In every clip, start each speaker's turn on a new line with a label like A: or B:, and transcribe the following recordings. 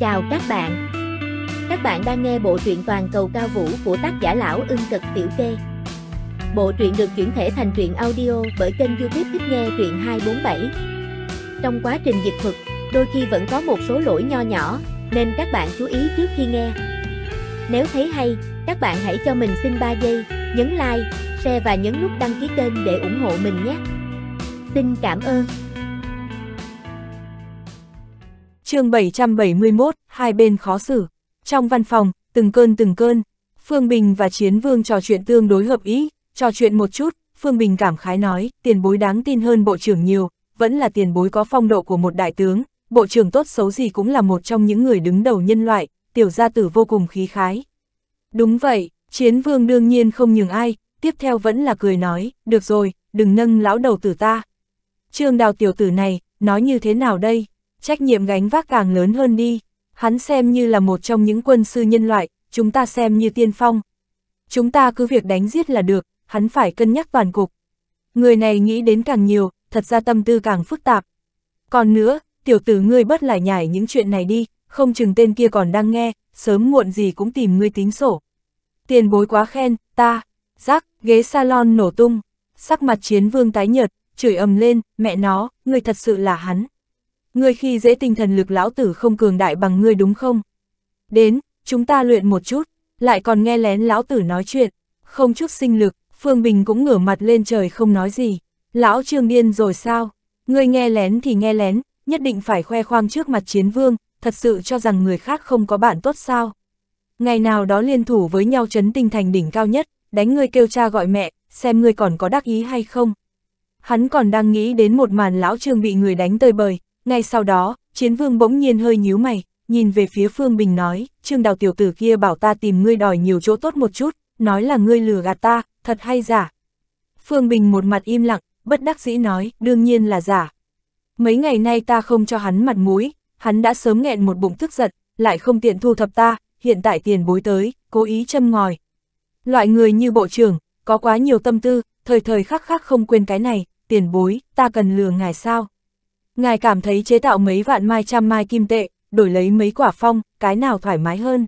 A: Chào các bạn. Các bạn đang nghe bộ truyện toàn cầu cao vũ của tác giả lão ưng cực tiểu kê. Bộ truyện được chuyển thể thành truyện audio bởi kênh YouTube Thích Nghe truyện 247. Trong quá trình dịch thuật, đôi khi vẫn có một số lỗi nho nhỏ, nên các bạn chú ý trước khi nghe. Nếu thấy hay, các bạn hãy cho mình xin 3 giây, nhấn like, share và nhấn nút đăng ký kênh để ủng hộ mình nhé. Xin cảm ơn chương 771, hai bên khó xử. Trong văn phòng, từng cơn từng cơn, Phương Bình và Chiến Vương trò chuyện tương đối hợp ý, trò chuyện một chút, Phương Bình cảm khái nói, tiền bối đáng tin hơn bộ trưởng nhiều, vẫn là tiền bối có phong độ của một đại tướng, bộ trưởng tốt xấu gì cũng là một trong những người đứng đầu nhân loại, tiểu gia tử vô cùng khí khái. Đúng vậy, Chiến Vương đương nhiên không nhường ai, tiếp theo vẫn là cười nói, được rồi, đừng nâng lão đầu tử ta. Trương đào tiểu tử này, nói như thế nào đây? trách nhiệm gánh vác càng lớn hơn đi. Hắn xem như là một trong những quân sư nhân loại, chúng ta xem như tiên phong. Chúng ta cứ việc đánh giết là được, hắn phải cân nhắc toàn cục. Người này nghĩ đến càng nhiều, thật ra tâm tư càng phức tạp. Còn nữa, tiểu tử ngươi bất lại nhảy những chuyện này đi, không chừng tên kia còn đang nghe, sớm muộn gì cũng tìm ngươi tính sổ. Tiền bối quá khen, ta, rác, ghế salon nổ tung, sắc mặt chiến vương tái nhợt, chửi ầm lên, mẹ nó, ngươi thật sự là hắn. Ngươi khi dễ tinh thần lực lão tử không cường đại bằng ngươi đúng không? Đến, chúng ta luyện một chút, lại còn nghe lén lão tử nói chuyện, không chút sinh lực, Phương Bình cũng ngửa mặt lên trời không nói gì. Lão Trương điên rồi sao? Ngươi nghe lén thì nghe lén, nhất định phải khoe khoang trước mặt chiến vương, thật sự cho rằng người khác không có bạn tốt sao? Ngày nào đó liên thủ với nhau chấn tinh thành đỉnh cao nhất, đánh ngươi kêu cha gọi mẹ, xem ngươi còn có đắc ý hay không. Hắn còn đang nghĩ đến một màn lão Trương bị người đánh tơi bời, ngay sau đó, chiến vương bỗng nhiên hơi nhíu mày, nhìn về phía Phương Bình nói, trương đào tiểu tử kia bảo ta tìm ngươi đòi nhiều chỗ tốt một chút, nói là ngươi lừa gạt ta, thật hay giả. Phương Bình một mặt im lặng, bất đắc dĩ nói, đương nhiên là giả. Mấy ngày nay ta không cho hắn mặt mũi, hắn đã sớm nghẹn một bụng tức giận, lại không tiện thu thập ta, hiện tại tiền bối tới, cố ý châm ngòi. Loại người như bộ trưởng, có quá nhiều tâm tư, thời thời khắc khắc không quên cái này, tiền bối, ta cần lừa ngài sao? Ngài cảm thấy chế tạo mấy vạn mai trăm mai kim tệ, đổi lấy mấy quả phong, cái nào thoải mái hơn.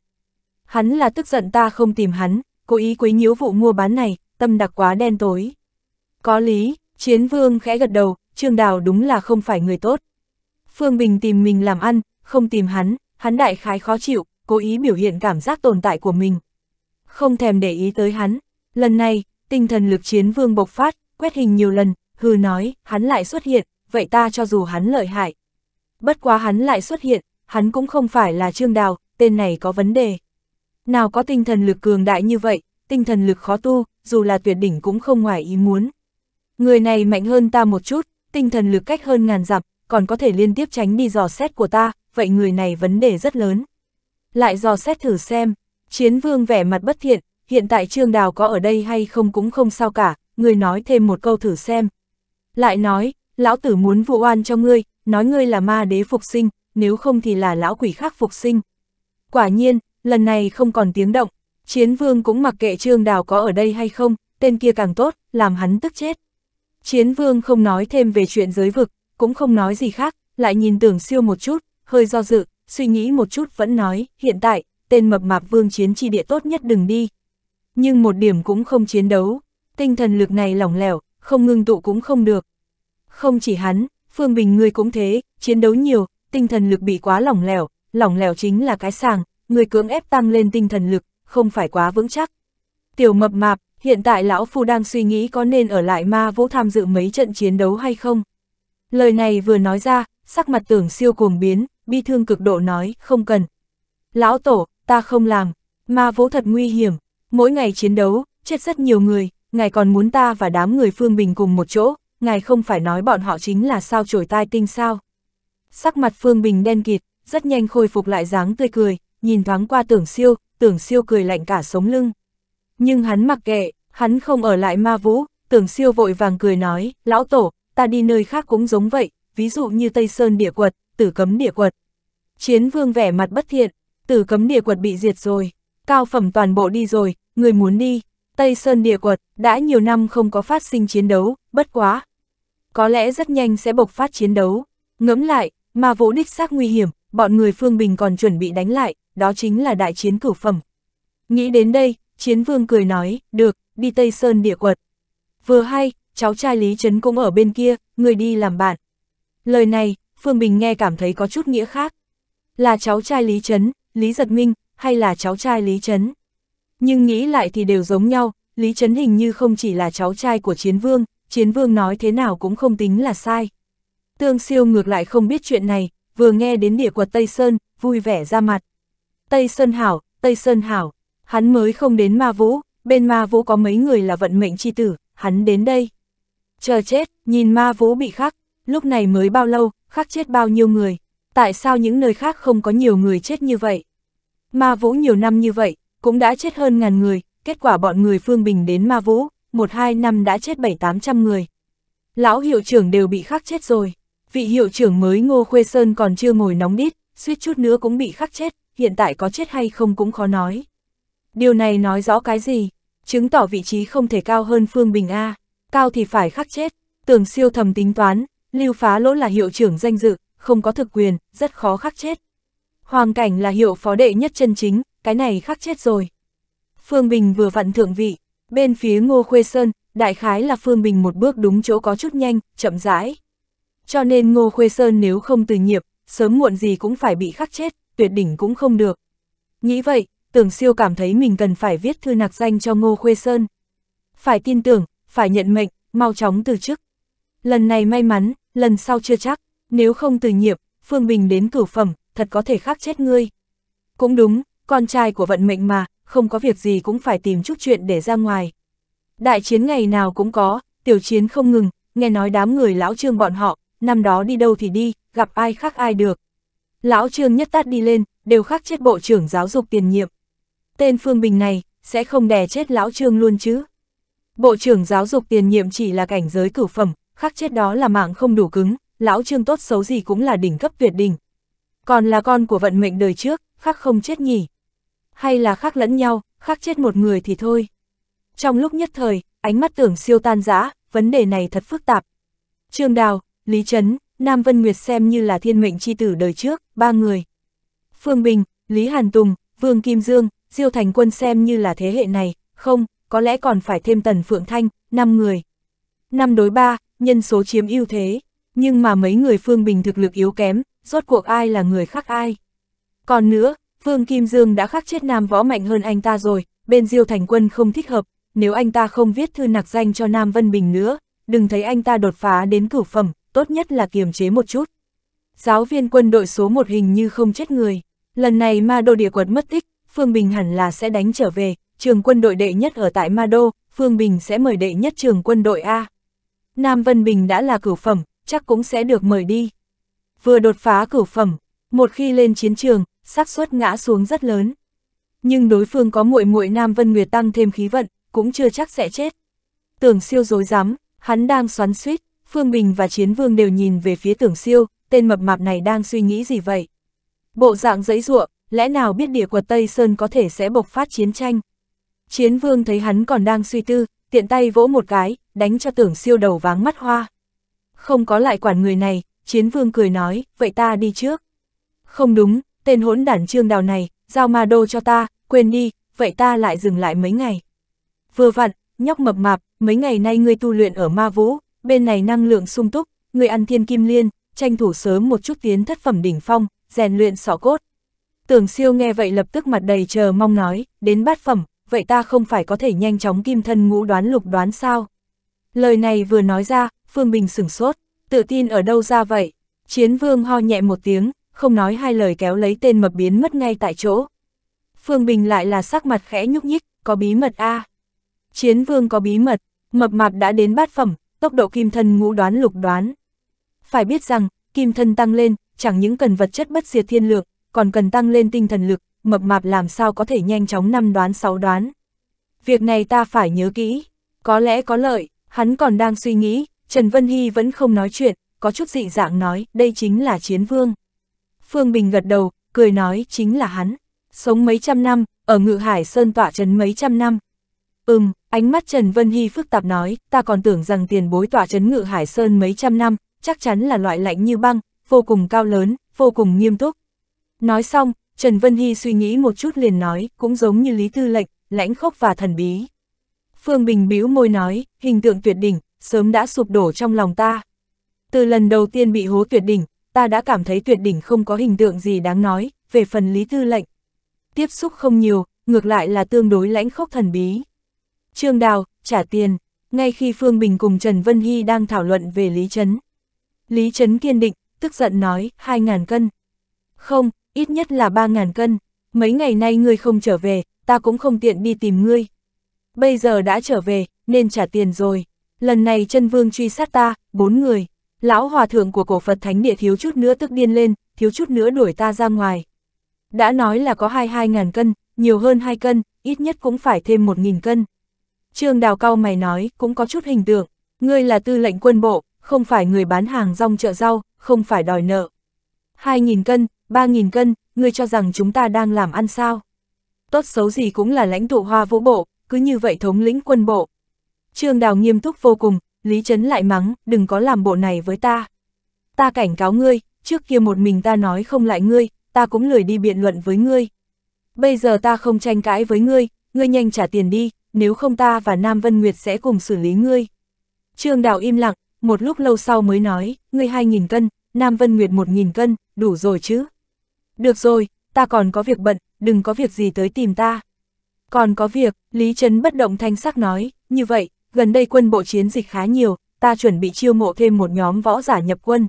A: Hắn là tức giận ta không tìm hắn, cố ý quấy nhiễu vụ mua bán này, tâm đặc quá đen tối. Có lý, chiến vương khẽ gật đầu, trương đào đúng là không phải người tốt. Phương Bình tìm mình làm ăn, không tìm hắn, hắn đại khái khó chịu, cố ý biểu hiện cảm giác tồn tại của mình. Không thèm để ý tới hắn, lần này, tinh thần lực chiến vương bộc phát, quét hình nhiều lần, hư nói, hắn lại xuất hiện, vậy ta cho dù hắn lợi hại. Bất quá hắn lại xuất hiện, hắn cũng không phải là Trương Đào, tên này có vấn đề. Nào có tinh thần lực cường đại như vậy, tinh thần lực khó tu, dù là tuyệt đỉnh cũng không ngoài ý muốn. Người này mạnh hơn ta một chút, tinh thần lực cách hơn ngàn dặm, còn có thể liên tiếp tránh đi dò xét của ta, vậy người này vấn đề rất lớn. Lại dò xét thử xem, chiến vương vẻ mặt bất thiện, hiện tại Trương Đào có ở đây hay không cũng không sao cả, người nói thêm một câu thử xem. Lại nói, lão tử muốn vụ oan cho ngươi, nói ngươi là ma đế phục sinh, nếu không thì là lão quỷ khác phục sinh. Quả nhiên, lần này không còn tiếng động, chiến vương cũng mặc kệ trương đào có ở đây hay không, tên kia càng tốt, làm hắn tức chết. Chiến vương không nói thêm về chuyện giới vực, cũng không nói gì khác, lại nhìn tưởng siêu một chút, hơi do dự, suy nghĩ một chút vẫn nói, hiện tại, tên mập mạp vương chiến chi địa tốt nhất đừng đi. Nhưng một điểm cũng không chiến đấu, tinh thần lực này lỏng lẻo, không ngưng tụ cũng không được, không chỉ hắn, Phương Bình ngươi cũng thế, chiến đấu nhiều, tinh thần lực bị quá lỏng lẻo, lỏng lẻo chính là cái sàng, người cưỡng ép tăng lên tinh thần lực, không phải quá vững chắc. Tiểu mập mạp, hiện tại lão phu đang suy nghĩ có nên ở lại ma vũ tham dự mấy trận chiến đấu hay không. Lời này vừa nói ra, sắc mặt tưởng siêu cuồng biến, bi thương cực độ nói, không cần. Lão tổ, ta không làm, ma vũ thật nguy hiểm, mỗi ngày chiến đấu, chết rất nhiều người, ngài còn muốn ta và đám người Phương Bình cùng một chỗ, ngài không phải nói bọn họ chính là sao chổi tai tinh sao. Sắc mặt Phương Bình đen kịt, rất nhanh khôi phục lại dáng tươi cười, nhìn thoáng qua tưởng siêu, tưởng siêu cười lạnh cả sống lưng. Nhưng hắn mặc kệ, hắn không ở lại ma vũ, tưởng siêu vội vàng cười nói, lão tổ, ta đi nơi khác cũng giống vậy, ví dụ như Tây Sơn địa quật, tử cấm địa quật. Chiến vương vẻ mặt bất thiện, tử cấm địa quật bị diệt rồi, cao phẩm toàn bộ đi rồi, người muốn đi, Tây Sơn địa quật, đã nhiều năm không có phát sinh chiến đấu, bất quá, có lẽ rất nhanh sẽ bộc phát chiến đấu. Ngẫm lại, mà vũ đích xác nguy hiểm, bọn người Phương Bình còn chuẩn bị đánh lại, đó chính là đại chiến cửu phẩm. Nghĩ đến đây, chiến vương cười nói, được, đi Tây Sơn địa quật. Vừa hay, cháu trai Lý Trấn cũng ở bên kia, người đi làm bạn. Lời này, Phương Bình nghe cảm thấy có chút nghĩa khác. Là cháu trai Lý Trấn, Lý Giật Minh, hay là cháu trai Lý Trấn. Nhưng nghĩ lại thì đều giống nhau, Lý Trấn hình như không chỉ là cháu trai của chiến vương, chiến vương nói thế nào cũng không tính là sai. Tương siêu ngược lại không biết chuyện này, vừa nghe đến địa quật Tây Sơn, vui vẻ ra mặt. Tây Sơn Hảo, Tây Sơn Hảo, hắn mới không đến ma vũ, bên ma vũ có mấy người là vận mệnh chi tử, hắn đến đây. Chờ chết, nhìn ma vũ bị khắc, lúc này mới bao lâu, khắc chết bao nhiêu người, tại sao những nơi khác không có nhiều người chết như vậy? Ma vũ nhiều năm như vậy, cũng đã chết hơn ngàn người, kết quả bọn người Phương Bình đến ma vũ, một hai năm đã chết bảy tám trăm người. Lão hiệu trưởng đều bị khắc chết rồi, vị hiệu trưởng mới Ngô Khuê Sơn còn chưa ngồi nóng đít, suýt chút nữa cũng bị khắc chết, hiện tại có chết hay không cũng khó nói. Điều này nói rõ cái gì? Chứng tỏ vị trí không thể cao hơn Phương Bình A, cao thì phải khắc chết, tưởng siêu thầm tính toán, lưu phá lỗ là hiệu trưởng danh dự, không có thực quyền, rất khó khắc chết. Hoàng cảnh là hiệu phó đệ nhất chân chính, cái này khắc chết rồi. Phương Bình vừa vặn thượng vị, Bên phía Ngô Khuê Sơn, đại khái là Phương Bình một bước đúng chỗ có chút nhanh, chậm rãi. Cho nên Ngô Khuê Sơn nếu không từ nghiệp, sớm muộn gì cũng phải bị khắc chết, tuyệt đỉnh cũng không được. Nghĩ vậy, tưởng siêu cảm thấy mình cần phải viết thư nạc danh cho Ngô Khuê Sơn. Phải tin tưởng, phải nhận mệnh, mau chóng từ chức. Lần này may mắn, lần sau chưa chắc, nếu không từ nhiệm, Phương Bình đến cửu phẩm, thật có thể khắc chết ngươi. Cũng đúng, con trai của vận mệnh mà, không có việc gì cũng phải tìm chút chuyện để ra ngoài. Đại chiến ngày nào cũng có, tiểu chiến không ngừng, nghe nói đám người lão trương bọn họ, năm đó đi đâu thì đi, gặp ai khác ai được. Lão trương nhất tát đi lên, đều khắc chết bộ trưởng giáo dục tiền nhiệm. Tên Phương Bình này, sẽ không đè chết lão trương luôn chứ. Bộ trưởng giáo dục tiền nhiệm chỉ là cảnh giới cửu phẩm, khắc chết đó là mạng không đủ cứng, lão trương tốt xấu gì cũng là đỉnh cấp tuyệt đỉnh. Còn là con của vận mệnh đời trước, khắc không chết nhỉ hay là khác lẫn nhau, khác chết một người thì thôi. Trong lúc nhất thời, ánh mắt tưởng siêu tan giã, vấn đề này thật phức tạp. Trương Đào, Lý Trấn, Nam Vân Nguyệt xem như là thiên mệnh chi tử đời trước, ba người. Phương Bình, Lý Hàn Tùng, Vương Kim Dương, Diêu Thành Quân xem như là thế hệ này, không, có lẽ còn phải thêm Tần Phượng Thanh, năm người. Năm đối ba, nhân số chiếm ưu thế, nhưng mà mấy người Phương Bình thực lực yếu kém, rốt cuộc ai là người khác ai. Còn nữa, Vương Kim Dương đã khắc chết Nam Võ mạnh hơn anh ta rồi, bên Diêu Thành Quân không thích hợp, nếu anh ta không viết thư nặc danh cho Nam Vân Bình nữa, đừng thấy anh ta đột phá đến cửu phẩm, tốt nhất là kiềm chế một chút. Giáo viên quân đội số một hình như không chết người, lần này ma đô địa quật mất tích, Phương Bình hẳn là sẽ đánh trở về, trường quân đội đệ nhất ở tại ma đô, Phương Bình sẽ mời đệ nhất trường quân đội A. Nam Vân Bình đã là cửu phẩm, chắc cũng sẽ được mời đi. Vừa đột phá cửu phẩm, một khi lên chiến trường, xác suất ngã xuống rất lớn. Nhưng đối phương có muội muội Nam Vân Nguyệt tăng thêm khí vận, cũng chưa chắc sẽ chết. Tưởng siêu dối rắm hắn đang xoắn suýt, Phương Bình và Chiến Vương đều nhìn về phía tưởng siêu, tên mập mạp này đang suy nghĩ gì vậy? Bộ dạng giấy ruộng, lẽ nào biết địa quật Tây Sơn có thể sẽ bộc phát chiến tranh? Chiến Vương thấy hắn còn đang suy tư, tiện tay vỗ một cái, đánh cho tưởng siêu đầu váng mắt hoa. Không có lại quản người này, Chiến Vương cười nói, vậy ta đi trước. Không đúng, tên hỗn đản trương đào này, giao ma đô cho ta, quên đi, vậy ta lại dừng lại mấy ngày. Vừa vặn, nhóc mập mạp, mấy ngày nay ngươi tu luyện ở ma vũ, bên này năng lượng sung túc, ngươi ăn thiên kim liên, tranh thủ sớm một chút tiến thất phẩm đỉnh phong, rèn luyện sọ cốt. Tưởng siêu nghe vậy lập tức mặt đầy chờ mong nói, đến bát phẩm, vậy ta không phải có thể nhanh chóng kim thân ngũ đoán lục đoán sao? Lời này vừa nói ra, Phương Bình sửng sốt, tự tin ở đâu ra vậy? Chiến vương ho nhẹ một tiếng, không nói hai lời kéo lấy tên mập biến mất ngay tại chỗ. Phương Bình lại là sắc mặt khẽ nhúc nhích, có bí mật a à. Chiến vương có bí mật, mập mạp đã đến bát phẩm, tốc độ kim thân ngũ đoán lục đoán. Phải biết rằng, kim thân tăng lên, chẳng những cần vật chất bất diệt thiên lược, còn cần tăng lên tinh thần lực, mập mạp làm sao có thể nhanh chóng năm đoán sáu đoán. Việc này ta phải nhớ kỹ, có lẽ có lợi, hắn còn đang suy nghĩ, Trần Vân Hy vẫn không nói chuyện, có chút dị dạng nói, đây chính là chiến vương. Phương Bình gật đầu, cười nói chính là hắn. Sống mấy trăm năm, ở ngự hải sơn tọa trấn mấy trăm năm. Ừm, ánh mắt Trần Vân Hy phức tạp nói, ta còn tưởng rằng tiền bối tọa trấn ngự hải sơn mấy trăm năm, chắc chắn là loại lạnh như băng, vô cùng cao lớn, vô cùng nghiêm túc. Nói xong, Trần Vân Hy suy nghĩ một chút liền nói, cũng giống như Lý Tư Lệnh, lãnh khốc và thần bí. Phương Bình bĩu môi nói, hình tượng tuyệt đỉnh, sớm đã sụp đổ trong lòng ta. Từ lần đầu tiên bị hố tuyệt đỉnh, ta đã cảm thấy tuyệt đỉnh không có hình tượng gì đáng nói, về phần Lý Tư lệnh. Tiếp xúc không nhiều, ngược lại là tương đối lãnh khốc thần bí. Trương Đào, trả tiền, ngay khi Phương Bình cùng Trần Vân Hy đang thảo luận về Lý Trấn. Lý Trấn kiên định, tức giận nói, 2.000 cân. Không, ít nhất là 3.000 cân, mấy ngày nay ngươi không trở về, ta cũng không tiện đi tìm ngươi. Bây giờ đã trở về, nên trả tiền rồi, lần này chân vương truy sát ta, bốn người. Lão hòa thượng của cổ Phật Thánh Địa thiếu chút nữa tức điên lên, thiếu chút nữa đuổi ta ra ngoài. Đã nói là có hai hai ngàn cân, nhiều hơn hai cân, ít nhất cũng phải thêm một nghìn cân. Trương Đào Cao mày nói, cũng có chút hình tượng, ngươi là tư lệnh quân bộ, không phải người bán hàng rong chợ rau, không phải đòi nợ. Hai nghìn cân, ba nghìn cân, ngươi cho rằng chúng ta đang làm ăn sao? Tốt xấu gì cũng là lãnh tụ hoa vũ bộ, cứ như vậy thống lĩnh quân bộ. Trương Đào nghiêm túc vô cùng, Lý Trấn lại mắng, đừng có làm bộ này với ta. Ta cảnh cáo ngươi, trước kia một mình ta nói không lại ngươi, ta cũng lười đi biện luận với ngươi. Bây giờ ta không tranh cãi với ngươi, ngươi nhanh trả tiền đi, nếu không ta và Nam Vân Nguyệt sẽ cùng xử lý ngươi. Trương Đào im lặng, một lúc lâu sau mới nói, ngươi 2.000 cân, Nam Vân Nguyệt 1.000 cân, đủ rồi chứ. Được rồi, ta còn có việc bận, đừng có việc gì tới tìm ta. Còn có việc, Lý Trấn bất động thanh sắc nói, như vậy, gần đây quân bộ chiến dịch khá nhiều, ta chuẩn bị chiêu mộ thêm một nhóm võ giả nhập quân.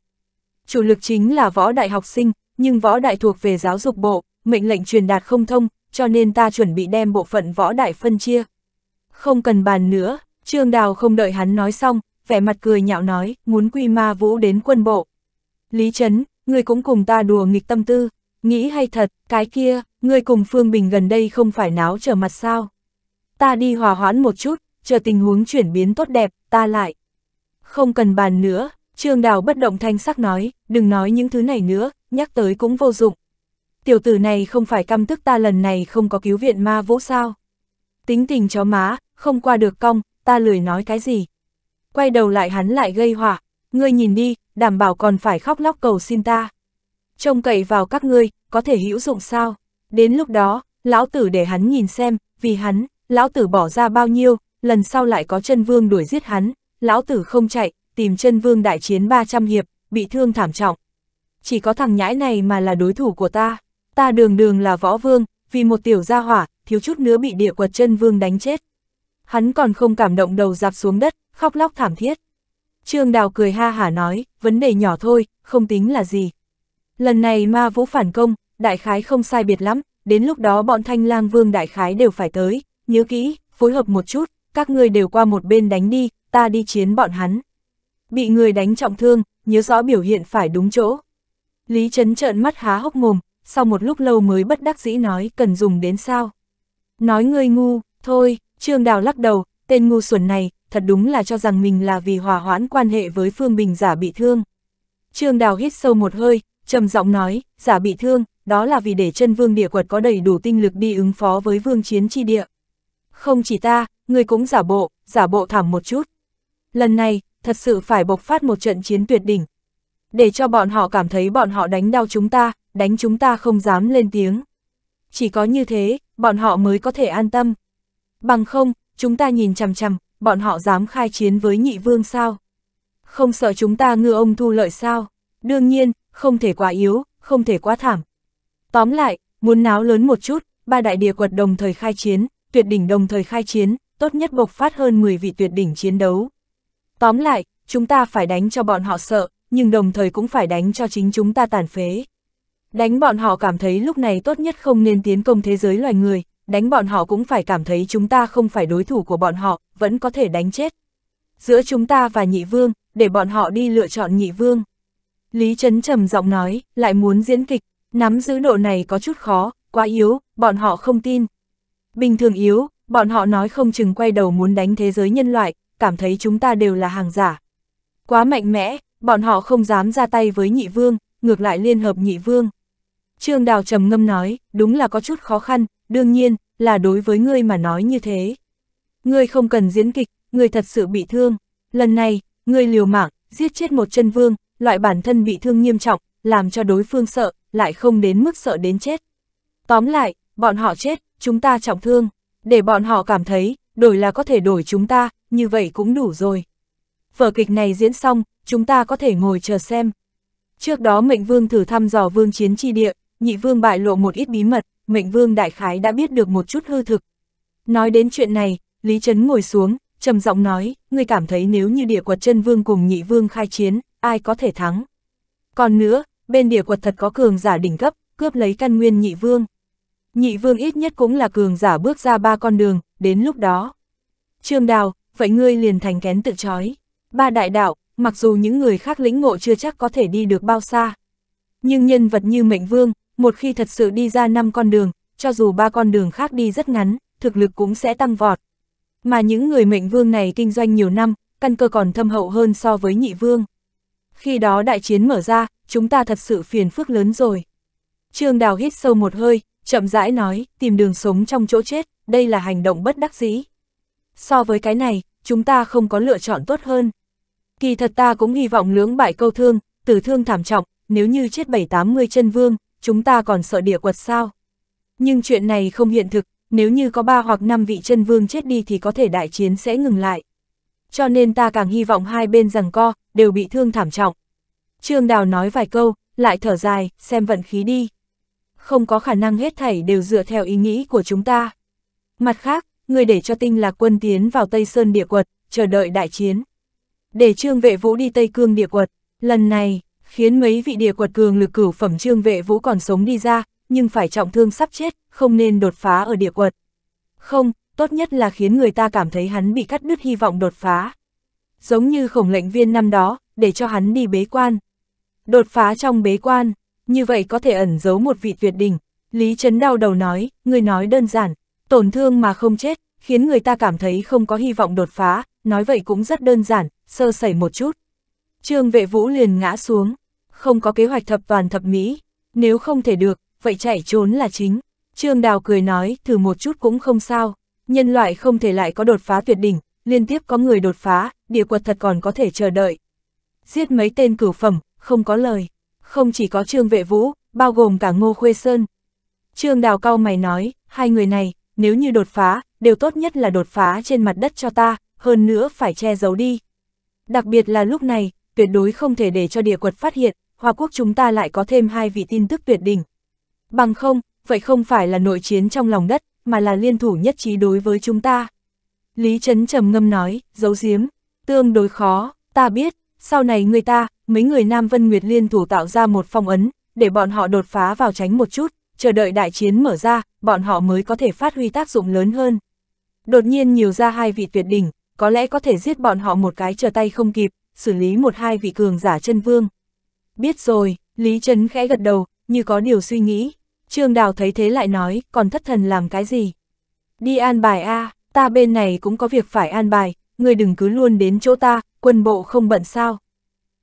A: Chủ lực chính là võ đại học sinh, nhưng võ đại thuộc về giáo dục bộ, mệnh lệnh truyền đạt không thông, cho nên ta chuẩn bị đem bộ phận võ đại phân chia. Không cần bàn nữa, Trương Đào không đợi hắn nói xong, vẻ mặt cười nhạo nói, muốn quy ma vũ đến quân bộ. Lý Trấn, ngươi cũng cùng ta đùa nghịch tâm tư, nghĩ hay thật, cái kia, ngươi cùng Phương Bình gần đây không phải náo trở mặt sao. Ta đi hòa hoãn một chút, chờ tình huống chuyển biến tốt đẹp, ta lại. Không cần bàn nữa, Trương Đào bất động thanh sắc nói, đừng nói những thứ này nữa, nhắc tới cũng vô dụng. Tiểu tử này không phải căm tức ta lần này không có cứu viện ma vũ sao. Tính tình chó má, không qua được cong, ta lười nói cái gì. Quay đầu lại hắn lại gây hỏa, ngươi nhìn đi, đảm bảo còn phải khóc lóc cầu xin ta. Trông cậy vào các ngươi, có thể hữu dụng sao? Đến lúc đó, lão tử để hắn nhìn xem, vì hắn, lão tử bỏ ra bao nhiêu, lần sau lại có chân vương đuổi giết hắn, lão tử không chạy, tìm chân vương đại chiến 300 hiệp, bị thương thảm trọng. Chỉ có thằng nhãi này mà là đối thủ của ta, ta đường đường là võ vương, vì một tiểu gia hỏa, thiếu chút nữa bị địa quật chân vương đánh chết. Hắn còn không cảm động đầu dạp xuống đất, khóc lóc thảm thiết. Trương Đào cười ha hả nói, vấn đề nhỏ thôi, không tính là gì. Lần này ma vũ phản công, đại khái không sai biệt lắm, đến lúc đó bọn thanh lang vương đại khái đều phải tới, nhớ kỹ, phối hợp một chút, các ngươi đều qua một bên đánh đi, ta đi chiến bọn hắn. Bị người đánh trọng thương, nhớ rõ biểu hiện phải đúng chỗ. Lý Trấn trợn mắt há hốc mồm, sau một lúc lâu mới bất đắc dĩ nói cần dùng đến sao. Nói ngươi ngu, thôi, Trương Đào lắc đầu, tên ngu xuẩn này, thật đúng là cho rằng mình là vì hòa hoãn quan hệ với Phương Bình giả bị thương. Trương Đào hít sâu một hơi, trầm giọng nói, giả bị thương, đó là vì để chân vương địa quật có đầy đủ tinh lực đi ứng phó với vương chiến chi địa. Không chỉ ta, người cũng giả bộ, giả bộ thảm một chút. Lần này, thật sự phải bộc phát một trận chiến tuyệt đỉnh. Để cho bọn họ cảm thấy bọn họ đánh đau chúng ta, đánh chúng ta không dám lên tiếng. Chỉ có như thế, bọn họ mới có thể an tâm. Bằng không, chúng ta nhìn chằm chằm, bọn họ dám khai chiến với nhị vương sao? Không sợ chúng ta ngư ông thu lợi sao? Đương nhiên, không thể quá yếu, không thể quá thảm. Tóm lại, muốn náo lớn một chút, ba đại địa quật đồng thời khai chiến, tuyệt đỉnh đồng thời khai chiến, tốt nhất bộc phát hơn 10 vị tuyệt đỉnh chiến đấu. Tóm lại, chúng ta phải đánh cho bọn họ sợ, nhưng đồng thời cũng phải đánh cho chính chúng ta tàn phế. Đánh bọn họ cảm thấy lúc này tốt nhất không nên tiến công thế giới loài người, đánh bọn họ cũng phải cảm thấy chúng ta không phải đối thủ của bọn họ, vẫn có thể đánh chết. Giữa chúng ta và nhị vương, để bọn họ đi lựa chọn nhị vương. Lý Trấn trầm giọng nói, lại muốn diễn kịch, nắm giữ độ này có chút khó, quá yếu, bọn họ không tin. Bình thường yếu, bọn họ nói không chừng quay đầu muốn đánh thế giới nhân loại, cảm thấy chúng ta đều là hàng giả. Quá mạnh mẽ, bọn họ không dám ra tay với nhị vương, ngược lại liên hợp nhị vương. Trương Đào trầm ngâm nói, đúng là có chút khó khăn, đương nhiên, là đối với ngươi mà nói như thế. Ngươi không cần diễn kịch, ngươi thật sự bị thương. Lần này, ngươi liều mạng, giết chết một chân vương, loại bản thân bị thương nghiêm trọng, làm cho đối phương sợ, lại không đến mức sợ đến chết. Tóm lại, bọn họ chết, chúng ta trọng thương để bọn họ cảm thấy, đổi là có thể đổi chúng ta, như vậy cũng đủ rồi. Vở kịch này diễn xong, chúng ta có thể ngồi chờ xem. Trước đó mệnh vương thử thăm dò vương chiến tri địa, nhị vương bại lộ một ít bí mật, mệnh vương đại khái đã biết được một chút hư thực. Nói đến chuyện này, Lý Trấn ngồi xuống, trầm giọng nói, ngươi cảm thấy nếu như địa quật chân vương cùng nhị vương khai chiến, ai có thể thắng. Còn nữa, bên địa quật thật có cường giả đỉnh cấp, cướp lấy căn nguyên nhị vương, Nhị vương ít nhất cũng là cường giả bước ra ba con đường, đến lúc đó. Trương Đào, vậy ngươi liền thành kén tự chói. Ba đại đạo, mặc dù những người khác lĩnh ngộ chưa chắc có thể đi được bao xa. Nhưng nhân vật như mệnh vương, một khi thật sự đi ra năm con đường, cho dù ba con đường khác đi rất ngắn, thực lực cũng sẽ tăng vọt. Mà những người mệnh vương này kinh doanh nhiều năm, căn cơ còn thâm hậu hơn so với nhị vương. Khi đó đại chiến mở ra, chúng ta thật sự phiền phức lớn rồi. Trương Đào hít sâu một hơi, Chậm rãi nói, tìm đường sống trong chỗ chết, đây là hành động bất đắc dĩ. So với cái này, chúng ta không có lựa chọn tốt hơn. Kỳ thật ta cũng hy vọng lưỡng bại câu thương, tử thương thảm trọng, nếu như chết bảy tám mươi chân vương, chúng ta còn sợ địa quật sao. Nhưng chuyện này không hiện thực, nếu như có ba hoặc năm vị chân vương chết đi thì có thể đại chiến sẽ ngừng lại. Cho nên ta càng hy vọng hai bên rằng co, đều bị thương thảm trọng. Trương Đào nói vài câu, lại thở dài, xem vận khí đi không có khả năng hết thảy đều dựa theo ý nghĩ của chúng ta. Mặt khác, người để cho tinh lạc quân tiến vào Tây Sơn địa quật, chờ đợi đại chiến. Để trương vệ vũ đi Tây Cương địa quật, lần này, khiến mấy vị địa quật cường lực cửu phẩm trương vệ vũ còn sống đi ra, nhưng phải trọng thương sắp chết, không nên đột phá ở địa quật. Không, tốt nhất là khiến người ta cảm thấy hắn bị cắt đứt hy vọng đột phá. Giống như khổng lệnh viên năm đó, để cho hắn đi bế quan. Đột phá trong bế quan, như vậy có thể ẩn giấu một vị tuyệt đỉnh. Lý Trấn đau đầu nói, người nói đơn giản, tổn thương mà không chết, khiến người ta cảm thấy không có hy vọng đột phá, nói vậy cũng rất đơn giản, sơ sẩy một chút. Trương vệ vũ liền ngã xuống, không có kế hoạch thập toàn thập mỹ, nếu không thể được, vậy chạy trốn là chính. Trương Đào cười nói, thử một chút cũng không sao, nhân loại không thể lại có đột phá tuyệt đỉnh, liên tiếp có người đột phá, địa quật thật còn có thể chờ đợi. Giết mấy tên cửu phẩm, không có lời không chỉ có Trương Vệ Vũ, bao gồm cả Ngô Khuê Sơn. Trương Đào Cao mày nói, hai người này, nếu như đột phá, đều tốt nhất là đột phá trên mặt đất cho ta, hơn nữa phải che giấu đi. Đặc biệt là lúc này, tuyệt đối không thể để cho địa quật phát hiện, Hoa Quốc chúng ta lại có thêm hai vị tin tức tuyệt đỉnh. Bằng không, vậy không phải là nội chiến trong lòng đất, mà là liên thủ nhất trí đối với chúng ta. Lý Trấn trầm ngâm nói, giấu giếm, tương đối khó, ta biết, sau này người ta, mấy người Nam Vân Nguyệt liên thủ tạo ra một phong ấn, để bọn họ đột phá vào tránh một chút, chờ đợi đại chiến mở ra, bọn họ mới có thể phát huy tác dụng lớn hơn. Đột nhiên nhiều ra hai vị tuyệt đỉnh, có lẽ có thể giết bọn họ một cái chờ tay không kịp, xử lý một hai vị cường giả chân vương. Biết rồi, Lý Trấn khẽ gật đầu, như có điều suy nghĩ. Trương Đào thấy thế lại nói, còn thất thần làm cái gì? Đi an bài a ta bên này cũng có việc phải an bài, người đừng cứ luôn đến chỗ ta, quân bộ không bận sao.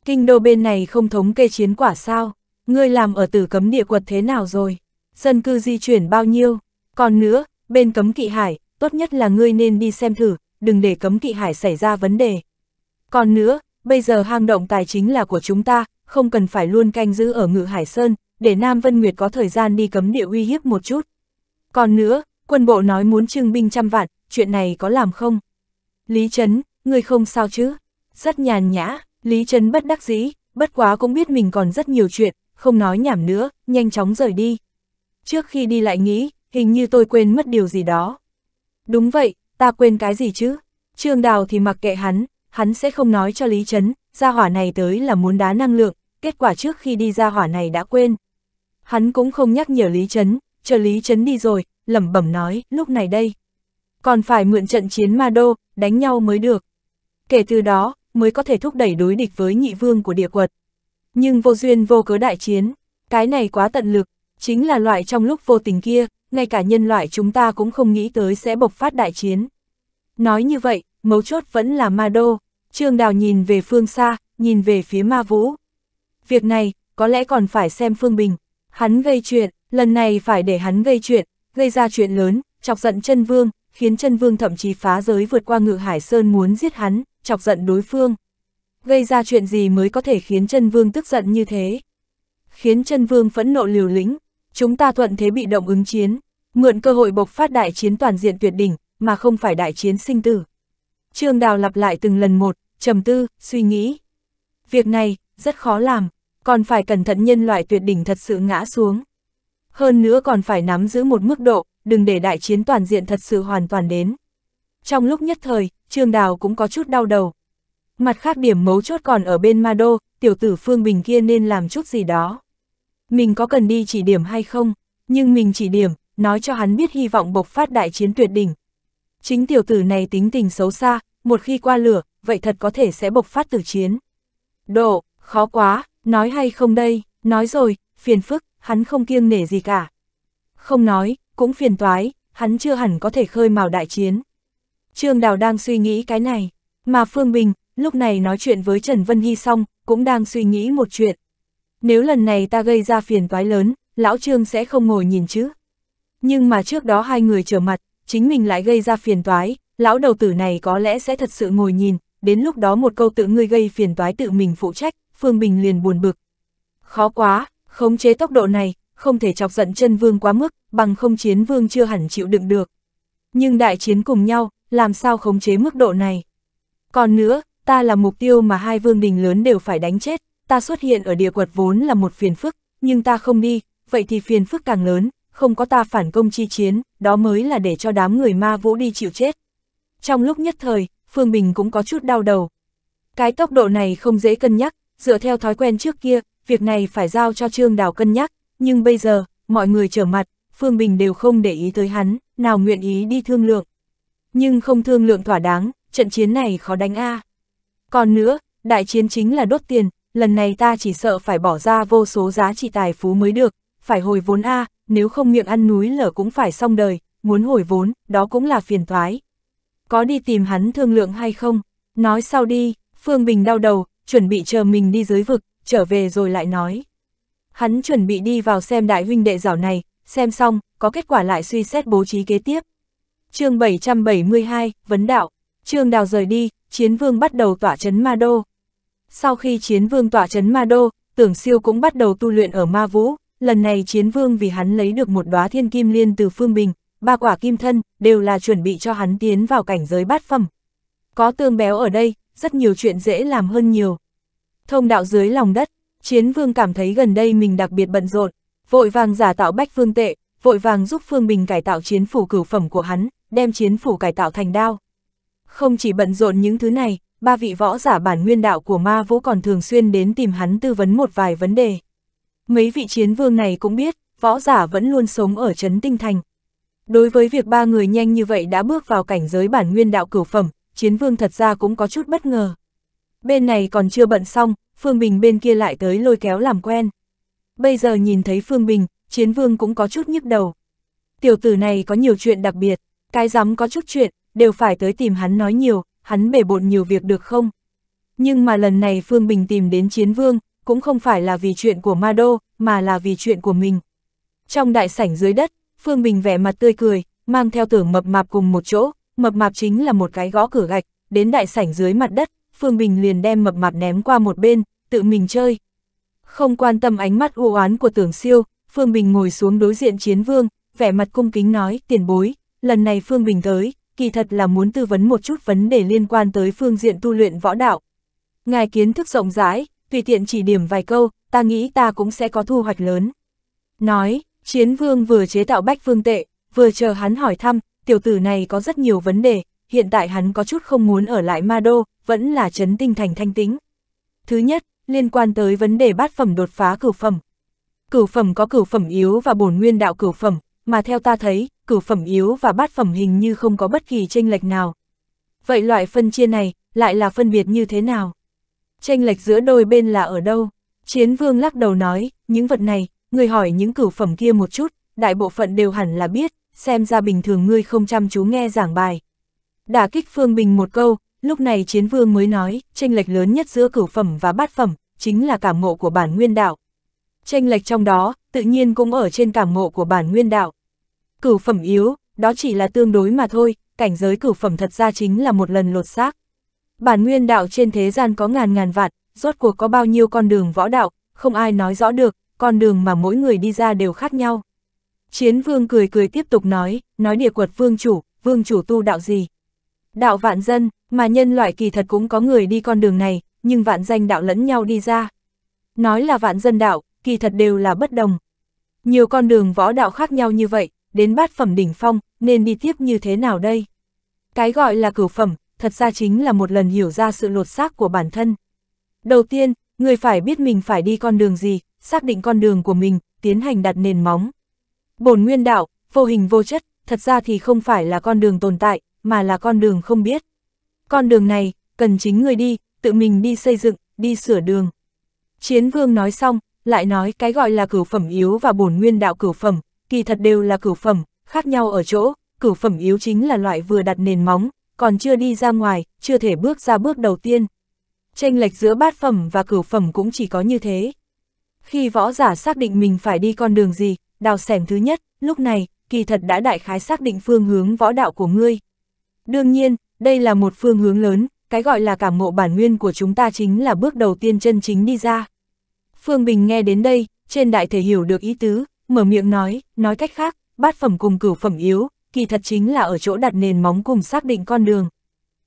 A: Kinh đô bên này không thống kê chiến quả sao? Ngươi làm ở tử cấm địa quật thế nào rồi? Dân cư di chuyển bao nhiêu? Còn nữa, bên cấm kỵ hải, tốt nhất là ngươi nên đi xem thử, đừng để cấm kỵ hải xảy ra vấn đề. Còn nữa, bây giờ hang động tài chính là của chúng ta, không cần phải luôn canh giữ ở ngự hải sơn, để Nam Vân Nguyệt có thời gian đi cấm địa uy hiếp một chút. Còn nữa, quân bộ nói muốn trưng binh trăm vạn, chuyện này có làm không? Lý Trấn, ngươi không sao chứ? Rất nhàn nhã, Lý Trấn bất đắc dĩ, bất quá cũng biết mình còn rất nhiều chuyện, không nói nhảm nữa, nhanh chóng rời đi. Trước khi đi lại nghĩ, hình như tôi quên mất điều gì đó. Đúng vậy, ta quên cái gì chứ? Trương Đào thì mặc kệ hắn, hắn sẽ không nói cho Lý Trấn, gia hỏa này tới là muốn đá năng lượng, kết quả trước khi đi ra hỏa này đã quên. Hắn cũng không nhắc nhở Lý Trấn, chờ Lý Trấn đi rồi, lẩm bẩm nói, lúc này đây. Còn phải mượn trận chiến ma đô, đánh nhau mới được. Kể từ đó, mới có thể thúc đẩy đối địch với nhị vương của địa quật. Nhưng vô duyên vô cớ đại chiến, cái này quá tận lực, chính là loại trong lúc vô tình kia, ngay cả nhân loại chúng ta cũng không nghĩ tới sẽ bộc phát đại chiến. Nói như vậy, mấu chốt vẫn là ma đô, Trương Đào nhìn về phương xa, nhìn về phía ma vũ. Việc này, có lẽ còn phải xem Phương Bình, hắn gây chuyện, lần này phải để hắn gây chuyện, gây ra chuyện lớn, chọc giận chân vương, khiến chân vương thậm chí phá giới vượt qua ngự hải sơn muốn giết hắn chọc giận đối phương. Gây ra chuyện gì mới có thể khiến chân vương tức giận như thế? Khiến chân vương phẫn nộ liều lĩnh, chúng ta thuận thế bị động ứng chiến, mượn cơ hội bộc phát đại chiến toàn diện tuyệt đỉnh, mà không phải đại chiến sinh tử. Trương Đào lặp lại từng lần một, trầm tư, suy nghĩ. Việc này, rất khó làm, còn phải cẩn thận nhân loại tuyệt đỉnh thật sự ngã xuống. Hơn nữa còn phải nắm giữ một mức độ, đừng để đại chiến toàn diện thật sự hoàn toàn đến. Trong lúc nhất thời, Trương Đào cũng có chút đau đầu. Mặt khác điểm mấu chốt còn ở bên ma đô, tiểu tử Phương Bình kia nên làm chút gì đó. Mình có cần đi chỉ điểm hay không? Nhưng mình chỉ điểm, nói cho hắn biết hy vọng bộc phát đại chiến tuyệt đỉnh. Chính tiểu tử này tính tình xấu xa, một khi qua lửa, vậy thật có thể sẽ bộc phát tử chiến. Độ, khó quá, nói hay không đây, nói rồi, phiền phức, hắn không kiêng nể gì cả. Không nói, cũng phiền toái, hắn chưa hẳn có thể khơi mào đại chiến. Trương Đào đang suy nghĩ cái này, mà Phương Bình, lúc này nói chuyện với Trần Vân Hy xong, cũng đang suy nghĩ một chuyện. Nếu lần này ta gây ra phiền toái lớn, lão Trương sẽ không ngồi nhìn chứ. Nhưng mà trước đó hai người trở mặt, chính mình lại gây ra phiền toái, lão đầu tử này có lẽ sẽ thật sự ngồi nhìn, đến lúc đó một câu tự ngươi gây phiền toái tự mình phụ trách, Phương Bình liền buồn bực. Khó quá, khống chế tốc độ này, không thể chọc giận chân vương quá mức, bằng không chiến vương chưa hẳn chịu đựng được. Nhưng đại chiến cùng nhau, làm sao khống chế mức độ này. Còn nữa, ta là mục tiêu mà hai vương đình lớn đều phải đánh chết, ta xuất hiện ở địa quật vốn là một phiền phức, nhưng ta không đi, vậy thì phiền phức càng lớn, không có ta phản công chi chiến, đó mới là để cho đám người ma vũ đi chịu chết. Trong lúc nhất thời, Phương Bình cũng có chút đau đầu. Cái tốc độ này không dễ cân nhắc, dựa theo thói quen trước kia, việc này phải giao cho Trương Đào cân nhắc, nhưng bây giờ, mọi người trở mặt, Phương Bình đều không để ý tới hắn, nào nguyện ý đi thương lượng nhưng không thương lượng thỏa đáng, trận chiến này khó đánh a. À. Còn nữa, đại chiến chính là đốt tiền, lần này ta chỉ sợ phải bỏ ra vô số giá trị tài phú mới được, phải hồi vốn a, à, nếu không miệng ăn núi lở cũng phải xong đời, muốn hồi vốn, đó cũng là phiền toái. Có đi tìm hắn thương lượng hay không? Nói sau đi, Phương Bình đau đầu, chuẩn bị chờ mình đi dưới vực, trở về rồi lại nói. Hắn chuẩn bị đi vào xem đại huynh đệ giảo này, xem xong, có kết quả lại suy xét bố trí kế tiếp chương 772, Vấn Đạo, Trương Đào rời đi, Chiến Vương bắt đầu tỏa chấn Ma Đô. Sau khi Chiến Vương tỏa chấn Ma Đô, Tưởng Siêu cũng bắt đầu tu luyện ở Ma Vũ, lần này Chiến Vương vì hắn lấy được một đóa thiên kim liên từ Phương Bình, ba quả kim thân, đều là chuẩn bị cho hắn tiến vào cảnh giới bát phẩm. Có tương béo ở đây, rất nhiều chuyện dễ làm hơn nhiều. Thông đạo dưới lòng đất, Chiến Vương cảm thấy gần đây mình đặc biệt bận rộn, vội vàng giả tạo bách phương tệ, vội vàng giúp Phương Bình cải tạo chiến phủ cửu phẩm của hắn, đem chiến phủ cải tạo thành đao. Không chỉ bận rộn những thứ này, ba vị võ giả bản nguyên đạo của ma vũ còn thường xuyên đến tìm hắn tư vấn một vài vấn đề. Mấy vị chiến vương này cũng biết, võ giả vẫn luôn sống ở Trấn Tinh Thành. Đối với việc ba người nhanh như vậy đã bước vào cảnh giới bản nguyên đạo cửu phẩm, chiến vương thật ra cũng có chút bất ngờ. Bên này còn chưa bận xong, Phương Bình bên kia lại tới lôi kéo làm quen. Bây giờ nhìn thấy Phương Bình, chiến vương cũng có chút nhức đầu. Tiểu tử này có nhiều chuyện đặc biệt. Cái dám có chút chuyện, đều phải tới tìm hắn nói nhiều, hắn bể bộn nhiều việc được không? Nhưng mà lần này Phương Bình tìm đến chiến vương, cũng không phải là vì chuyện của Ma Đô, mà là vì chuyện của mình. Trong đại sảnh dưới đất, Phương Bình vẻ mặt tươi cười, mang theo tưởng mập mạp cùng một chỗ, mập mạp chính là một cái gõ cửa gạch, đến đại sảnh dưới mặt đất, Phương Bình liền đem mập mạp ném qua một bên, tự mình chơi. Không quan tâm ánh mắt u oán của tưởng siêu, Phương Bình ngồi xuống đối diện chiến vương, vẻ mặt cung kính nói, tiền bối, lần này Phương Bình tới, kỳ thật là muốn tư vấn một chút vấn đề liên quan tới phương diện tu luyện võ đạo. Ngài kiến thức rộng rãi, tùy tiện chỉ điểm vài câu, ta nghĩ ta cũng sẽ có thu hoạch lớn. Nói, chiến vương vừa chế tạo bách phương tệ, vừa chờ hắn hỏi thăm, tiểu tử này có rất nhiều vấn đề, hiện tại hắn có chút không muốn ở lại ma đô, vẫn là chấn tinh thành thanh tính. Thứ nhất, liên quan tới vấn đề bát phẩm đột phá cửu phẩm. Cửu phẩm có cửu phẩm yếu và bổn nguyên đạo cửu phẩm, mà theo ta thấy, cửu phẩm yếu và bát phẩm hình như không có bất kỳ tranh lệch nào. Vậy loại phân chia này, lại là phân biệt như thế nào? Tranh lệch giữa đôi bên là ở đâu? Chiến vương lắc đầu nói, những vật này, người hỏi những cửu phẩm kia một chút, đại bộ phận đều hẳn là biết, xem ra bình thường ngươi không chăm chú nghe giảng bài. Đả kích Phương Bình một câu, lúc này chiến vương mới nói, tranh lệch lớn nhất giữa cửu phẩm và bát phẩm, chính là cảm ngộ của bản nguyên đạo. Tranh lệch trong đó, tự nhiên cũng ở trên cảm ngộ của bản nguyên đạo. Cửu phẩm yếu, đó chỉ là tương đối mà thôi, cảnh giới cửu phẩm thật ra chính là một lần lột xác. Bản nguyên đạo trên thế gian có ngàn ngàn vạn, rốt cuộc có bao nhiêu con đường võ đạo, không ai nói rõ được, con đường mà mỗi người đi ra đều khác nhau. Chiến vương cười cười tiếp tục nói, nói địa quật vương chủ, vương chủ tu đạo gì? Đạo vạn dân, mà nhân loại kỳ thật cũng có người đi con đường này, nhưng vạn danh đạo lẫn nhau đi ra. Nói là vạn dân đạo, kỳ thật đều là bất đồng. Nhiều con đường võ đạo khác nhau như vậy, đến bát phẩm đỉnh phong, nên đi tiếp như thế nào đây? Cái gọi là cửu phẩm, thật ra chính là một lần hiểu ra sự lột xác của bản thân. Đầu tiên, người phải biết mình phải đi con đường gì, xác định con đường của mình, tiến hành đặt nền móng. Bổn nguyên đạo, vô hình vô chất, thật ra thì không phải là con đường tồn tại, mà là con đường không biết. Con đường này, cần chính người đi, tự mình đi xây dựng, đi sửa đường. Chiến vương nói xong, lại nói cái gọi là cửu phẩm yếu và bổn nguyên đạo cửu phẩm, kỳ thật đều là cửu phẩm, khác nhau ở chỗ, cửu phẩm yếu chính là loại vừa đặt nền móng, còn chưa đi ra ngoài, chưa thể bước ra bước đầu tiên. Tranh lệch giữa bát phẩm và cửu phẩm cũng chỉ có như thế. Khi võ giả xác định mình phải đi con đường gì, đào sẻm thứ nhất, lúc này, kỳ thật đã đại khái xác định phương hướng võ đạo của ngươi. Đương nhiên, đây là một phương hướng lớn, cái gọi là cảm ngộ bản nguyên của chúng ta chính là bước đầu tiên chân chính đi ra. Phương Bình nghe đến đây, trên đại thể hiểu được ý tứ, mở miệng nói, nói cách khác, bát phẩm cùng cửu phẩm yếu, kỳ thật chính là ở chỗ đặt nền móng cùng xác định con đường.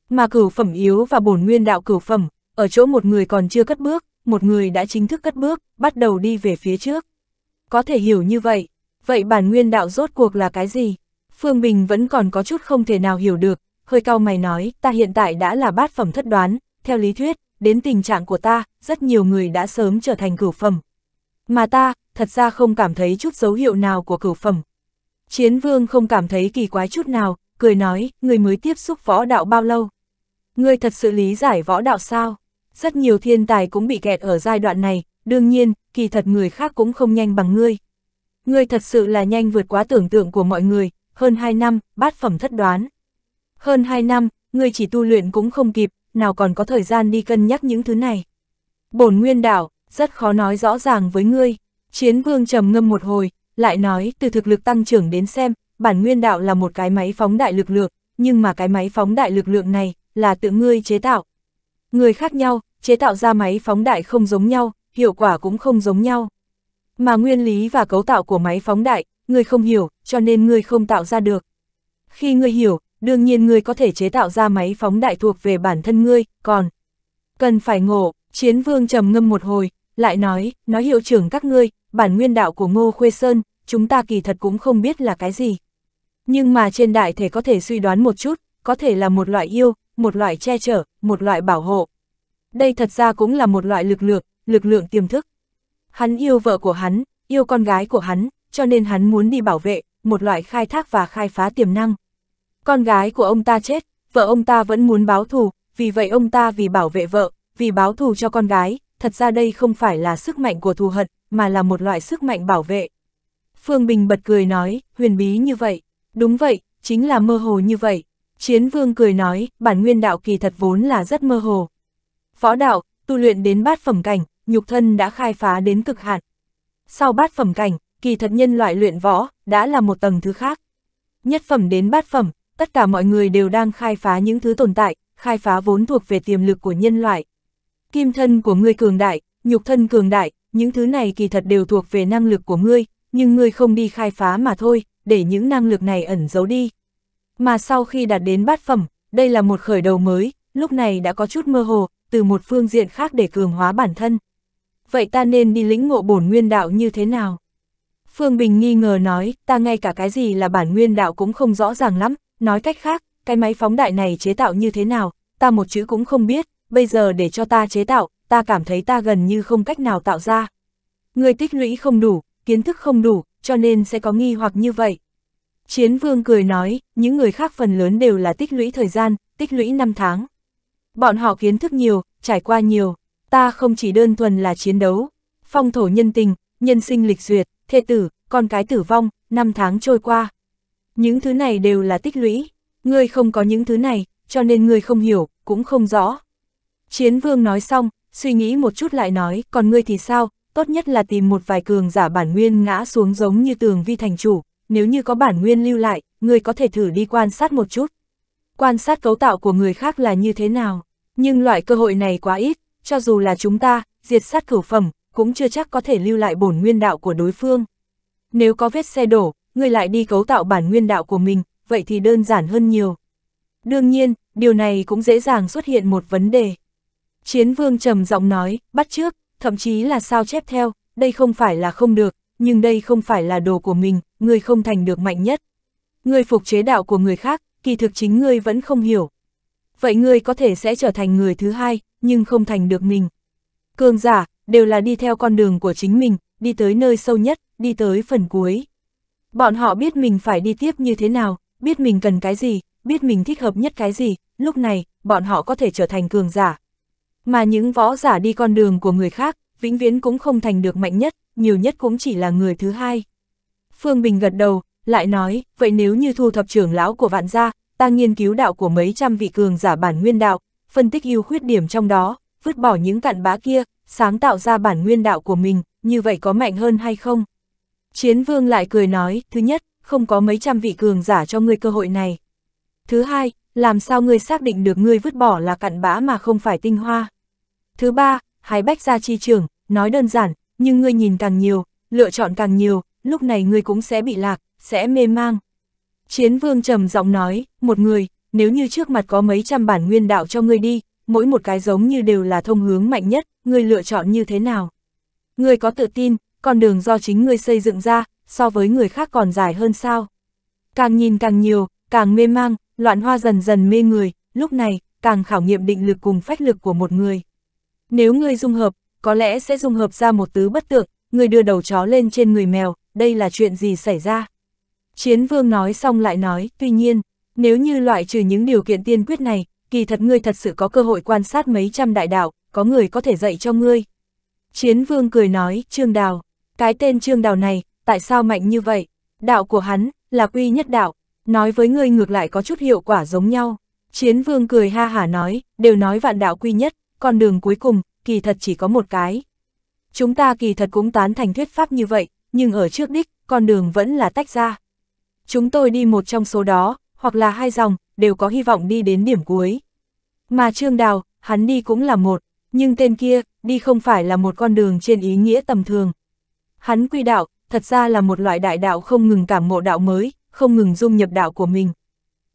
A: Mà cửu phẩm yếu và bổn nguyên đạo cửu phẩm, ở chỗ một người còn chưa cất bước, một người đã chính thức cất bước, bắt đầu đi về phía trước. Có thể hiểu như vậy, vậy bản nguyên đạo rốt cuộc là cái gì? Phương Bình vẫn còn có chút không thể nào hiểu được, hơi cau mày nói, ta hiện tại đã là bát phẩm thất đoán, theo lý thuyết, đến tình trạng của ta, rất nhiều người đã sớm trở thành cửu phẩm. Mà ta, thật ra không cảm thấy chút dấu hiệu nào của cửu phẩm. Chiến vương không cảm thấy kỳ quái chút nào, cười nói, người mới tiếp xúc võ đạo bao lâu? Người thật sự lý giải võ đạo sao? Rất nhiều thiên tài cũng bị kẹt ở giai đoạn này, đương nhiên, kỳ thật người khác cũng không nhanh bằng ngươi. Ngươi thật sự là nhanh vượt quá tưởng tượng của mọi người, hơn 2 năm, bát phẩm thất đoán. Hơn 2 năm, ngươi chỉ tu luyện cũng không kịp, nào còn có thời gian đi cân nhắc những thứ này. Bổn nguyên đạo, rất khó nói rõ ràng với ngươi. Chiến vương trầm ngâm một hồi, lại nói từ thực lực tăng trưởng đến xem, bản nguyên đạo là một cái máy phóng đại lực lượng, nhưng mà cái máy phóng đại lực lượng này là tự ngươi chế tạo. Người khác nhau, chế tạo ra máy phóng đại không giống nhau, hiệu quả cũng không giống nhau. Mà nguyên lý và cấu tạo của máy phóng đại, ngươi không hiểu, cho nên ngươi không tạo ra được. Khi ngươi hiểu, đương nhiên ngươi có thể chế tạo ra máy phóng đại thuộc về bản thân ngươi, còn cần phải ngộ, chiến vương trầm ngâm một hồi, lại nói, nói hiệu trưởng các ngươi, bản nguyên đạo của Ngô Khuê Sơn, chúng ta kỳ thật cũng không biết là cái gì. Nhưng mà trên đại thể có thể suy đoán một chút, có thể là một loại yêu, một loại che chở, một loại bảo hộ. Đây thật ra cũng là một loại lực lượng, lực lượng tiềm thức. Hắn yêu vợ của hắn, yêu con gái của hắn, cho nên hắn muốn đi bảo vệ, một loại khai thác và khai phá tiềm năng. Con gái của ông ta chết, vợ ông ta vẫn muốn báo thù, vì vậy ông ta vì bảo vệ vợ, vì báo thù cho con gái, thật ra đây không phải là sức mạnh của thù hận, mà là một loại sức mạnh bảo vệ. Phương Bình bật cười nói, huyền bí như vậy, đúng vậy, chính là mơ hồ như vậy. Chiến vương cười nói, bản nguyên đạo kỳ thật vốn là rất mơ hồ. Võ đạo, tu luyện đến bát phẩm cảnh, nhục thân đã khai phá đến cực hạn. Sau bát phẩm cảnh, kỳ thật nhân loại luyện võ, đã là một tầng thứ khác. Nhất phẩm đến bát phẩm, tất cả mọi người đều đang khai phá những thứ tồn tại, khai phá vốn thuộc về tiềm lực của nhân loại. Kim thân của ngươi cường đại, nhục thân cường đại, những thứ này kỳ thật đều thuộc về năng lực của ngươi, nhưng ngươi không đi khai phá mà thôi, để những năng lực này ẩn giấu đi. Mà sau khi đạt đến bát phẩm, đây là một khởi đầu mới, lúc này đã có chút mơ hồ, từ một phương diện khác để cường hóa bản thân. Vậy ta nên đi lĩnh ngộ bổn nguyên đạo như thế nào? Phương Bình nghi ngờ nói, ta ngay cả cái gì là bản nguyên đạo cũng không rõ ràng lắm, nói cách khác, cái máy phóng đại này chế tạo như thế nào, ta một chữ cũng không biết, bây giờ để cho ta chế tạo, ta cảm thấy ta gần như không cách nào tạo ra. Người tích lũy không đủ, kiến thức không đủ, cho nên sẽ có nghi hoặc như vậy. Chiến vương cười nói, những người khác phần lớn đều là tích lũy thời gian, tích lũy năm tháng. Bọn họ kiến thức nhiều, trải qua nhiều, ta không chỉ đơn thuần là chiến đấu. Phong thổ nhân tình, nhân sinh lịch duyệt, thê tử, con cái tử vong, năm tháng trôi qua. Những thứ này đều là tích lũy. Ngươi không có những thứ này, cho nên ngươi không hiểu, cũng không rõ. Chiến vương nói xong, suy nghĩ một chút lại nói, còn ngươi thì sao, tốt nhất là tìm một vài cường giả bản nguyên ngã xuống giống như tường vi thành chủ, nếu như có bản nguyên lưu lại, ngươi có thể thử đi quan sát một chút. Quan sát cấu tạo của người khác là như thế nào, nhưng loại cơ hội này quá ít, cho dù là chúng ta, diệt sát cửu phẩm, cũng chưa chắc có thể lưu lại bổn nguyên đạo của đối phương. Nếu có vết xe đổ, ngươi lại đi cấu tạo bản nguyên đạo của mình, vậy thì đơn giản hơn nhiều. Đương nhiên, điều này cũng dễ dàng xuất hiện một vấn đề. Chiến vương trầm giọng nói, bắt trước, thậm chí là sao chép theo, đây không phải là không được, nhưng đây không phải là đồ của mình, người không thành được mạnh nhất. Người phục chế đạo của người khác, kỳ thực chính ngươi vẫn không hiểu. Vậy ngươi có thể sẽ trở thành người thứ hai, nhưng không thành được mình. Cường giả, đều là đi theo con đường của chính mình, đi tới nơi sâu nhất, đi tới phần cuối. Bọn họ biết mình phải đi tiếp như thế nào, biết mình cần cái gì, biết mình thích hợp nhất cái gì, lúc này, bọn họ có thể trở thành cường giả, mà những võ giả đi con đường của người khác, vĩnh viễn cũng không thành được mạnh nhất, nhiều nhất cũng chỉ là người thứ hai. Phương Bình gật đầu, lại nói, vậy nếu như thu thập trưởng lão của vạn gia, ta nghiên cứu đạo của mấy trăm vị cường giả bản nguyên đạo, phân tích ưu khuyết điểm trong đó, vứt bỏ những cặn bã kia, sáng tạo ra bản nguyên đạo của mình, như vậy có mạnh hơn hay không? Chiến vương lại cười nói, thứ nhất, không có mấy trăm vị cường giả cho ngươi cơ hội này. Thứ hai, làm sao ngươi xác định được ngươi vứt bỏ là cặn bã mà không phải tinh hoa. Thứ ba, hái bách ra chi trưởng nói đơn giản, nhưng ngươi nhìn càng nhiều, lựa chọn càng nhiều, lúc này ngươi cũng sẽ bị lạc, sẽ mê mang. Chiến vương trầm giọng nói, một người, nếu như trước mặt có mấy trăm bản nguyên đạo cho ngươi đi, mỗi một cái giống như đều là thông hướng mạnh nhất, ngươi lựa chọn như thế nào. Ngươi có tự tin, con đường do chính ngươi xây dựng ra, so với người khác còn dài hơn sao. Càng nhìn càng nhiều, càng mê mang, loạn hoa dần dần mê người, lúc này, càng khảo nghiệm định lực cùng phách lực của một người. Nếu người dung hợp, có lẽ sẽ dung hợp ra một tứ bất tượng, người đưa đầu chó lên trên người mèo, đây là chuyện gì xảy ra? Chiến vương nói xong lại nói, tuy nhiên, nếu như loại trừ những điều kiện tiên quyết này, kỳ thật ngươi thật sự có cơ hội quan sát mấy trăm đại đạo, có người có thể dạy cho ngươi. Chiến vương cười nói, Trương Đào, cái tên Trương Đào này, tại sao mạnh như vậy? Đạo của hắn, là quy nhất đạo, nói với ngươi ngược lại có chút hiệu quả giống nhau. Chiến vương cười ha hả nói, đều nói vạn đạo quy nhất, con đường cuối cùng, kỳ thật chỉ có một cái. Chúng ta kỳ thật cũng tán thành thuyết pháp như vậy, nhưng ở trước đích, con đường vẫn là tách ra. Chúng tôi đi một trong số đó, hoặc là hai dòng, đều có hy vọng đi đến điểm cuối. Mà Trương Đào, hắn đi cũng là một, nhưng tên kia, đi không phải là một con đường trên ý nghĩa tầm thường. Hắn quy đạo, thật ra là một loại đại đạo không ngừng cảm ngộ đạo mới, không ngừng dung nhập đạo của mình.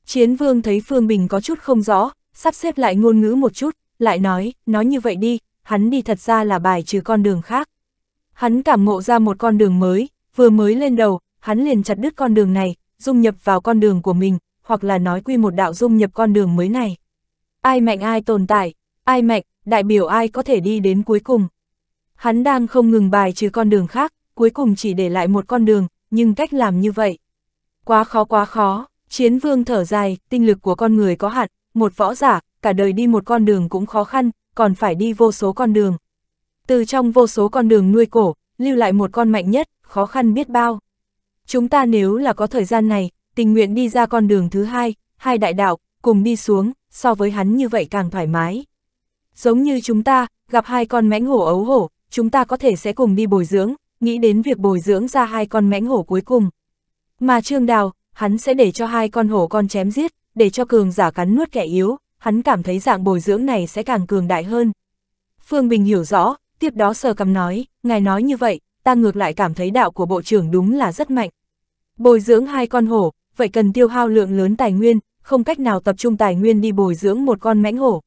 A: Chiến vương thấy Phương Bình có chút không rõ, sắp xếp lại ngôn ngữ một chút, lại nói, nói như vậy đi, hắn đi thật ra là bài trừ con đường khác. Hắn cảm ngộ ra một con đường mới, vừa mới lên đầu, hắn liền chặt đứt con đường này, dung nhập vào con đường của mình, hoặc là nói quy một đạo dung nhập con đường mới này. Ai mạnh ai tồn tại, ai mạnh, đại biểu ai có thể đi đến cuối cùng. Hắn đang không ngừng bài trừ con đường khác, cuối cùng chỉ để lại một con đường, nhưng cách làm như vậy, Quá khó quá khó, chiến vương thở dài, tinh lực của con người có hạn, một võ giả, cả đời đi một con đường cũng khó khăn, còn phải đi vô số con đường. Từ trong vô số con đường nuôi cổ, lưu lại một con mạnh nhất, khó khăn biết bao. Chúng ta nếu là có thời gian này, tình nguyện đi ra con đường thứ hai, hai đại đạo, cùng đi xuống, so với hắn như vậy càng thoải mái. Giống như chúng ta, gặp hai con mãnh hổ ấu hổ, chúng ta có thể sẽ cùng đi bồi dưỡng, nghĩ đến việc bồi dưỡng ra hai con mãnh hổ cuối cùng. Mà Trương Đào, hắn sẽ để cho hai con hổ con chém giết, để cho cường giả cắn nuốt kẻ yếu, hắn cảm thấy dạng bồi dưỡng này sẽ càng cường đại hơn. Phương Bình hiểu rõ, tiếp đó sờ cầm nói, ngài nói như vậy, ta ngược lại cảm thấy đạo của bộ trưởng đúng là rất mạnh. Bồi dưỡng hai con hổ, vậy cần tiêu hao lượng lớn tài nguyên, không cách nào tập trung tài nguyên đi bồi dưỡng một con mãnh hổ.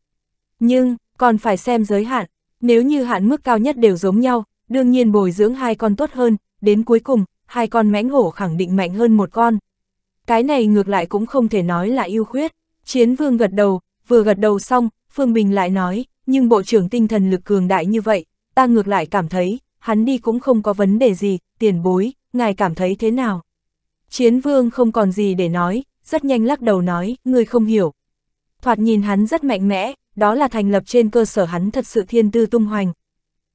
A: Nhưng, còn phải xem giới hạn, nếu như hạn mức cao nhất đều giống nhau, đương nhiên bồi dưỡng hai con tốt hơn, đến cuối cùng, hai con mãnh hổ khẳng định mạnh hơn một con. Cái này ngược lại cũng không thể nói là ưu khuyết. Chiến vương gật đầu, vừa gật đầu xong, Phương Bình lại nói, nhưng bộ trưởng tinh thần lực cường đại như vậy, ta ngược lại cảm thấy, hắn đi cũng không có vấn đề gì, tiền bối, ngài cảm thấy thế nào? Chiến vương không còn gì để nói, rất nhanh lắc đầu nói, người không hiểu. Thoạt nhìn hắn rất mạnh mẽ, đó là thành lập trên cơ sở hắn thật sự thiên tư tung hoành.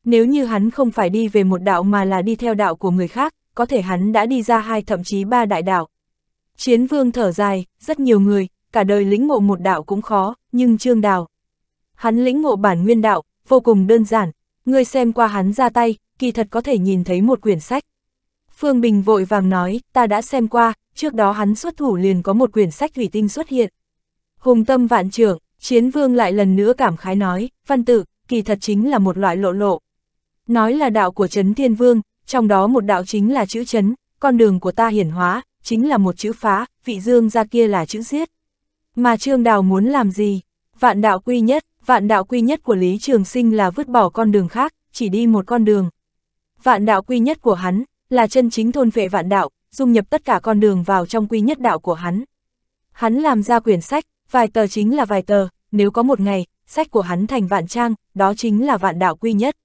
A: Nếu như hắn không phải đi về một đạo mà là đi theo đạo của người khác, có thể hắn đã đi ra hai thậm chí ba đại đạo. Chiến vương thở dài, rất nhiều người, cả đời lĩnh ngộ một đạo cũng khó, nhưng trương đào. Hắn lĩnh ngộ bản nguyên đạo, vô cùng đơn giản, người xem qua hắn ra tay, kỳ thật có thể nhìn thấy một quyển sách. Phương Bình vội vàng nói, ta đã xem qua, trước đó hắn xuất thủ liền có một quyển sách thủy tinh xuất hiện. Hùng tâm vạn trưởng, chiến vương lại lần nữa cảm khái nói, văn tử kỳ thật chính là một loại lộ lộ. Nói là đạo của Trấn Thiên Vương, trong đó một đạo chính là chữ chấn, con đường của ta hiển hóa, chính là một chữ phá, vị dương ra kia là chữ giết. Mà Trương Đào muốn làm gì? Vạn đạo quy nhất, vạn đạo quy nhất của Lý Trường Sinh là vứt bỏ con đường khác, chỉ đi một con đường. Vạn đạo quy nhất của hắn, là chân chính thôn vệ vạn đạo, dung nhập tất cả con đường vào trong quy nhất đạo của hắn. Hắn làm ra quyển sách, vài tờ chính là vài tờ, nếu có một ngày, sách của hắn thành vạn trang, đó chính là vạn đạo quy nhất.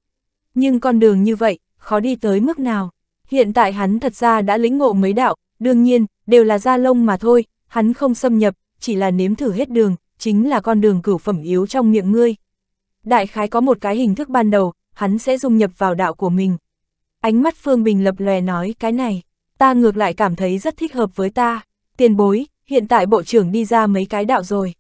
A: Nhưng con đường như vậy, khó đi tới mức nào. Hiện tại hắn thật ra đã lĩnh ngộ mấy đạo, đương nhiên, đều là da lông mà thôi, hắn không xâm nhập, chỉ là nếm thử hết đường, chính là con đường cửu phẩm yếu trong miệng ngươi. Đại khái có một cái hình thức ban đầu, hắn sẽ dung nhập vào đạo của mình. Ánh mắt Phương Bình lập lòe nói cái này, ta ngược lại cảm thấy rất thích hợp với ta, tiền bối, hiện tại bộ trưởng đi ra mấy cái đạo rồi.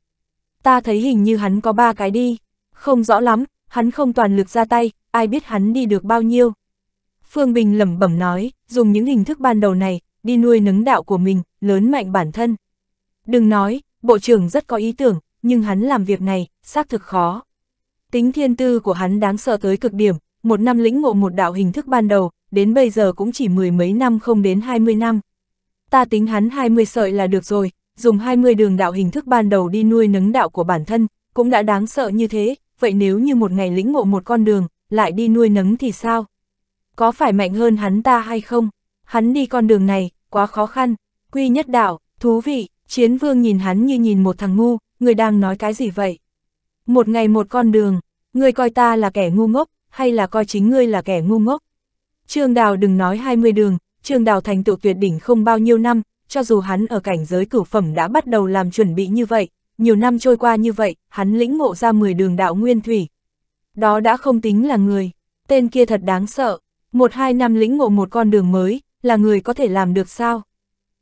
A: Ta thấy hình như hắn có ba cái đi, không rõ lắm, hắn không toàn lực ra tay, ai biết hắn đi được bao nhiêu. Phương Bình lẩm bẩm nói, dùng những hình thức ban đầu này, đi nuôi nấng đạo của mình, lớn mạnh bản thân. Đừng nói, bộ trưởng rất có ý tưởng, nhưng hắn làm việc này, xác thực khó. Tính thiên tư của hắn đáng sợ tới cực điểm, một năm lĩnh ngộ một đạo hình thức ban đầu, đến bây giờ cũng chỉ mười mấy năm không đến 20 năm. Ta tính hắn 20 sợi là được rồi, dùng 20 đường đạo hình thức ban đầu đi nuôi nấng đạo của bản thân, cũng đã đáng sợ như thế, vậy nếu như một ngày lĩnh ngộ một con đường, lại đi nuôi nấng thì sao? có phải mạnh hơn hắn ta hay không? Hắn đi con đường này, quá khó khăn, quy nhất đạo, thú vị, chiến vương nhìn hắn như nhìn một thằng ngu, người đang nói cái gì vậy? Một ngày một con đường, ngươi coi ta là kẻ ngu ngốc, hay là coi chính ngươi là kẻ ngu ngốc? Trương Đào đừng nói 20 đường, Trương Đào thành tựu tuyệt đỉnh không bao nhiêu năm, cho dù hắn ở cảnh giới cửu phẩm đã bắt đầu làm chuẩn bị như vậy, nhiều năm trôi qua như vậy, hắn lĩnh ngộ ra 10 đường đạo nguyên thủy. Đó đã không tính là người, tên kia thật đáng sợ, một hai năm lĩnh ngộ một con đường mới, là người có thể làm được sao?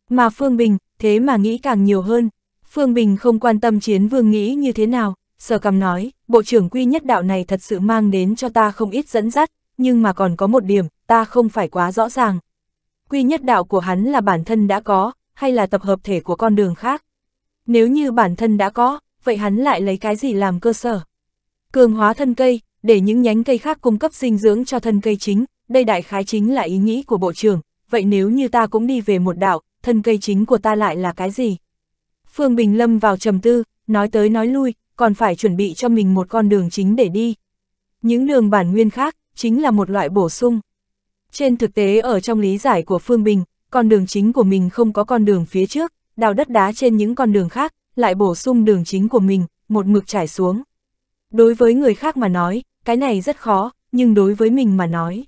A: Mà Phương Bình, thế mà nghĩ càng nhiều hơn. Phương Bình không quan tâm chiến vương nghĩ như thế nào, sở cầm nói, bộ trưởng quy nhất đạo này thật sự mang đến cho ta không ít dẫn dắt, nhưng mà còn có một điểm, ta không phải quá rõ ràng. Quy nhất đạo của hắn là bản thân đã có, hay là tập hợp thể của con đường khác? Nếu như bản thân đã có, vậy hắn lại lấy cái gì làm cơ sở? Cường hóa thân cây, để những nhánh cây khác cung cấp dinh dưỡng cho thân cây chính, đây đại khái chính là ý nghĩ của bộ trưởng, vậy nếu như ta cũng đi về một đảo thân cây chính của ta lại là cái gì? Phương Bình Lâm vào trầm tư, nói tới nói lui, còn phải chuẩn bị cho mình một con đường chính để đi. Những đường bản nguyên khác, chính là một loại bổ sung. Trên thực tế ở trong lý giải của Phương Bình, con đường chính của mình không có con đường phía trước, đào đất đá trên những con đường khác, lại bổ sung đường chính của mình, một mực trải xuống. Đối với người khác mà nói, cái này rất khó, nhưng đối với mình mà nói,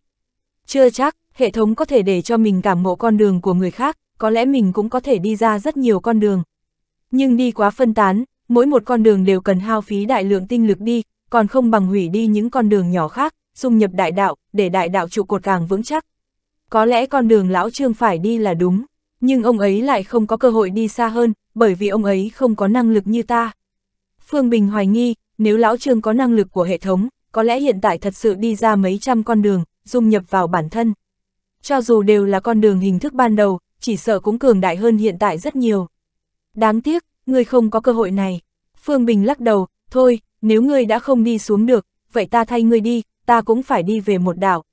A: chưa chắc, hệ thống có thể để cho mình cảm ngộ con đường của người khác, có lẽ mình cũng có thể đi ra rất nhiều con đường. Nhưng đi quá phân tán, mỗi một con đường đều cần hao phí đại lượng tinh lực đi, còn không bằng hủy đi những con đường nhỏ khác, xung nhập đại đạo, để đại đạo trụ cột càng vững chắc. Có lẽ con đường lão Trương phải đi là đúng, nhưng ông ấy lại không có cơ hội đi xa hơn, bởi vì ông ấy không có năng lực như ta. Phương Bình hoài nghi, nếu lão Trương có năng lực của hệ thống, có lẽ hiện tại thật sự đi ra mấy trăm con đường, dung nhập vào bản thân. Cho dù đều là con đường hình thức ban đầu, chỉ sợ cũng cường đại hơn hiện tại rất nhiều. Đáng tiếc, ngươi không có cơ hội này. Phương Bình lắc đầu, thôi, nếu ngươi đã không đi xuống được, vậy ta thay ngươi đi, ta cũng phải đi về một đảo.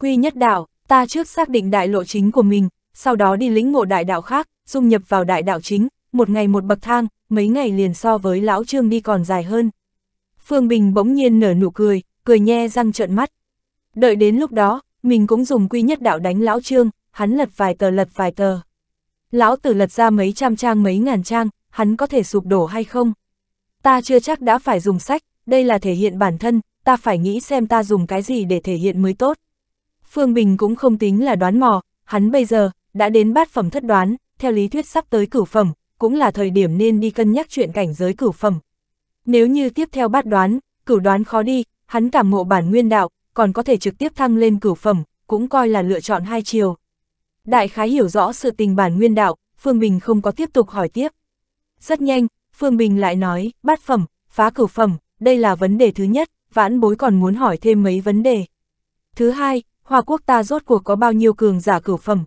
A: Quy nhất đảo, ta trước xác định đại lộ chính của mình, sau đó đi lĩnh ngộ đại đạo khác, dung nhập vào đại đạo chính, một ngày một bậc thang, mấy ngày liền so với lão trương đi còn dài hơn. Phương Bình bỗng nhiên nở nụ cười, cười nhe răng trợn mắt. Đợi đến lúc đó, mình cũng dùng quy nhất đạo đánh lão trương, hắn lật vài tờ lật vài tờ. Lão tử lật ra mấy trăm trang mấy ngàn trang, hắn có thể sụp đổ hay không? Ta chưa chắc đã phải dùng sách, đây là thể hiện bản thân, ta phải nghĩ xem ta dùng cái gì để thể hiện mới tốt. Phương Bình cũng không tính là đoán mò, hắn bây giờ, đã đến bát phẩm thất đoán, theo lý thuyết sắp tới cửu phẩm, cũng là thời điểm nên đi cân nhắc chuyện cảnh giới cửu phẩm. Nếu như tiếp theo bát đoán, cửu đoán khó đi, hắn cảm ngộ bản nguyên đạo, còn có thể trực tiếp thăng lên cửu phẩm, cũng coi là lựa chọn hai chiều. Đại khái hiểu rõ sự tình bản nguyên đạo, Phương Bình không có tiếp tục hỏi tiếp. Rất nhanh, Phương Bình lại nói, bát phẩm, phá cửu phẩm, đây là vấn đề thứ nhất, vãn bối còn muốn hỏi thêm mấy vấn đề. Thứ hai, Hoa Quốc ta rốt cuộc có bao nhiêu cường giả cửu phẩm?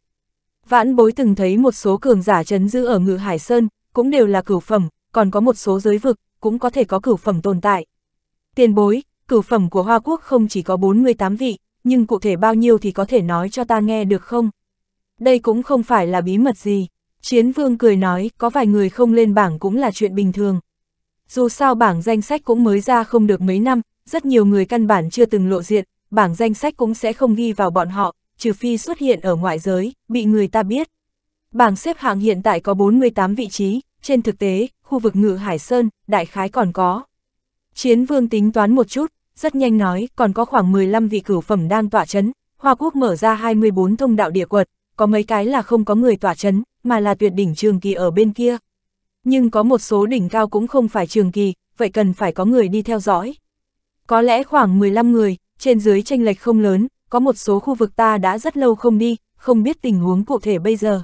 A: Vãn bối từng thấy một số cường giả chấn giữ ở ngự Hải Sơn, cũng đều là cửu phẩm, còn có một số giới vực, cũng có thể có cửu phẩm tồn tại. Tiền bối, cửu phẩm của Hoa Quốc không chỉ có 48 vị, nhưng cụ thể bao nhiêu thì có thể nói cho ta nghe được không? Đây cũng không phải là bí mật gì. Chiến vương cười nói, có vài người không lên bảng cũng là chuyện bình thường. Dù sao bảng danh sách cũng mới ra không được mấy năm, rất nhiều người căn bản chưa từng lộ diện, bảng danh sách cũng sẽ không ghi vào bọn họ, trừ phi xuất hiện ở ngoại giới, bị người ta biết. Bảng xếp hạng hiện tại có 48 vị trí, trên thực tế, khu vực ngự Hải Sơn, đại khái còn có Chiến vương tính toán một chút, rất nhanh nói, còn có khoảng 15 vị cửu phẩm đang tỏa chấn, Hoa Quốc mở ra 24 thông đạo địa quật, có mấy cái là không có người tỏa chấn, mà là tuyệt đỉnh trường kỳ ở bên kia. Nhưng có một số đỉnh cao cũng không phải trường kỳ, vậy cần phải có người đi theo dõi. Có lẽ khoảng 15 người, trên dưới tranh lệch không lớn, có một số khu vực ta đã rất lâu không đi, không biết tình huống cụ thể bây giờ.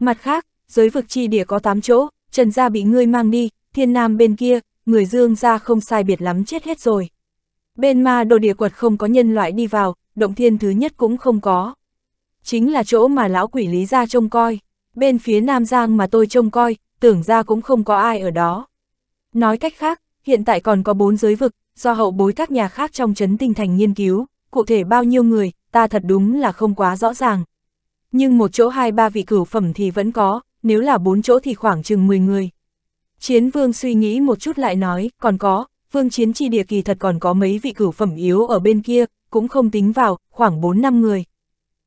A: Mặt khác, giới vực chi địa có 8 chỗ, Trần Gia bị ngươi mang đi, Thiên Nam bên kia, người dương ra không sai biệt lắm chết hết rồi. Bên ma đồ địa quật không có nhân loại đi vào, động thiên thứ nhất cũng không có. Chính là chỗ mà lão quỷ lý ra trông coi, bên phía Nam Giang mà tôi trông coi, tưởng ra cũng không có ai ở đó. Nói cách khác, hiện tại còn có bốn giới vực, do hậu bối các nhà khác trong chấn tinh thành nghiên cứu, cụ thể bao nhiêu người, ta thật đúng là không quá rõ ràng. Nhưng một chỗ hai ba vị cửu phẩm thì vẫn có, nếu là bốn chỗ thì khoảng chừng 10 người. Chiến vương suy nghĩ một chút lại nói, còn có, vương chiến chi địa kỳ thật còn có mấy vị cửu phẩm yếu ở bên kia, cũng không tính vào, khoảng 4 năm người.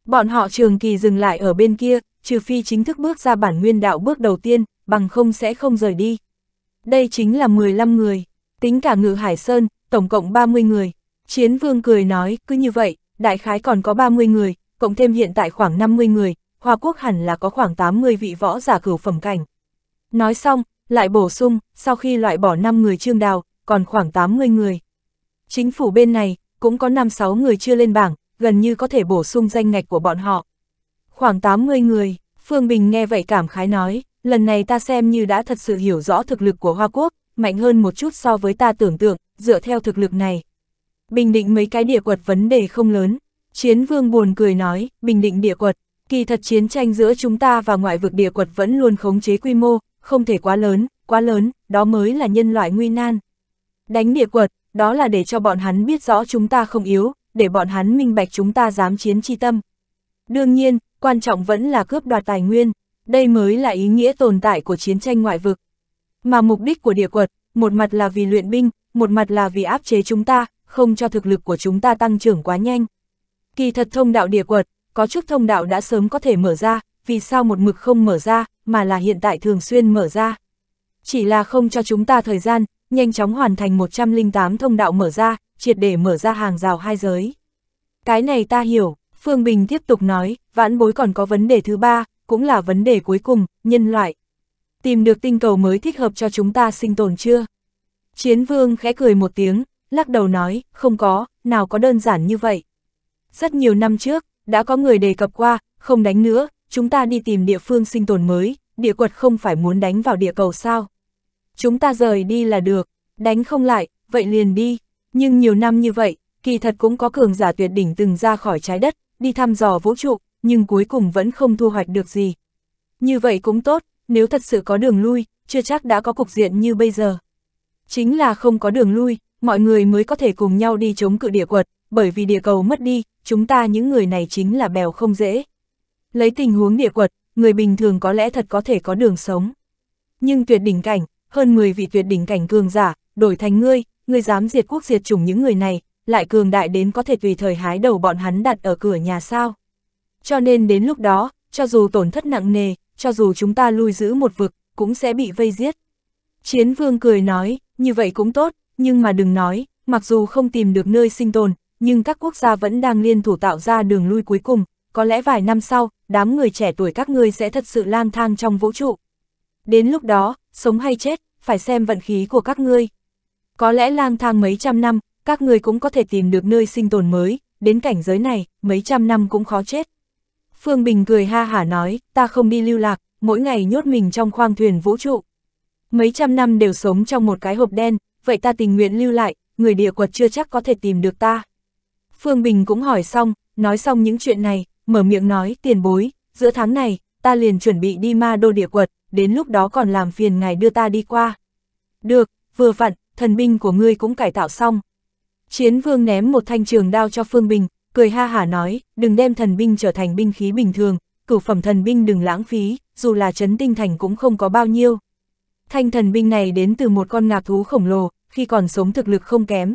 A: Bọn họ trường kỳ dừng lại ở bên kia, trừ phi chính thức bước ra bản nguyên đạo bước đầu tiên, bằng không sẽ không rời đi. Đây chính là 15 người, tính cả ngự Hải Sơn, tổng cộng 30 người. Chiến vương cười nói, cứ như vậy, đại khái còn có 30 người, cộng thêm hiện tại khoảng 50 người, Hoa Quốc hẳn là có khoảng 80 vị võ giả cửu phẩm cảnh. Nói xong, lại bổ sung, sau khi loại bỏ 5 người trương đào, còn khoảng 80 người. Chính phủ bên này, cũng có 5-6 người chưa lên bảng, gần như có thể bổ sung danh ngạch của bọn họ. Khoảng 80 người, Phương Bình nghe vậy cảm khái nói, lần này ta xem như đã thật sự hiểu rõ thực lực của Hoa Quốc, mạnh hơn một chút so với ta tưởng tượng, dựa theo thực lực này. Bình định mấy cái địa quật vấn đề không lớn. Chiến vương buồn cười nói, bình định địa quật, kỳ thật chiến tranh giữa chúng ta và ngoại vực địa quật vẫn luôn khống chế quy mô, không thể quá lớn, quá lớn, đó mới là nhân loại nguy nan. Đánh địa quật, đó là để cho bọn hắn biết rõ chúng ta không yếu, để bọn hắn minh bạch chúng ta dám chiến chi tâm. Đương nhiên, quan trọng vẫn là cướp đoạt tài nguyên, đây mới là ý nghĩa tồn tại của chiến tranh ngoại vực. Mà mục đích của địa quật, một mặt là vì luyện binh, một mặt là vì áp chế chúng ta, không cho thực lực của chúng ta tăng trưởng quá nhanh. Kỳ thật thông đạo địa quật, có chút thông đạo đã sớm có thể mở ra, vì sao một mực không mở ra, mà là hiện tại thường xuyên mở ra. Chỉ là không cho chúng ta thời gian, nhanh chóng hoàn thành 108 thông đạo mở ra, triệt để mở ra hàng rào hai giới. Cái này ta hiểu, Phương Bình tiếp tục nói, vãn bối còn có vấn đề thứ ba, cũng là vấn đề cuối cùng, nhân loại. Tìm được tinh cầu mới thích hợp cho chúng ta sinh tồn chưa? Chiến vương khẽ cười một tiếng, lắc đầu nói, không có, nào có đơn giản như vậy. Rất nhiều năm trước, đã có người đề cập qua, không đánh nữa, chúng ta đi tìm địa phương sinh tồn mới, địa quật không phải muốn đánh vào địa cầu sao. Chúng ta rời đi là được, đánh không lại, vậy liền đi. Nhưng nhiều năm như vậy, kỳ thật cũng có cường giả tuyệt đỉnh từng ra khỏi trái đất, đi thăm dò vũ trụ, nhưng cuối cùng vẫn không thu hoạch được gì. Như vậy cũng tốt, nếu thật sự có đường lui, chưa chắc đã có cục diện như bây giờ. Chính là không có đường lui, mọi người mới có thể cùng nhau đi chống cự địa quật, bởi vì địa cầu mất đi, chúng ta những người này chính là bèo không dễ. Lấy tình huống địa quật, người bình thường có lẽ thật có thể có đường sống. Nhưng tuyệt đỉnh cảnh, hơn 10 vị tuyệt đỉnh cảnh cường giả, đổi thành ngươi, ngươi dám diệt quốc diệt chủng những người này, lại cường đại đến có thể tùy thời hái đầu bọn hắn đặt ở cửa nhà sao. Cho nên đến lúc đó, cho dù tổn thất nặng nề, cho dù chúng ta lui giữ một vực, cũng sẽ bị vây giết. Chiến vương cười nói, như vậy cũng tốt, nhưng mà đừng nói, mặc dù không tìm được nơi sinh tồn, nhưng các quốc gia vẫn đang liên thủ tạo ra đường lui cuối cùng, có lẽ vài năm sau, đám người trẻ tuổi các ngươi sẽ thật sự lang thang trong vũ trụ. Đến lúc đó, sống hay chết, phải xem vận khí của các ngươi. Có lẽ lang thang mấy trăm năm, các ngươi cũng có thể tìm được nơi sinh tồn mới, đến cảnh giới này, mấy trăm năm cũng khó chết. Phương Bình cười ha hả nói, ta không đi lưu lạc, mỗi ngày nhốt mình trong khoang thuyền vũ trụ. Mấy trăm năm đều sống trong một cái hộp đen, vậy ta tình nguyện lưu lại, người địa quật chưa chắc có thể tìm được ta. Phương Bình cũng hỏi xong, nói xong những chuyện này, mở miệng nói, tiền bối, giữa tháng này, ta liền chuẩn bị đi ma đô địa quật, đến lúc đó còn làm phiền ngài đưa ta đi qua. Được, vừa vặn, thần binh của ngươi cũng cải tạo xong. Chiến vương ném một thanh trường đao cho Phương Bình, cười ha hả nói, đừng đem thần binh trở thành binh khí bình thường, cửu phẩm thần binh đừng lãng phí, dù là chấn tinh thành cũng không có bao nhiêu. Thanh thần binh này đến từ một con ngạc thú khổng lồ, khi còn sống thực lực không kém.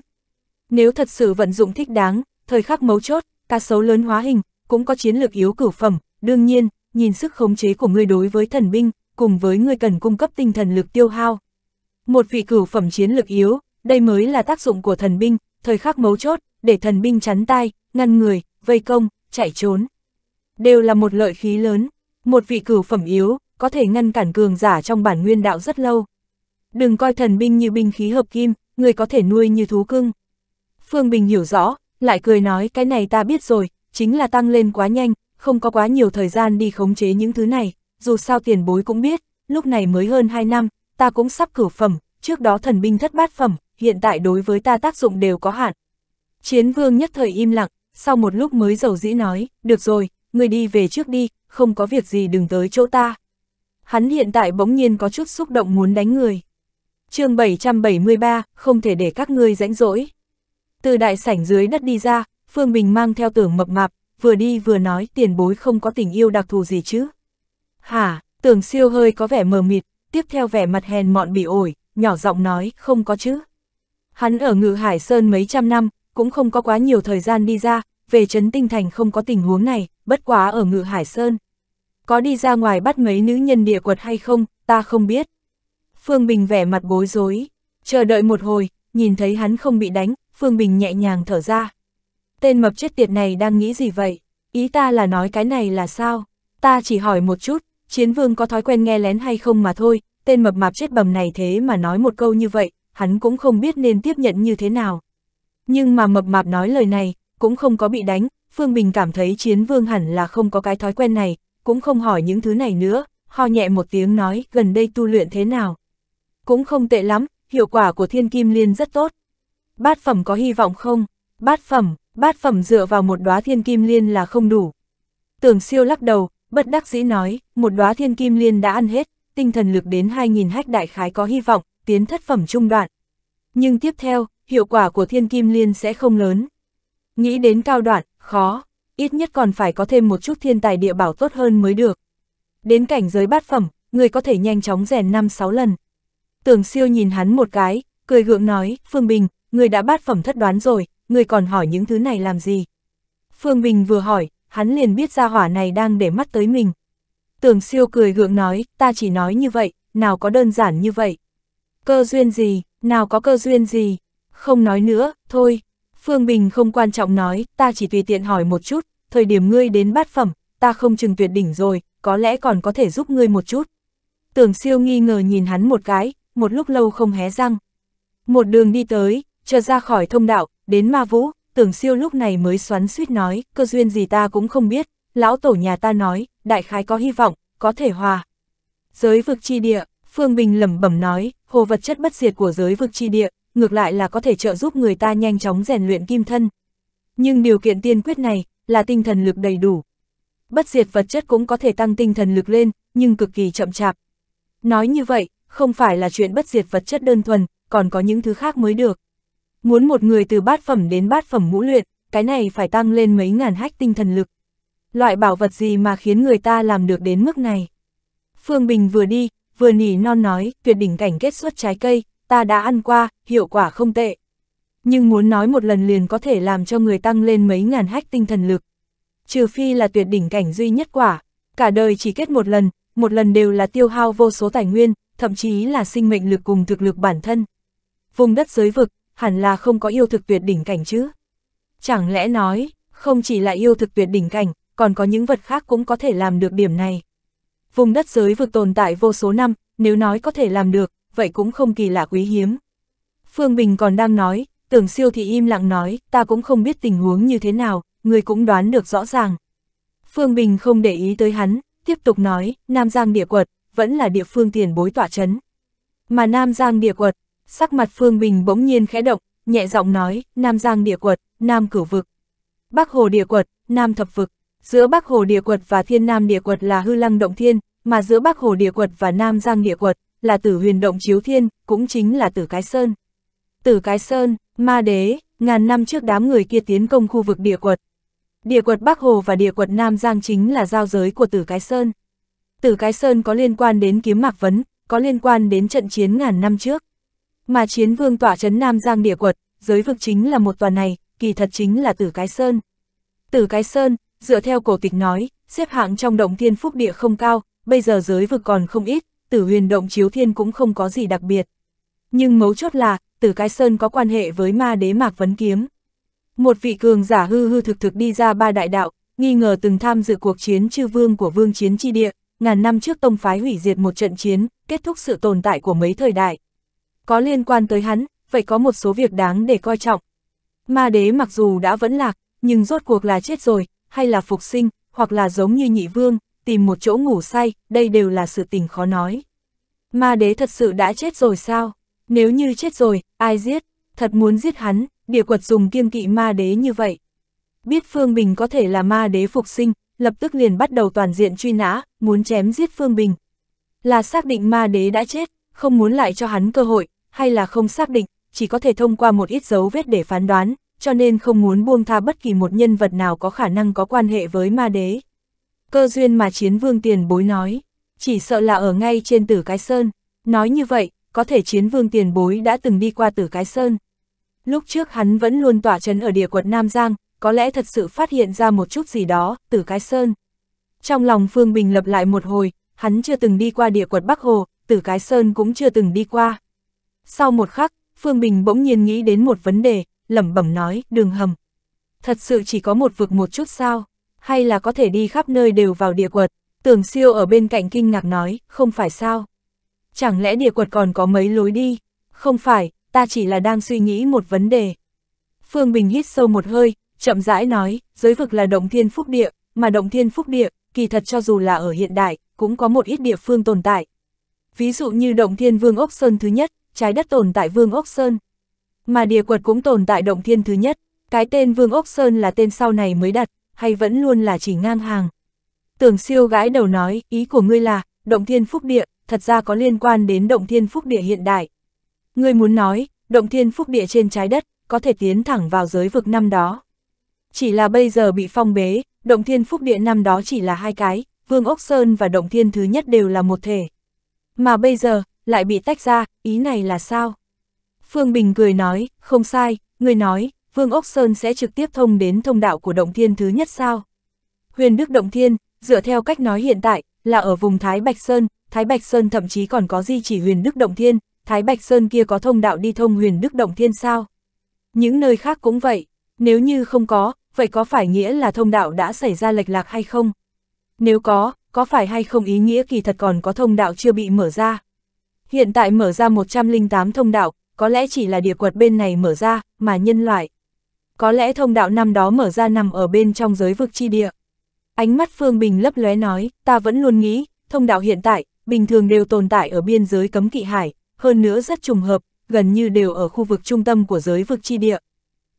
A: Nếu thật sự vận dụng thích đáng, thời khắc mấu chốt, ta xấu lớn hóa hình, cũng có chiến lược yếu cửu phẩm, đương nhiên, nhìn sức khống chế của ngươi đối với thần binh, cùng với ngươi cần cung cấp tinh thần lực tiêu hao. Một vị cửu phẩm chiến lược yếu, đây mới là tác dụng của thần binh, thời khắc mấu chốt, để thần binh chắn tai, ngăn người, vây công, chạy trốn. Đều là một lợi khí lớn, một vị cửu phẩm yếu, có thể ngăn cản cường giả trong bản nguyên đạo rất lâu. Đừng coi thần binh như binh khí hợp kim, người có thể nuôi như thú cưng. Phương Bình hiểu rõ, lại cười nói cái này ta biết rồi, chính là tăng lên quá nhanh, không có quá nhiều thời gian đi khống chế những thứ này, dù sao tiền bối cũng biết, lúc này mới hơn 2 năm, ta cũng sắp cửu phẩm, trước đó thần binh thất bát phẩm, hiện tại đối với ta tác dụng đều có hạn. Chiến vương nhất thời im lặng, sau một lúc mới dầu dĩ nói, được rồi, người đi về trước đi, không có việc gì đừng tới chỗ ta. Hắn hiện tại bỗng nhiên có chút xúc động muốn đánh người. chương 773, không thể để các ngươi rãnh rỗi. Từ đại sảnh dưới đất đi ra, Phương Bình mang theo tưởng mập mạp, vừa đi vừa nói tiền bối không có tình yêu đặc thù gì chứ. Hả, tưởng siêu hơi có vẻ mờ mịt, tiếp theo vẻ mặt hèn mọn bị ổi, nhỏ giọng nói không có chứ. Hắn ở ngự Hải Sơn mấy trăm năm, cũng không có quá nhiều thời gian đi ra, về chấn Tinh Thành không có tình huống này, bất quá ở ngự Hải Sơn. Có đi ra ngoài bắt mấy nữ nhân địa quật hay không, ta không biết. Phương Bình vẻ mặt bối rối, chờ đợi một hồi, nhìn thấy hắn không bị đánh, Phương Bình nhẹ nhàng thở ra tên mập chết tiệt này đang nghĩ gì vậy? Ý ta là nói cái này là sao? Ta chỉ hỏi một chút, chiến vương có thói quen nghe lén hay không mà thôi, tên mập mạp chết bầm này thế mà nói một câu như vậy, hắn cũng không biết nên tiếp nhận như thế nào. Nhưng mà mập mạp nói lời này, cũng không có bị đánh, Phương Bình cảm thấy chiến vương hẳn là không có cái thói quen này, cũng không hỏi những thứ này nữa, ho nhẹ một tiếng nói gần đây tu luyện thế nào. Cũng không tệ lắm, hiệu quả của thiên kim liên rất tốt. Bát phẩm có hy vọng không? Bát phẩm, bát phẩm dựa vào một đóa thiên kim liên là không đủ. Tưởng siêu lắc đầu, bất đắc dĩ nói, một đóa thiên kim liên đã ăn hết, tinh thần lực đến 2.000 hách đại khái có hy vọng, tiến thất phẩm trung đoạn. Nhưng tiếp theo, hiệu quả của thiên kim liên sẽ không lớn. Nghĩ đến cao đoạn, khó, ít nhất còn phải có thêm một chút thiên tài địa bảo tốt hơn mới được. Đến cảnh giới bát phẩm, người có thể nhanh chóng rèn 5-6 lần. Tưởng siêu nhìn hắn một cái, cười gượng nói, Phương Bình, người đã bát phẩm thất đoán rồi, người còn hỏi những thứ này làm gì? Phương Bình vừa hỏi, hắn liền biết ra hỏa này đang để mắt tới mình. Tưởng siêu cười gượng nói, ta chỉ nói như vậy, nào có đơn giản như vậy. Cơ duyên gì, nào có cơ duyên gì, không nói nữa, thôi. Phương Bình không quan trọng nói, ta chỉ tùy tiện hỏi một chút, thời điểm ngươi đến bát phẩm, ta không chừng tuyệt đỉnh rồi, có lẽ còn có thể giúp ngươi một chút. Tưởng siêu nghi ngờ nhìn hắn một cái, một lúc lâu không hé răng. Một đường đi tới, chờ ra khỏi thông đạo, đến ma vũ, tưởng siêu lúc này mới xoắn suýt nói, cơ duyên gì ta cũng không biết, lão tổ nhà ta nói, đại khái có hy vọng, có thể hòa. Giới vực chi địa, Phương Bình lẩm bẩm nói, hồ vật chất bất diệt của giới vực chi địa, ngược lại là có thể trợ giúp người ta nhanh chóng rèn luyện kim thân. Nhưng điều kiện tiên quyết này là tinh thần lực đầy đủ. Bất diệt vật chất cũng có thể tăng tinh thần lực lên, nhưng cực kỳ chậm chạp. Nói như vậy, không phải là chuyện bất diệt vật chất đơn thuần, còn có những thứ khác mới được. Muốn một người từ bát phẩm đến bát phẩm ngũ luyện, cái này phải tăng lên mấy ngàn hách tinh thần lực. Loại bảo vật gì mà khiến người ta làm được đến mức này? Phương Bình vừa đi, vừa nỉ non nói, tuyệt đỉnh cảnh kết xuất trái cây, ta đã ăn qua, hiệu quả không tệ. Nhưng muốn nói một lần liền có thể làm cho người tăng lên mấy ngàn hách tinh thần lực. Trừ phi là tuyệt đỉnh cảnh duy nhất quả, cả đời chỉ kết một lần, một lần đều là tiêu hao vô số tài nguyên, thậm chí là sinh mệnh lực cùng thực lực bản thân. Vùng đất giới vực, hẳn là không có yêu thực tuyệt đỉnh cảnh chứ. Chẳng lẽ nói, không chỉ là yêu thực tuyệt đỉnh cảnh, còn có những vật khác cũng có thể làm được điểm này. Vùng đất giới vực tồn tại vô số năm, nếu nói có thể làm được, vậy cũng không kỳ lạ quý hiếm. Phương Bình còn đang nói, tưởng siêu thì im lặng nói, ta cũng không biết tình huống như thế nào, người cũng đoán được rõ ràng. Phương Bình không để ý tới hắn, tiếp tục nói, Nam Giang địa quật, vẫn là địa phương tiền bối tỏa chấn. Mà Nam Giang địa quật, Sắc mặt Phương Bình bỗng nhiên khẽ động, nhẹ giọng nói, Nam Giang địa quật, Nam cửu vực. Bắc Hồ địa quật, Nam thập vực. Giữa Bắc Hồ địa quật và Thiên Nam địa quật là hư lăng động thiên, mà giữa Bắc Hồ địa quật và Nam Giang địa quật là tử huyền động chiếu thiên, cũng chính là tử cái sơn. Tử cái sơn, ma đế, ngàn năm trước đám người kia tiến công khu vực địa quật. Địa quật Bắc Hồ và địa quật Nam Giang chính là giao giới của tử cái sơn. Tử cái sơn có liên quan đến kiếm mạc vấn, có liên quan đến trận chiến ngàn năm trước. Mà chiến vương tỏa chấn Nam Giang địa quật, giới vực chính là một tòa này, kỳ thật chính là Tử Cái Sơn. Tử Cái Sơn, dựa theo cổ tịch nói, xếp hạng trong động thiên phúc địa không cao, bây giờ giới vực còn không ít, tử huyền động chiếu thiên cũng không có gì đặc biệt. Nhưng mấu chốt là, tử cái sơn có quan hệ với ma đế mạc vấn kiếm. Một vị cường giả hư hư thực thực đi ra ba đại đạo, nghi ngờ từng tham dự cuộc chiến chư vương của vương chiến chi địa, ngàn năm trước tông phái hủy diệt một trận chiến, kết thúc sự tồn tại của mấy thời đại có liên quan tới hắn, vậy có một số việc đáng để coi trọng. Ma đế mặc dù đã vẫn lạc, nhưng rốt cuộc là chết rồi, hay là phục sinh, hoặc là giống như nhị vương, tìm một chỗ ngủ say, đây đều là sự tình khó nói. Ma đế thật sự đã chết rồi sao? Nếu như chết rồi, ai giết? Thật muốn giết hắn, địa quật dùng kiêng kỵ ma đế như vậy. Biết Phương Bình có thể là ma đế phục sinh, lập tức liền bắt đầu toàn diện truy nã, muốn chém giết Phương Bình. Là xác định ma đế đã chết, không muốn lại cho hắn cơ hội, hay là không xác định, chỉ có thể thông qua một ít dấu vết để phán đoán, cho nên không muốn buông tha bất kỳ một nhân vật nào có khả năng có quan hệ với ma đế. Cơ duyên mà chiến vương tiền bối nói, chỉ sợ là ở ngay trên tử cái sơn, nói như vậy, có thể chiến vương tiền bối đã từng đi qua tử cái sơn. Lúc trước hắn vẫn luôn tỏa chấn ở địa quật Nam Giang, có lẽ thật sự phát hiện ra một chút gì đó, tử cái sơn. Trong lòng Phương Bình lập lại một hồi, hắn chưa từng đi qua địa quật Bắc Hồ, tử cái sơn cũng chưa từng đi qua. Sau một khắc, Phương Bình bỗng nhiên nghĩ đến một vấn đề, lẩm bẩm nói, đường hầm. Thật sự chỉ có một vực một chút sao, hay là có thể đi khắp nơi đều vào địa quật, tưởng siêu ở bên cạnh kinh ngạc nói, không phải sao. Chẳng lẽ địa quật còn có mấy lối đi? Không phải, ta chỉ là đang suy nghĩ một vấn đề. Phương Bình hít sâu một hơi, chậm rãi nói, giới vực là động thiên phúc địa, mà động thiên phúc địa, kỳ thật cho dù là ở hiện đại, cũng có một ít địa phương tồn tại. Ví dụ như động thiên vương ốc sơn thứ nhất, trái đất tồn tại Vương Ốc Sơn. Mà địa quật cũng tồn tại động thiên thứ nhất, cái tên Vương Ốc Sơn là tên sau này mới đặt, hay vẫn luôn là chỉ ngang hàng. Tưởng siêu gái đầu nói, ý của ngươi là, động thiên phúc địa, thật ra có liên quan đến động thiên phúc địa hiện đại. Ngươi muốn nói, động thiên phúc địa trên trái đất, có thể tiến thẳng vào giới vực năm đó. Chỉ là bây giờ bị phong bế, động thiên phúc địa năm đó chỉ là hai cái, Vương Ốc Sơn và động thiên thứ nhất đều là một thể. Mà bây giờ, lại bị tách ra, ý này là sao? Phương Bình cười nói, không sai, người nói, Vương Ốc Sơn sẽ trực tiếp thông đến thông đạo của Động Thiên thứ nhất sao? Huyền Đức Động Thiên, dựa theo cách nói hiện tại, là ở vùng Thái Bạch Sơn, Thái Bạch Sơn thậm chí còn có di chỉ Huyền Đức Động Thiên, Thái Bạch Sơn kia có thông đạo đi thông Huyền Đức Động Thiên sao? Những nơi khác cũng vậy, nếu như không có, vậy có phải nghĩa là thông đạo đã xảy ra lệch lạc hay không? Nếu có, có phải hay không ý nghĩa kỳ thật còn có thông đạo chưa bị mở ra? Hiện tại mở ra 108 thông đạo, có lẽ chỉ là địa quật bên này mở ra, mà nhân loại. Có lẽ thông đạo năm đó mở ra nằm ở bên trong giới vực chi địa. Ánh mắt Phương Bình lấp lóe nói, ta vẫn luôn nghĩ, thông đạo hiện tại, bình thường đều tồn tại ở biên giới cấm kỵ hải, hơn nữa rất trùng hợp, gần như đều ở khu vực trung tâm của giới vực chi địa.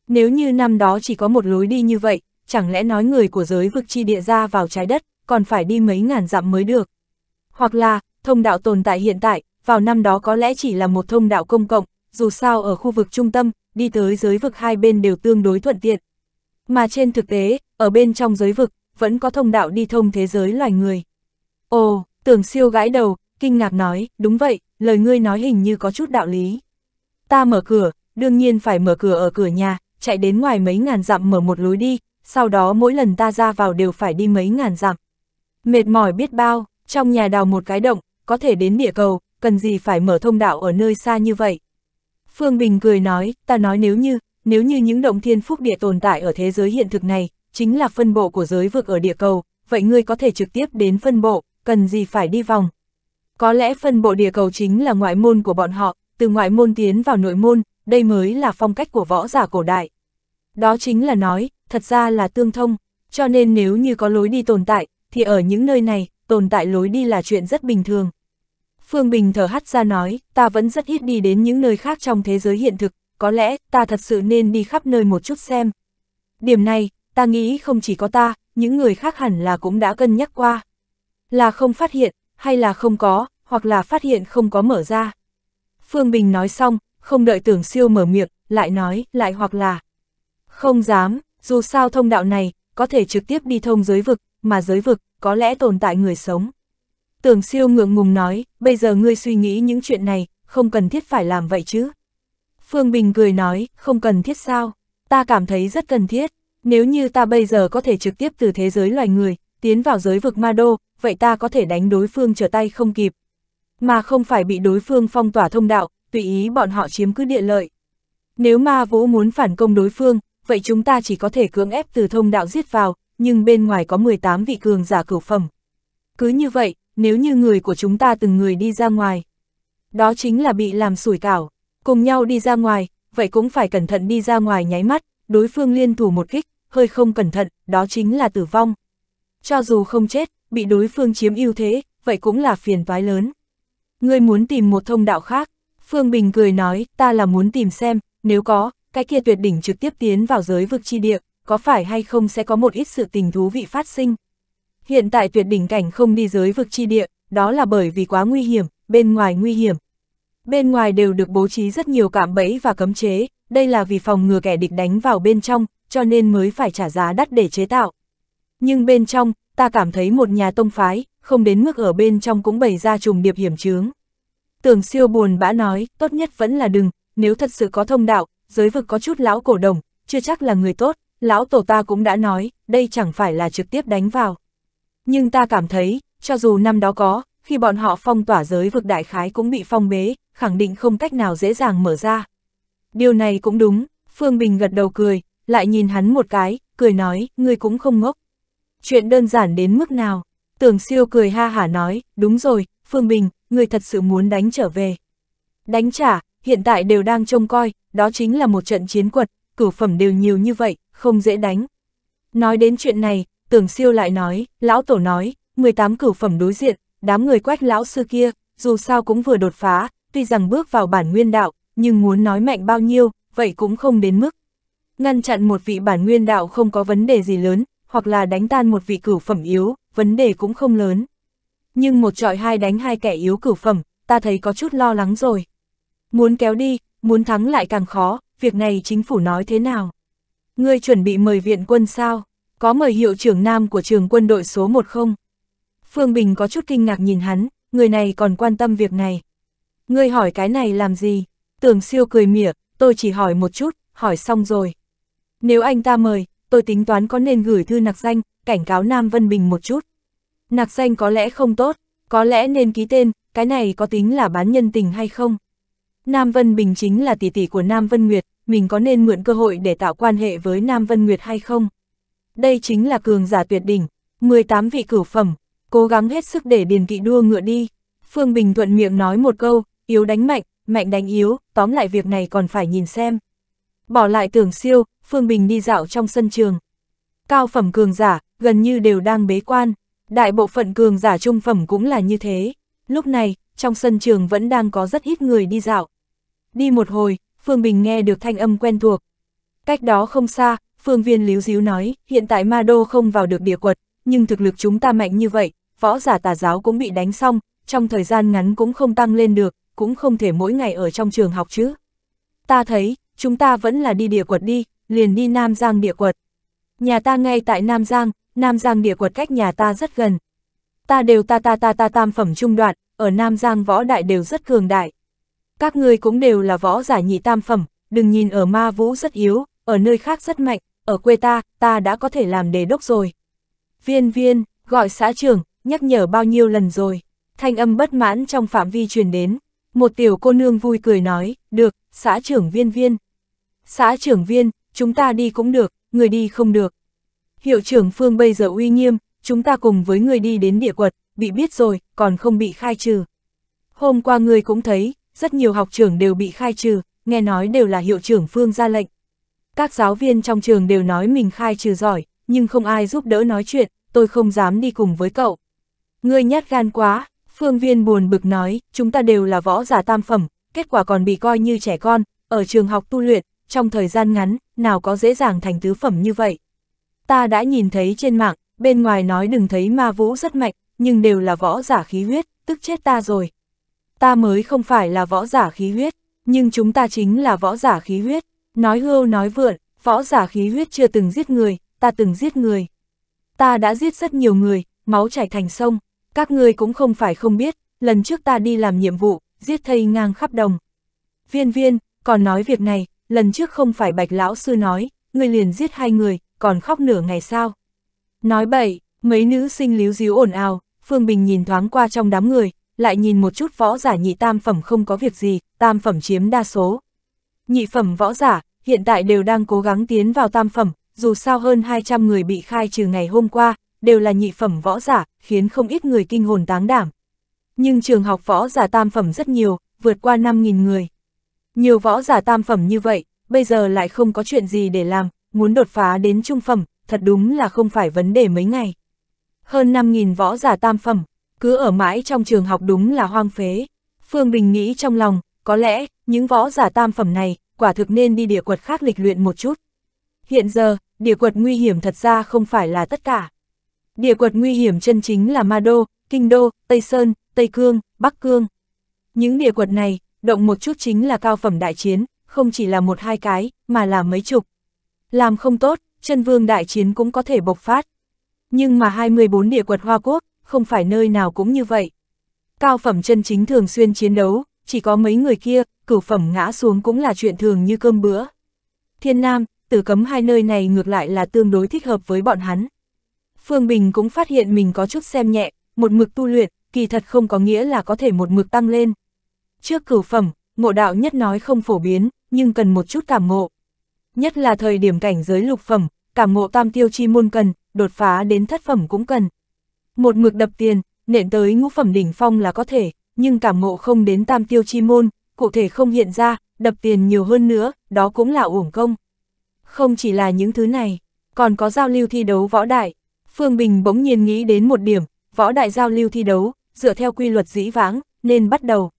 A: Nếu như năm đó chỉ có một lối đi như vậy, chẳng lẽ nói người của giới vực chi địa ra vào trái đất, còn phải đi mấy ngàn dặm mới được. Hoặc là, thông đạo tồn tại hiện tại, vào năm đó có lẽ chỉ là một thông đạo công cộng, dù sao ở khu vực trung tâm, đi tới giới vực hai bên đều tương đối thuận tiện. Mà trên thực tế, ở bên trong giới vực, vẫn có thông đạo đi thông thế giới loài người. Ồ, tưởng siêu gãi đầu, kinh ngạc nói, đúng vậy, lời ngươi nói hình như có chút đạo lý. Ta mở cửa, đương nhiên phải mở cửa ở cửa nhà, chạy đến ngoài mấy ngàn dặm mở một lối đi, sau đó mỗi lần ta ra vào đều phải đi mấy ngàn dặm. Mệt mỏi biết bao, trong nhà đào một cái động, có thể đến địa cầu, cần gì phải mở thông đạo ở nơi xa như vậy. Phương Bình cười nói, ta nói nếu như, nếu như những động thiên phúc địa tồn tại ở thế giới hiện thực này, chính là phân bộ của giới vực ở địa cầu, vậy ngươi có thể trực tiếp đến phân bộ, cần gì phải đi vòng. Có lẽ phân bộ địa cầu chính là ngoại môn của bọn họ, từ ngoại môn tiến vào nội môn, đây mới là phong cách của võ giả cổ đại. Đó chính là nói, thật ra là tương thông, cho nên nếu như có lối đi tồn tại, thì ở những nơi này, tồn tại lối đi là chuyện rất bình thường. Phương Bình thở hắt ra nói, ta vẫn rất ít đi đến những nơi khác trong thế giới hiện thực, có lẽ ta thật sự nên đi khắp nơi một chút xem. Điểm này, ta nghĩ không chỉ có ta, những người khác hẳn là cũng đã cân nhắc qua. Là không phát hiện, hay là không có, hoặc là phát hiện không có mở ra. Phương Bình nói xong, không đợi tưởng siêu mở miệng, lại nói, lại hoặc là. Không dám, dù sao thông đạo này, có thể trực tiếp đi thông giới vực, mà giới vực, có lẽ tồn tại người sống. Tưởng siêu ngượng ngùng nói, bây giờ ngươi suy nghĩ những chuyện này, không cần thiết phải làm vậy chứ. Phương Bình cười nói, không cần thiết sao, ta cảm thấy rất cần thiết, nếu như ta bây giờ có thể trực tiếp từ thế giới loài người, tiến vào giới vực ma đô, vậy ta có thể đánh đối phương trở tay không kịp. Mà không phải bị đối phương phong tỏa thông đạo, tùy ý bọn họ chiếm cứ địa lợi. Nếu ma vũ muốn phản công đối phương, vậy chúng ta chỉ có thể cưỡng ép từ thông đạo giết vào, nhưng bên ngoài có 18 vị cường giả cửu phẩm. Cứ như vậy, nếu như người của chúng ta từng người đi ra ngoài. Đó chính là bị làm sủi cảo, cùng nhau đi ra ngoài, vậy cũng phải cẩn thận đi ra ngoài nháy mắt, đối phương liên thủ một kích, hơi không cẩn thận, đó chính là tử vong. Cho dù không chết, bị đối phương chiếm ưu thế, vậy cũng là phiền toái lớn. Ngươi muốn tìm một thông đạo khác, Phương Bình cười nói, ta là muốn tìm xem, nếu có, cái kia tuyệt đỉnh trực tiếp tiến vào giới vực chi địa, có phải hay không sẽ có một ít sự tình thú vị phát sinh. Hiện tại tuyệt đỉnh cảnh không đi giới vực chi địa, đó là bởi vì quá nguy hiểm, bên ngoài nguy hiểm. Bên ngoài đều được bố trí rất nhiều cạm bẫy và cấm chế, đây là vì phòng ngừa kẻ địch đánh vào bên trong, cho nên mới phải trả giá đắt để chế tạo. Nhưng bên trong, ta cảm thấy một nhà tông phái, không đến mức ở bên trong cũng bày ra trùng điệp hiểm chướng. Tưởng siêu buồn bã nói, tốt nhất vẫn là đừng, nếu thật sự có thông đạo, giới vực có chút lão cổ đồng, chưa chắc là người tốt, lão tổ ta cũng đã nói, đây chẳng phải là trực tiếp đánh vào. Nhưng ta cảm thấy, cho dù năm đó có, khi bọn họ phong tỏa giới vực đại khái cũng bị phong bế, khẳng định không cách nào dễ dàng mở ra. Điều này cũng đúng, Phương Bình gật đầu cười, lại nhìn hắn một cái, cười nói, ngươi cũng không ngốc. Chuyện đơn giản đến mức nào? Tưởng siêu cười ha hả nói, đúng rồi, Phương Bình, ngươi thật sự muốn đánh trở về. Đánh trả, hiện tại đều đang trông coi, đó chính là một trận chiến quật, cửu phẩm đều nhiều như vậy, không dễ đánh. Nói đến chuyện này, tưởng siêu lại nói, lão tổ nói, 18 cửu phẩm đối diện, đám người quách lão sư kia, dù sao cũng vừa đột phá, tuy rằng bước vào bản nguyên đạo, nhưng muốn nói mạnh bao nhiêu, vậy cũng không đến mức. Ngăn chặn một vị bản nguyên đạo không có vấn đề gì lớn, hoặc là đánh tan một vị cửu phẩm yếu, vấn đề cũng không lớn. Nhưng một trọi hai đánh hai kẻ yếu cửu phẩm, ta thấy có chút lo lắng rồi. Muốn kéo đi, muốn thắng lại càng khó, việc này chính phủ nói thế nào? Ngươi chuẩn bị mời viện quân sao? có mời hiệu trưởng nam của trường quân đội số 1 không? Phương Bình có chút kinh ngạc nhìn hắn, người này còn quan tâm việc này. Ngươi hỏi cái này làm gì? Tưởng siêu cười mỉa, tôi chỉ hỏi một chút, hỏi xong rồi. Nếu anh ta mời, tôi tính toán có nên gửi thư nặc danh, cảnh cáo Nam Vân Bình một chút. Nặc danh có lẽ không tốt, có lẽ nên ký tên, cái này có tính là bán nhân tình hay không? Nam Vân Bình chính là tỷ tỷ của Nam Vân Nguyệt, mình có nên mượn cơ hội để tạo quan hệ với Nam Vân Nguyệt hay không? đây chính là cường giả tuyệt đỉnh, 18 vị cửu phẩm, cố gắng hết sức để điền kỵ đua ngựa đi. Phương Bình thuận miệng nói một câu, yếu đánh mạnh, mạnh đánh yếu, tóm lại việc này còn phải nhìn xem. Bỏ lại tưởng siêu, Phương Bình đi dạo trong sân trường. Cao phẩm cường giả, gần như đều đang bế quan, đại bộ phận cường giả trung phẩm cũng là như thế. Lúc này, trong sân trường vẫn đang có rất ít người đi dạo. Đi một hồi, Phương Bình nghe được thanh âm quen thuộc. Cách đó không xa, Phương viên líu díu nói, hiện tại ma đô không vào được địa quật, nhưng thực lực chúng ta mạnh như vậy, võ giả tà giáo cũng bị đánh xong, trong thời gian ngắn cũng không tăng lên được, cũng không thể mỗi ngày ở trong trường học chứ. Ta thấy, chúng ta vẫn là đi địa quật đi, liền đi Nam Giang địa quật. Nhà ta ngay tại Nam Giang, Nam Giang địa quật cách nhà ta rất gần. Ta đều ta ta ta ta tam phẩm trung đoạn, ở Nam Giang võ đại đều rất cường đại. Các ngươi cũng đều là võ giả nhị tam phẩm, đừng nhìn ở ma vũ rất yếu, ở nơi khác rất mạnh, ở quê ta, ta đã có thể làm đề đốc rồi. Viên viên, gọi xã trưởng, nhắc nhở bao nhiêu lần rồi. Thanh âm bất mãn trong phạm vi truyền đến. Một tiểu cô nương vui cười nói, được, xã trưởng viên viên. Xã trưởng viên, chúng ta đi cũng được, người đi không được. Hiệu trưởng Phương bây giờ uy nghiêm, chúng ta cùng với người đi đến địa quật, bị biết rồi, còn không bị khai trừ. Hôm qua người cũng thấy, rất nhiều học trưởng đều bị khai trừ, nghe nói đều là hiệu trưởng Phương ra lệnh. Các giáo viên trong trường đều nói mình khai trừ giỏi, nhưng không ai giúp đỡ nói chuyện, tôi không dám đi cùng với cậu. Ngươi nhát gan quá, phương viên buồn bực nói, chúng ta đều là võ giả tam phẩm, kết quả còn bị coi như trẻ con, ở trường học tu luyện, trong thời gian ngắn, nào có dễ dàng thành tứ phẩm như vậy. Ta đã nhìn thấy trên mạng, bên ngoài nói đừng thấy ma vũ rất mạnh, nhưng đều là võ giả khí huyết, tức chết ta rồi. Ta mới không phải là võ giả khí huyết, nhưng chúng ta chính là võ giả khí huyết, Nói hưu nói vượn, võ giả khí huyết chưa từng giết người, ta từng giết người. Ta đã giết rất nhiều người, máu chảy thành sông, các ngươi cũng không phải không biết, lần trước ta đi làm nhiệm vụ, giết thây ngang khắp đồng. Viên viên, còn nói việc này, lần trước không phải bạch lão sư nói, người liền giết hai người, còn khóc nửa ngày sao. Nói bậy, mấy nữ sinh líu díu ồn ào, Phương Bình nhìn thoáng qua trong đám người, lại nhìn một chút võ giả nhị tam phẩm không có việc gì, tam phẩm chiếm đa số. Nhị phẩm võ giả, hiện tại đều đang cố gắng tiến vào tam phẩm, dù sao hơn 200 người bị khai trừ ngày hôm qua, đều là nhị phẩm võ giả, khiến không ít người kinh hồn táng đảm. Nhưng trường học võ giả tam phẩm rất nhiều, vượt qua 5.000 người. Nhiều võ giả tam phẩm như vậy, bây giờ lại không có chuyện gì để làm, muốn đột phá đến trung phẩm, thật đúng là không phải vấn đề mấy ngày. Hơn 5.000 võ giả tam phẩm, cứ ở mãi trong trường học đúng là hoang phế. Phương Bình nghĩ trong lòng, có lẽ, những võ giả tam phẩm này, quả thực nên đi địa quật khác lịch luyện một chút. Hiện giờ, địa quật nguy hiểm thật ra không phải là tất cả. Địa quật nguy hiểm chân chính là Ma Đô, Kinh Đô, Tây Sơn, Tây Cương, Bắc Cương. Những địa quật này, động một chút chính là cao phẩm đại chiến, không chỉ là một hai cái, mà là mấy chục. Làm không tốt, chân vương đại chiến cũng có thể bộc phát. Nhưng mà 24 địa quật Hoa Quốc, không phải nơi nào cũng như vậy. Cao phẩm chân chính thường xuyên chiến đấu, chỉ có mấy người kia, cửu phẩm ngã xuống cũng là chuyện thường như cơm bữa. Thiên Nam, tử cấm hai nơi này ngược lại là tương đối thích hợp với bọn hắn. Phương Bình cũng phát hiện mình có chút xem nhẹ, một mực tu luyện, kỳ thật không có nghĩa là có thể một mực tăng lên. Trước cửu phẩm, ngộ đạo nhất nói không phổ biến, nhưng cần một chút cảm ngộ. Nhất là thời điểm cảnh giới lục phẩm, cảm ngộ tam tiêu chi môn cần, đột phá đến thất phẩm cũng cần. Một mực đập tiền, nện tới ngũ phẩm đỉnh phong là có thể, nhưng cảm ngộ không đến tam tiêu chi môn, cụ thể không hiện ra, đập tiền nhiều hơn nữa, đó cũng là uổng công. Không chỉ là những thứ này, còn có giao lưu thi đấu võ đại. Phương Bình bỗng nhiên nghĩ đến một điểm, võ đại giao lưu thi đấu, dựa theo quy luật dĩ vãng, nên bắt đầu.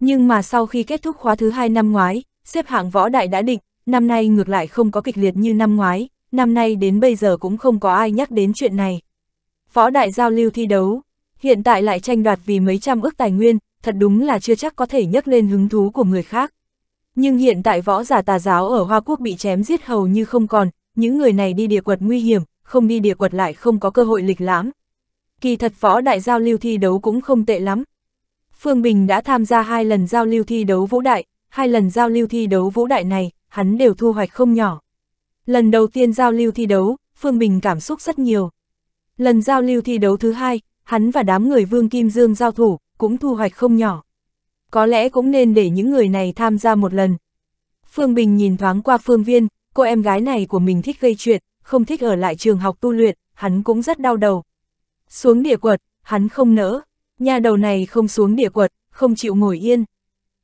A: Nhưng mà sau khi kết thúc khóa thứ hai năm ngoái, xếp hạng võ đại đã định, năm nay ngược lại không có kịch liệt như năm ngoái, năm nay đến bây giờ cũng không có ai nhắc đến chuyện này. Võ đại giao lưu thi đấu, hiện tại lại tranh đoạt vì mấy trăm ước tài nguyên, thật đúng là chưa chắc có thể nhấc lên hứng thú của người khác. Nhưng hiện tại võ giả tà giáo ở Hoa Quốc bị chém giết hầu như không còn, những người này đi địa quật nguy hiểm, không đi địa quật lại không có cơ hội lịch lãm. Kỳ thật võ đại giao lưu thi đấu cũng không tệ lắm. Phương Bình đã tham gia hai lần giao lưu thi đấu vũ đại, hai lần giao lưu thi đấu vũ đại này, hắn đều thu hoạch không nhỏ. Lần đầu tiên giao lưu thi đấu, Phương Bình cảm xúc rất nhiều. Lần giao lưu thi đấu thứ hai, hắn và đám người Vương Kim Dương giao thủ, cũng thu hoạch không nhỏ. Có lẽ cũng nên để những người này tham gia một lần. Phương Bình nhìn thoáng qua Phương Viên, cô em gái này của mình thích gây chuyện, không thích ở lại trường học tu luyện, hắn cũng rất đau đầu. Xuống địa quật, hắn không nỡ, nhà đầu này không xuống địa quật, không chịu ngồi yên.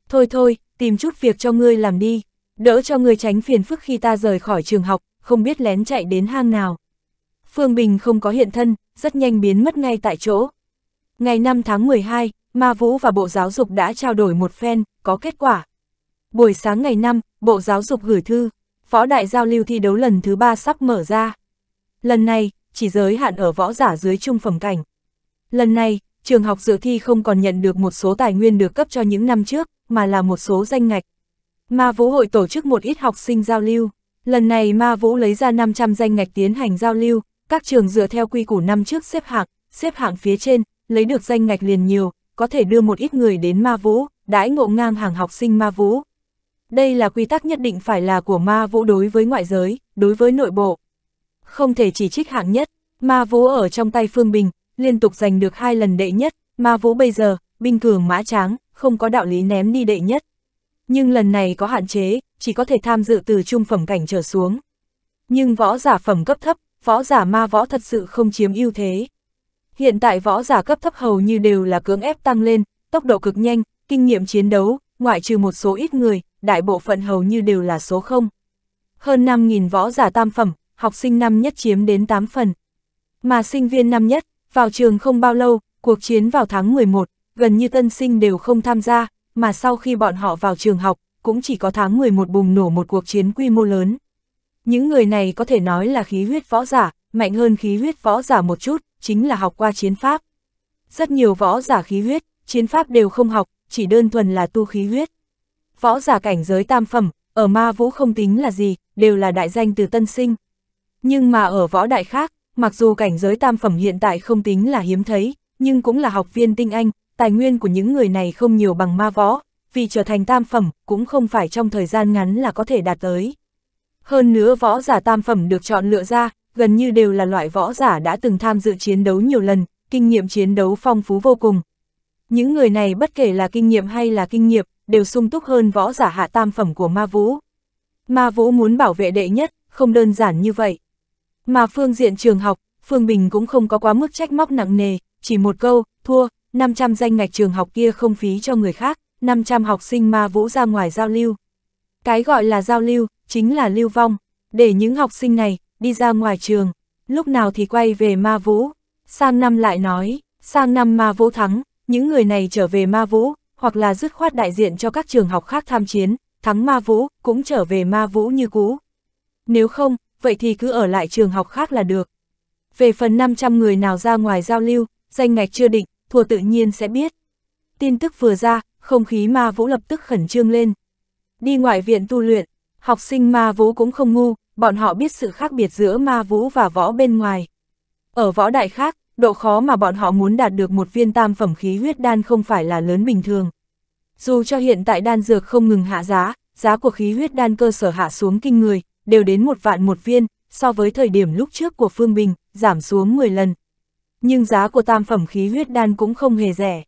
A: Thôi thôi, tìm chút việc cho ngươi làm đi, đỡ cho ngươi tránh phiền phức khi ta rời khỏi trường học, không biết lén chạy đến hang nào. Phương Bình không có hiện thân, rất nhanh biến mất ngay tại chỗ. Ngày 5 tháng 12, Ma Vũ và Bộ Giáo dục đã trao đổi một phen, có kết quả. Buổi sáng ngày 5, Bộ Giáo dục gửi thư, Phó đại giao lưu thi đấu lần thứ 3 sắp mở ra. Lần này, chỉ giới hạn ở võ giả dưới trung phẩm cảnh. Lần này, trường học dự thi không còn nhận được một số tài nguyên được cấp cho những năm trước, mà là một số danh ngạch. Ma Vũ hội tổ chức một ít học sinh giao lưu. Lần này Ma Vũ lấy ra 500 danh ngạch tiến hành giao lưu, các trường dựa theo quy củ năm trước xếp hạng, xếp hạng phía trên, lấy được danh ngạch liền nhiều, có thể đưa một ít người đến ma vũ, đãi ngộ ngang hàng học sinh ma vũ. Đây là quy tắc nhất định phải là của ma vũ đối với ngoại giới, đối với nội bộ. Không thể chỉ trích hạng nhất, ma vũ ở trong tay Phương Bình, liên tục giành được hai lần đệ nhất, ma vũ bây giờ, binh cường mã tráng, không có đạo lý ném đi đệ nhất. Nhưng lần này có hạn chế, chỉ có thể tham dự từ trung phẩm cảnh trở xuống. Nhưng võ giả phẩm cấp thấp, võ giả ma võ thật sự không chiếm ưu thế. Hiện tại võ giả cấp thấp hầu như đều là cưỡng ép tăng lên, tốc độ cực nhanh, kinh nghiệm chiến đấu, ngoại trừ một số ít người, đại bộ phận hầu như đều là số 0. Hơn 5.000 võ giả tam phẩm, học sinh năm nhất chiếm đến 8 phần. Mà sinh viên năm nhất, vào trường không bao lâu, cuộc chiến vào tháng 11, gần như tân sinh đều không tham gia, mà sau khi bọn họ vào trường học, cũng chỉ có tháng 11 bùng nổ một cuộc chiến quy mô lớn. Những người này có thể nói là khí huyết võ giả, mạnh hơn khí huyết võ giả một chút, chính là học qua chiến pháp. Rất nhiều võ giả khí huyết, chiến pháp đều không học, chỉ đơn thuần là tu khí huyết. Võ giả cảnh giới tam phẩm, ở ma vũ không tính là gì, đều là đại danh từ tân sinh. Nhưng mà ở võ đại khác, mặc dù cảnh giới tam phẩm hiện tại không tính là hiếm thấy, nhưng cũng là học viên tinh anh, tài nguyên của những người này không nhiều bằng ma võ, vì trở thành tam phẩm cũng không phải trong thời gian ngắn là có thể đạt tới. Hơn nữa võ giả tam phẩm được chọn lựa ra, gần như đều là loại võ giả đã từng tham dự chiến đấu nhiều lần, kinh nghiệm chiến đấu phong phú vô cùng. Những người này bất kể là kinh nghiệm hay là kinh nghiệm, đều sung túc hơn võ giả hạ tam phẩm của ma vũ. Ma vũ muốn bảo vệ đệ nhất, không đơn giản như vậy. Mà phương diện trường học, Phương Bình cũng không có quá mức trách móc nặng nề, chỉ một câu, thua, 500 danh ngạch trường học kia không phí cho người khác, 500 học sinh ma vũ ra ngoài giao lưu. Cái gọi là giao lưu, chính là lưu vong. Để những học sinh này, đi ra ngoài trường, lúc nào thì quay về ma vũ. Sang năm lại nói, sang năm ma vũ thắng, những người này trở về ma vũ, hoặc là dứt khoát đại diện cho các trường học khác tham chiến, thắng ma vũ, cũng trở về ma vũ như cũ. Nếu không, vậy thì cứ ở lại trường học khác là được. Về phần 500 người nào ra ngoài giao lưu, danh ngạch chưa định, thua tự nhiên sẽ biết. Tin tức vừa ra, không khí ma vũ lập tức khẩn trương lên. Đi ngoại viện tu luyện, học sinh ma vũ cũng không ngu, bọn họ biết sự khác biệt giữa ma vũ và võ bên ngoài. Ở võ đại khác, độ khó mà bọn họ muốn đạt được một viên tam phẩm khí huyết đan không phải là lớn bình thường. Dù cho hiện tại đan dược không ngừng hạ giá, giá của khí huyết đan cơ sở hạ xuống kinh người, đều đến một vạn một viên, so với thời điểm lúc trước của Phương Bình, giảm xuống 10 lần. Nhưng giá của tam phẩm khí huyết đan cũng không hề rẻ.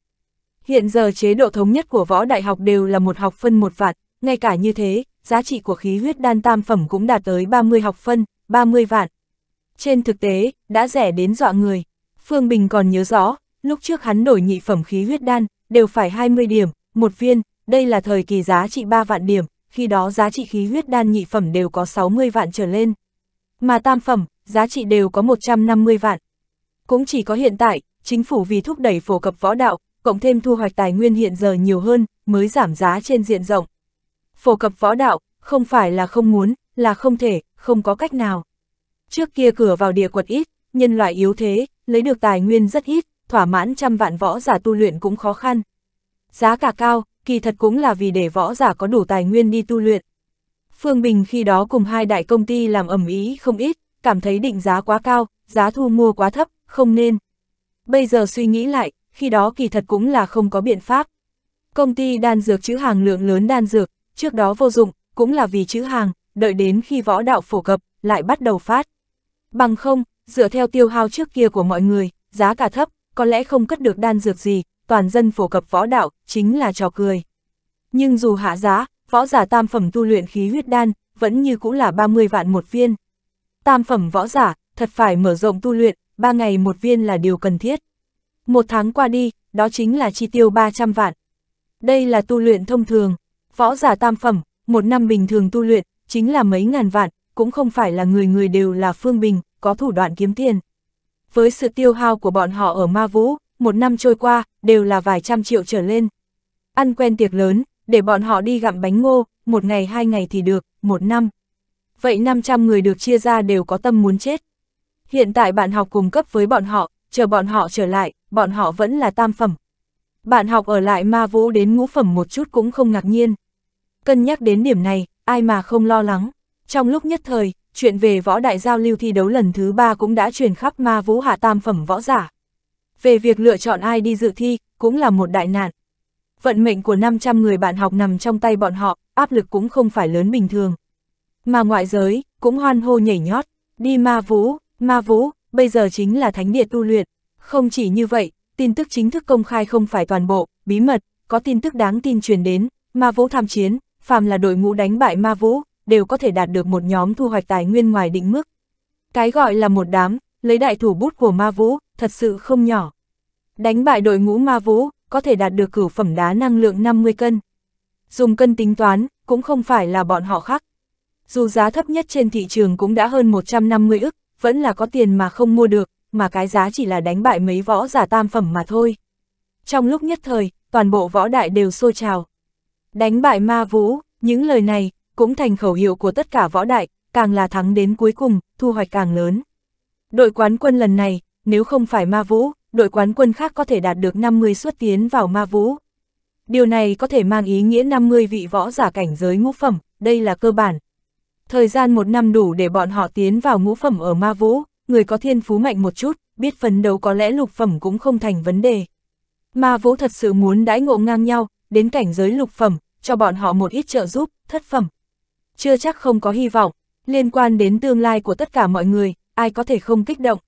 A: Hiện giờ chế độ thống nhất của võ đại học đều là một học phân một vạn, ngay cả như thế, giá trị của khí huyết đan tam phẩm cũng đạt tới 30 học phân, 30 vạn. Trên thực tế, đã rẻ đến dọa người. Phương Bình còn nhớ rõ, lúc trước hắn đổi nhị phẩm khí huyết đan, đều phải 20 điểm, một viên, đây là thời kỳ giá trị 3 vạn điểm, khi đó giá trị khí huyết đan nhị phẩm đều có 60 vạn trở lên. Mà tam phẩm, giá trị đều có 150 vạn. Cũng chỉ có hiện tại, chính phủ vì thúc đẩy phổ cập võ đạo, cộng thêm thu hoạch tài nguyên hiện giờ nhiều hơn, mới giảm giá trên diện rộng phổ cập võ đạo, không phải là không muốn, là không thể, không có cách nào. Trước kia cửa vào địa quật ít, nhân loại yếu thế, lấy được tài nguyên rất ít, thỏa mãn trăm vạn võ giả tu luyện cũng khó khăn. Giá cả cao, kỳ thật cũng là vì để võ giả có đủ tài nguyên đi tu luyện. Phương Bình khi đó cùng hai đại công ty làm ẩm ý không ít, cảm thấy định giá quá cao, giá thu mua quá thấp, không nên. Bây giờ suy nghĩ lại, khi đó kỳ thật cũng là không có biện pháp. Công ty đan dược chữ hàng lượng lớn đan dược, trước đó vô dụng, cũng là vì chữ hàng, đợi đến khi võ đạo phổ cập, lại bắt đầu phát. Bằng không, dựa theo tiêu hao trước kia của mọi người, giá cả thấp, có lẽ không cất được đan dược gì, toàn dân phổ cập võ đạo, chính là trò cười. Nhưng dù hạ giá, võ giả tam phẩm tu luyện khí huyết đan, vẫn như cũng là 30 vạn một viên. Tam phẩm võ giả, thật phải mở rộng tu luyện, 3 ngày một viên là điều cần thiết. Một tháng qua đi, đó chính là chi tiêu 300 vạn. Đây là tu luyện thông thường. Võ giả tam phẩm, một năm bình thường tu luyện, chính là mấy ngàn vạn, cũng không phải là người người đều là phương bình, có thủ đoạn kiếm tiền. Với sự tiêu hao của bọn họ ở ma vũ, một năm trôi qua, đều là vài trăm triệu trở lên. Ăn quen tiệc lớn, để bọn họ đi gặm bánh ngô, một ngày hai ngày thì được, một năm. Vậy 500 người được chia ra đều có tâm muốn chết. Hiện tại bạn học cùng cấp với bọn họ, chờ bọn họ trở lại, bọn họ vẫn là tam phẩm. Bạn học ở lại ma vũ đến ngũ phẩm một chút cũng không ngạc nhiên. Cân nhắc đến điểm này, ai mà không lo lắng. Trong lúc nhất thời, chuyện về võ đại giao lưu thi đấu lần thứ ba cũng đã truyền khắp ma vũ hạ tam phẩm võ giả. Về việc lựa chọn ai đi dự thi, cũng là một đại nạn. Vận mệnh của 500 người bạn học nằm trong tay bọn họ, áp lực cũng không phải lớn bình thường. Mà ngoại giới, cũng hoan hô nhảy nhót, đi ma vũ, ma vũ, bây giờ chính là thánh địa tu luyện. Không chỉ như vậy, tin tức chính thức công khai không phải toàn bộ, bí mật, có tin tức đáng tin truyền đến, ma vũ tham chiến, phàm là đội ngũ đánh bại ma vũ, đều có thể đạt được một nhóm thu hoạch tài nguyên ngoài định mức. Cái gọi là một đám, lấy đại thủ bút của ma vũ, thật sự không nhỏ. Đánh bại đội ngũ ma vũ, có thể đạt được cửu phẩm đá năng lượng 50 cân. Dùng cân tính toán, cũng không phải là bọn họ khác. Dù giá thấp nhất trên thị trường cũng đã hơn 150 ức, vẫn là có tiền mà không mua được, mà cái giá chỉ là đánh bại mấy võ giả tam phẩm mà thôi. Trong lúc nhất thời, toàn bộ võ đại đều sôi trào. Đánh bại ma vũ, những lời này, cũng thành khẩu hiệu của tất cả võ đại, càng là thắng đến cuối cùng, thu hoạch càng lớn. Đội quán quân lần này, nếu không phải ma vũ, đội quán quân khác có thể đạt được 50 xuất tiến vào ma vũ. Điều này có thể mang ý nghĩa 50 vị võ giả cảnh giới ngũ phẩm, đây là cơ bản. Thời gian một năm đủ để bọn họ tiến vào ngũ phẩm ở ma vũ, người có thiên phú mạnh một chút, biết phấn đấu có lẽ lục phẩm cũng không thành vấn đề. Ma vũ thật sự muốn đãi ngộ ngang nhau, đến cảnh giới lục phẩm, cho bọn họ một ít trợ giúp, thất phẩm. Chưa chắc không có hy vọng, liên quan đến tương lai của tất cả mọi người, ai có thể không kích động.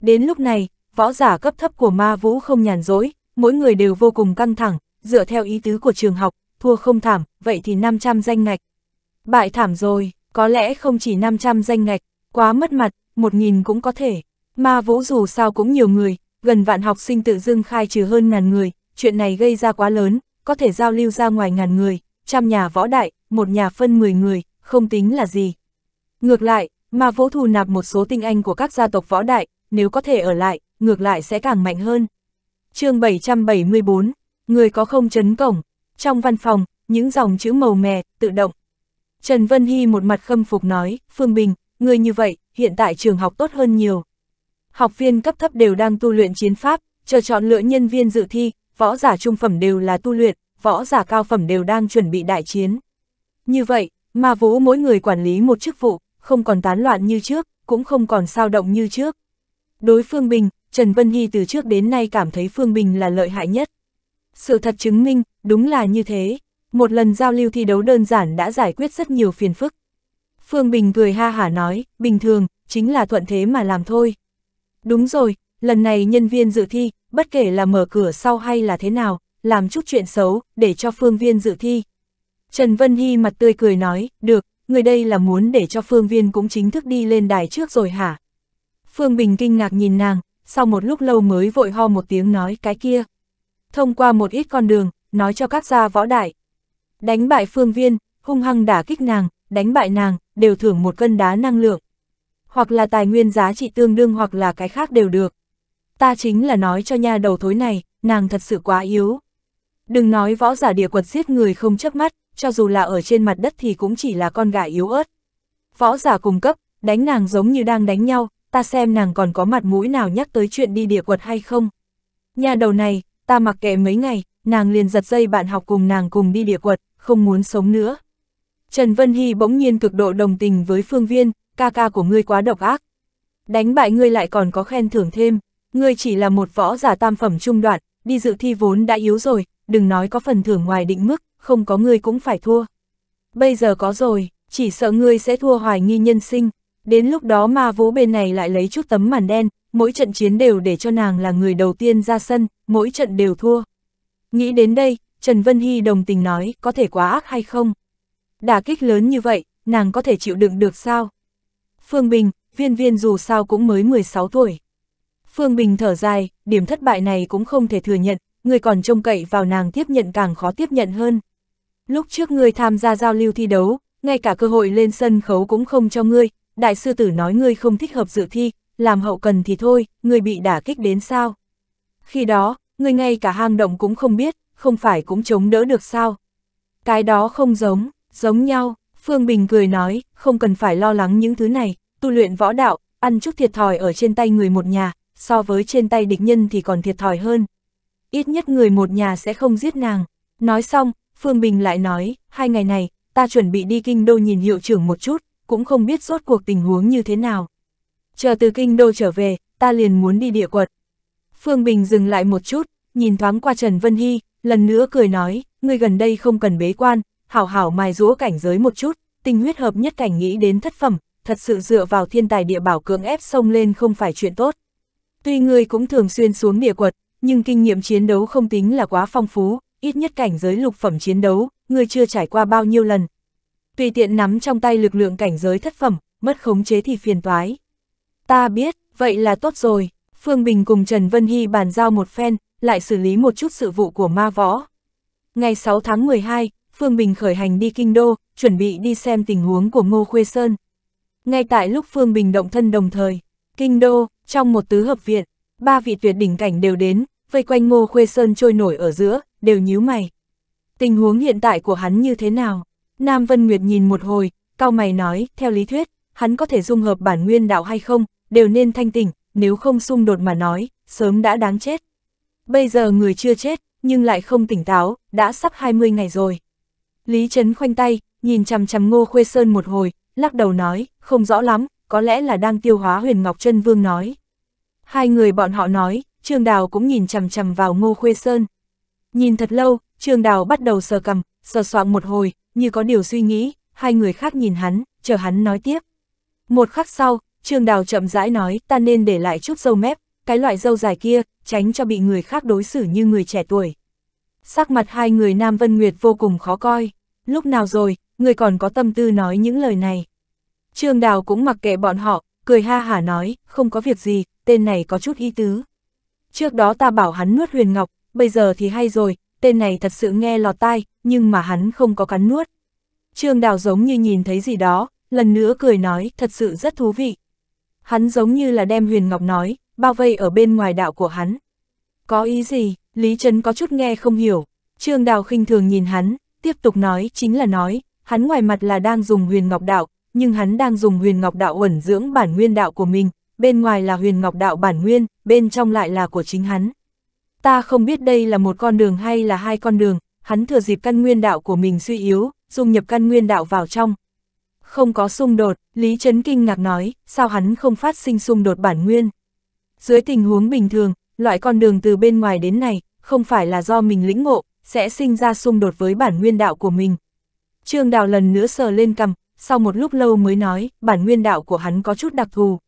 A: Đến lúc này, võ giả cấp thấp của ma vũ không nhàn dối, mỗi người đều vô cùng căng thẳng, dựa theo ý tứ của trường học, thua không thảm, vậy thì 500 danh ngạch. Bại thảm rồi, có lẽ không chỉ 500 danh ngạch, quá mất mặt, 1.000 cũng có thể. Ma vũ dù sao cũng nhiều người, gần vạn học sinh tự dưng khai trừ hơn ngàn người, chuyện này gây ra quá lớn, có thể giao lưu ra ngoài ngàn người, trăm nhà võ đại, một nhà phân 10 người, không tính là gì. Ngược lại, mà vỗ thù nạp một số tinh anh của các gia tộc võ đại, nếu có thể ở lại, ngược lại sẽ càng mạnh hơn. chương 774, người có không chấn cổng, trong văn phòng, những dòng chữ màu mè, tự động. Trần Vân Hy một mặt khâm phục nói, Phương Bình, người như vậy, hiện tại trường học tốt hơn nhiều. Học viên cấp thấp đều đang tu luyện chiến pháp, chờ chọn lựa nhân viên dự thi, võ giả trung phẩm đều là tu luyện, võ giả cao phẩm đều đang chuẩn bị đại chiến. Như vậy, mà vũ mỗi người quản lý một chức vụ, không còn tán loạn như trước, cũng không còn sao động như trước. Đối Phương Bình, Trần Vân Hy từ trước đến nay cảm thấy Phương Bình là lợi hại nhất. Sự thật chứng minh, đúng là như thế. Một lần giao lưu thi đấu đơn giản đã giải quyết rất nhiều phiền phức. Phương Bình cười ha hả nói, bình thường, chính là thuận thế mà làm thôi. Đúng rồi, lần này nhân viên dự thi, bất kể là mở cửa sau hay là thế nào, làm chút chuyện xấu, để cho phương viên dự thi. Trần Vân Hy mặt tươi cười nói, được, người đây là muốn để cho phương viên cũng chính thức đi lên đài trước rồi hả? Phương Bình kinh ngạc nhìn nàng, sau một lúc lâu mới vội ho một tiếng nói cái kia. Thông qua một ít con đường, nói cho các gia võ đại. Đánh bại phương viên, hung hăng đả kích nàng, đánh bại nàng, đều thưởng một cân đá năng lượng. Hoặc là tài nguyên giá trị tương đương hoặc là cái khác đều được ta chính là nói cho nha đầu thối này, nàng thật sự quá yếu. Đừng nói võ giả địa quật giết người không chớp mắt, cho dù là ở trên mặt đất thì cũng chỉ là con gà yếu ớt. Võ giả cùng cấp, đánh nàng giống như đang đánh nhau, ta xem nàng còn có mặt mũi nào nhắc tới chuyện đi địa quật hay không. Nhà đầu này, ta mặc kệ mấy ngày, nàng liền giật dây bạn học cùng nàng cùng đi địa quật, không muốn sống nữa. Trần Vân Hy bỗng nhiên cực độ đồng tình với phương viên, ca ca của ngươi quá độc ác. Đánh bại ngươi lại còn có khen thưởng thêm ngươi chỉ là một võ giả tam phẩm trung đoạn, đi dự thi vốn đã yếu rồi, đừng nói có phần thưởng ngoài định mức, không có ngươi cũng phải thua. Bây giờ có rồi, chỉ sợ ngươi sẽ thua hoài nghi nhân sinh, đến lúc đó ma vũ bên này lại lấy chút tấm màn đen, mỗi trận chiến đều để cho nàng là người đầu tiên ra sân, mỗi trận đều thua. Nghĩ đến đây, Trần Vân Hy đồng tình nói, có thể quá ác hay không? Đả kích lớn như vậy, nàng có thể chịu đựng được sao? Phương Bình, viên viên dù sao cũng mới 16 tuổi. Phương Bình thở dài, điểm thất bại này cũng không thể thừa nhận, người còn trông cậy vào nàng tiếp nhận càng khó tiếp nhận hơn. Lúc trước ngươi tham gia giao lưu thi đấu, ngay cả cơ hội lên sân khấu cũng không cho ngươi, đại sư tử nói ngươi không thích hợp dự thi, làm hậu cần thì thôi, ngươi bị đả kích đến sao? Khi đó, ngươi ngay cả hang động cũng không biết, không phải cũng chống đỡ được sao? Cái đó không giống, giống nhau, Phương Bình cười nói, không cần phải lo lắng những thứ này, tu luyện võ đạo, ăn chút thiệt thòi ở trên tay người một nhà, so với trên tay địch nhân thì còn thiệt thòi hơn. Ít nhất người một nhà sẽ không giết nàng. Nói xong, Phương Bình lại nói, hai ngày này, ta chuẩn bị đi kinh đô nhìn hiệu trưởng một chút, cũng không biết rốt cuộc tình huống như thế nào. Chờ từ kinh đô trở về, ta liền muốn đi địa quật. Phương Bình dừng lại một chút, nhìn thoáng qua Trần Vân Hy, lần nữa cười nói, người gần đây không cần bế quan, hảo hảo mài rũa cảnh giới một chút, tình huyết hợp nhất cảnh nghĩ đến thất phẩm, thật sự dựa vào thiên tài địa bảo cưỡng ép sông lên không phải chuyện tốt. Tuy ngươi cũng thường xuyên xuống địa quật, nhưng kinh nghiệm chiến đấu không tính là quá phong phú, ít nhất cảnh giới lục phẩm chiến đấu, ngươi chưa trải qua bao nhiêu lần. Tùy tiện nắm trong tay lực lượng cảnh giới thất phẩm, mất khống chế thì phiền toái. Ta biết, vậy là tốt rồi. Phương Bình cùng Trần Vân Hy bàn giao một phen, lại xử lý một chút sự vụ của ma võ. Ngày 6 tháng 12, Phương Bình khởi hành đi Kinh Đô, chuẩn bị đi xem tình huống của Ngô Khuê Sơn. Ngay tại lúc Phương Bình động thân đồng thời, Kinh Đô, trong một tứ hợp viện, ba vị tuyệt đỉnh cảnh đều đến, vây quanh Ngô Khuê Sơn trôi nổi ở giữa, đều nhíu mày. Tình huống hiện tại của hắn như thế nào? Nam Vân Nguyệt nhìn một hồi, cao mày nói, theo lý thuyết, hắn có thể dung hợp bản nguyên đạo hay không, đều nên thanh tỉnh, nếu không xung đột mà nói, sớm đã đáng chết. Bây giờ người chưa chết, nhưng lại không tỉnh táo, đã sắp 20 ngày rồi. Lý Trấn khoanh tay, nhìn chằm chằm Ngô Khuê Sơn một hồi, lắc đầu nói, không rõ lắm, có lẽ là đang tiêu hóa huyền Ngọc chân Vương nói. Hai người bọn họ nói, Trương Đào cũng nhìn chằm chằm vào Ngô Khuê Sơn. Nhìn thật lâu, Trương Đào bắt đầu sờ cầm, sờ soạng một hồi, như có điều suy nghĩ, hai người khác nhìn hắn, chờ hắn nói tiếp. Một khắc sau, Trương Đào chậm rãi nói ta nên để lại chút dâu mép, cái loại dâu dài kia, tránh cho bị người khác đối xử như người trẻ tuổi. Sắc mặt hai người Nam Vân Nguyệt vô cùng khó coi, lúc nào rồi, người còn có tâm tư nói những lời này. Trương Đào cũng mặc kệ bọn họ, cười ha hả nói, không có việc gì, tên này có chút ý tứ. Trước đó ta bảo hắn nuốt huyền ngọc, bây giờ thì hay rồi, tên này thật sự nghe lọt tai, nhưng mà hắn không có cắn nuốt. Trương Đào giống như nhìn thấy gì đó, lần nữa cười nói, thật sự rất thú vị. Hắn giống như là đem huyền ngọc nói, bao vây ở bên ngoài đạo của hắn. Có ý gì, Lý Trấn có chút nghe không hiểu, Trương Đào khinh thường nhìn hắn, tiếp tục nói, chính là nói, hắn ngoài mặt là đang dùng huyền ngọc đạo, nhưng hắn đang dùng huyền ngọc đạo ẩn dưỡng bản nguyên đạo của mình, bên ngoài là huyền ngọc đạo bản nguyên, bên trong lại là của chính hắn. Ta không biết đây là một con đường hay là hai con đường, hắn thừa dịp căn nguyên đạo của mình suy yếu, dung nhập căn nguyên đạo vào trong. Không có xung đột, Lý Trấn Kinh ngạc nói, sao hắn không phát sinh xung đột bản nguyên. Dưới tình huống bình thường, loại con đường từ bên ngoài đến này, không phải là do mình lĩnh ngộ, sẽ sinh ra xung đột với bản nguyên đạo của mình. Trương Đào lần nữa sờ lên cầm, sau một lúc lâu mới nói, bản nguyên đạo của hắn có chút đặc thù,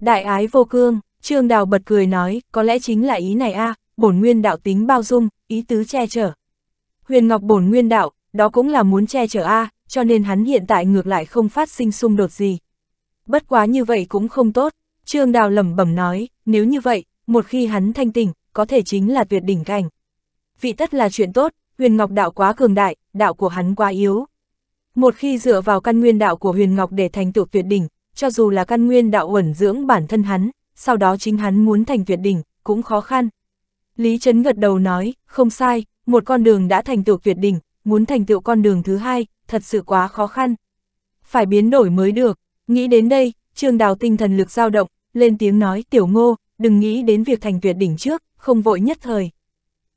A: Đại ái vô cương, Trương Đào bật cười nói, có lẽ chính là ý này a à, bổn nguyên đạo tính bao dung, ý tứ che chở. Huyền Ngọc bổn nguyên đạo, đó cũng là muốn che chở a à, cho nên hắn hiện tại ngược lại không phát sinh xung đột gì. Bất quá như vậy cũng không tốt, Trương Đào lẩm bẩm nói, nếu như vậy, một khi hắn thanh tỉnh, có thể chính là tuyệt đỉnh cảnh. Vị tất là chuyện tốt, huyền ngọc đạo quá cường đại, đạo của hắn quá yếu. Một khi dựa vào căn nguyên đạo của huyền ngọc để thành tựu tuyệt đỉnh, cho dù là căn nguyên đạo ẩn dưỡng bản thân hắn, sau đó chính hắn muốn thành tuyệt đỉnh, cũng khó khăn. Lý Trấn gật đầu nói, không sai, một con đường đã thành tựu tuyệt đỉnh, muốn thành tựu con đường thứ hai, thật sự quá khó khăn. Phải biến đổi mới được, nghĩ đến đây, Trương Đào tinh thần lực dao động, lên tiếng nói tiểu ngô, đừng nghĩ đến việc thành tuyệt đỉnh trước, không vội nhất thời.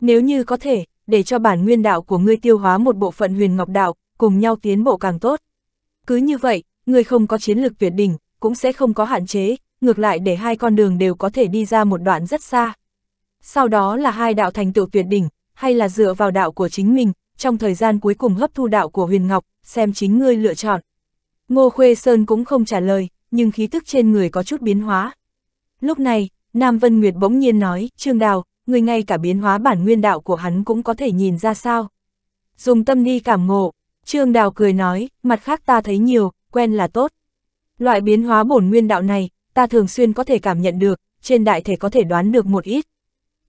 A: Nếu như có thể, để cho bản nguyên đạo của ngươi tiêu hóa một bộ phận huyền ngọc đạo, cùng nhau tiến bộ càng tốt. Cứ như vậy, ngươi không có chiến lược tuyệt đỉnh, cũng sẽ không có hạn chế, ngược lại để hai con đường đều có thể đi ra một đoạn rất xa. Sau đó là hai đạo thành tựu tuyệt đỉnh, hay là dựa vào đạo của chính mình, trong thời gian cuối cùng hấp thu đạo của Huyền Ngọc, xem chính ngươi lựa chọn. Ngô Khuê Sơn cũng không trả lời, nhưng khí tức trên người có chút biến hóa. Lúc này, Nam Vân Nguyệt bỗng nhiên nói, Trương Đào, người ngay cả biến hóa bản nguyên đạo của hắn cũng có thể nhìn ra sao. Dùng tâm đi cảm ngộ, Trương Đào cười nói, mặt khác ta thấy nhiều, quen là tốt. Loại biến hóa bổn nguyên đạo này, ta thường xuyên có thể cảm nhận được, trên đại thể có thể đoán được một ít.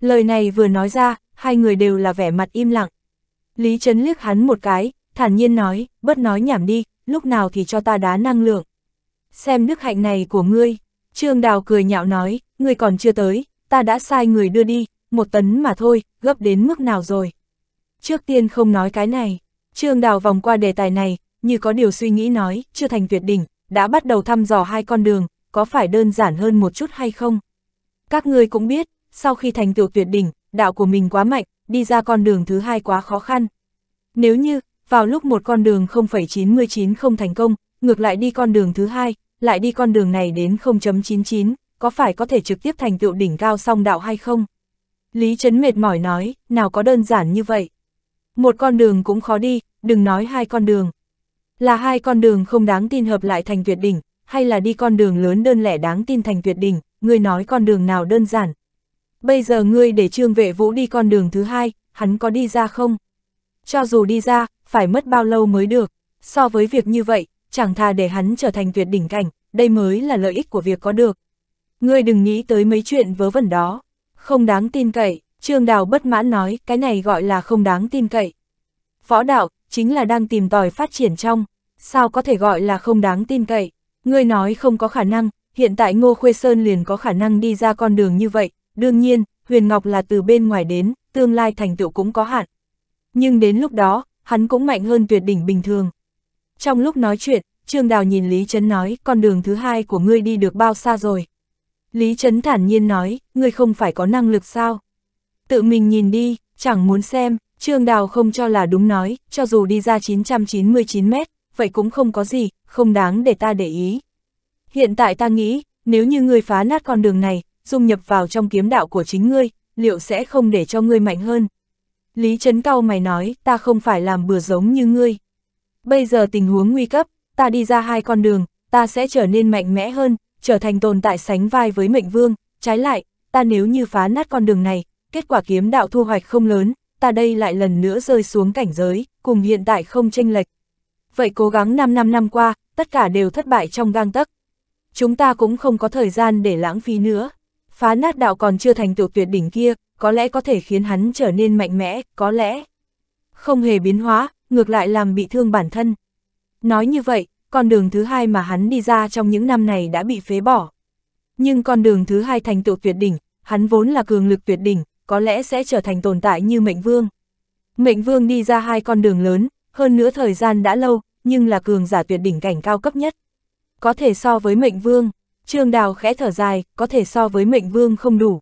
A: Lời này vừa nói ra, hai người đều là vẻ mặt im lặng. Lý Trấn liếc hắn một cái, thản nhiên nói, bớt nói nhảm đi, lúc nào thì cho ta đá năng lượng. Xem đức hạnh này của ngươi, Trương Đào cười nhạo nói, ngươi còn chưa tới, ta đã sai người đưa đi, một tấn mà thôi, gấp đến mức nào rồi. Trước tiên không nói cái này, Trương Đào vòng qua đề tài này, như có điều suy nghĩ nói, chưa thành tuyệt đỉnh, đã bắt đầu thăm dò hai con đường, có phải đơn giản hơn một chút hay không? Các ngươi cũng biết, sau khi thành tựu tuyệt đỉnh, đạo của mình quá mạnh, đi ra con đường thứ hai quá khó khăn. Nếu như, vào lúc một con đường 0,99 không thành công, ngược lại đi con đường thứ hai, lại đi con đường này đến 0.99, có phải có thể trực tiếp thành tựu đỉnh cao song đạo hay không? Lý Trấn mệt mỏi nói, nào có đơn giản như vậy. Một con đường cũng khó đi, đừng nói hai con đường. Là hai con đường không đáng tin hợp lại thành tuyệt đỉnh, hay là đi con đường lớn đơn lẻ đáng tin thành tuyệt đỉnh, ngươi nói con đường nào đơn giản. Bây giờ ngươi để trương vệ vũ đi con đường thứ hai, hắn có đi ra không? Cho dù đi ra, phải mất bao lâu mới được. So với việc như vậy, chẳng thà để hắn trở thành tuyệt đỉnh cảnh, đây mới là lợi ích của việc có được. Ngươi đừng nghĩ tới mấy chuyện vớ vẩn đó. Không đáng tin cậy, Trương Đào bất mãn nói, cái này gọi là không đáng tin cậy. Võ đạo, chính là đang tìm tòi phát triển trong, sao có thể gọi là không đáng tin cậy. Ngươi nói không có khả năng, hiện tại Ngô Khuê Sơn liền có khả năng đi ra con đường như vậy, đương nhiên, Huyền Ngọc là từ bên ngoài đến, tương lai thành tựu cũng có hạn. Nhưng đến lúc đó, hắn cũng mạnh hơn tuyệt đỉnh bình thường. Trong lúc nói chuyện, Trương Đào nhìn Lý Trấn nói, con đường thứ hai của ngươi đi được bao xa rồi. Lý Trấn thản nhiên nói, ngươi không phải có năng lực sao? Tự mình nhìn đi, chẳng muốn xem, Trương Đào không cho là đúng nói, cho dù đi ra 999 mét, vậy cũng không có gì, không đáng để ta để ý. Hiện tại ta nghĩ, nếu như ngươi phá nát con đường này, dung nhập vào trong kiếm đạo của chính ngươi, liệu sẽ không để cho ngươi mạnh hơn? Lý Trấn Cao mày nói, ta không phải làm bừa giống như ngươi. Bây giờ tình huống nguy cấp, ta đi ra hai con đường, ta sẽ trở nên mạnh mẽ hơn, trở thành tồn tại sánh vai với mệnh vương, trái lại, ta nếu như phá nát con đường này, kết quả kiếm đạo thu hoạch không lớn, ta đây lại lần nữa rơi xuống cảnh giới, cùng hiện tại không tranh lệch. Vậy cố gắng 5 năm năm qua, tất cả đều thất bại trong gang tấc. Chúng ta cũng không có thời gian để lãng phí nữa. Phá nát đạo còn chưa thành tựu tuyệt đỉnh kia, có lẽ có thể khiến hắn trở nên mạnh mẽ, có lẽ không hề biến hóa, ngược lại làm bị thương bản thân. Nói như vậy, con đường thứ hai mà hắn đi ra trong những năm này đã bị phế bỏ. Nhưng con đường thứ hai thành tựu tuyệt đỉnh, hắn vốn là cường lực tuyệt đỉnh, có lẽ sẽ trở thành tồn tại như mệnh vương. Mệnh vương đi ra hai con đường lớn, hơn nữa thời gian đã lâu, nhưng là cường giả tuyệt đỉnh cảnh cao cấp nhất. Có thể so với mệnh vương, trương đào khẽ thở dài, có thể so với mệnh vương không đủ.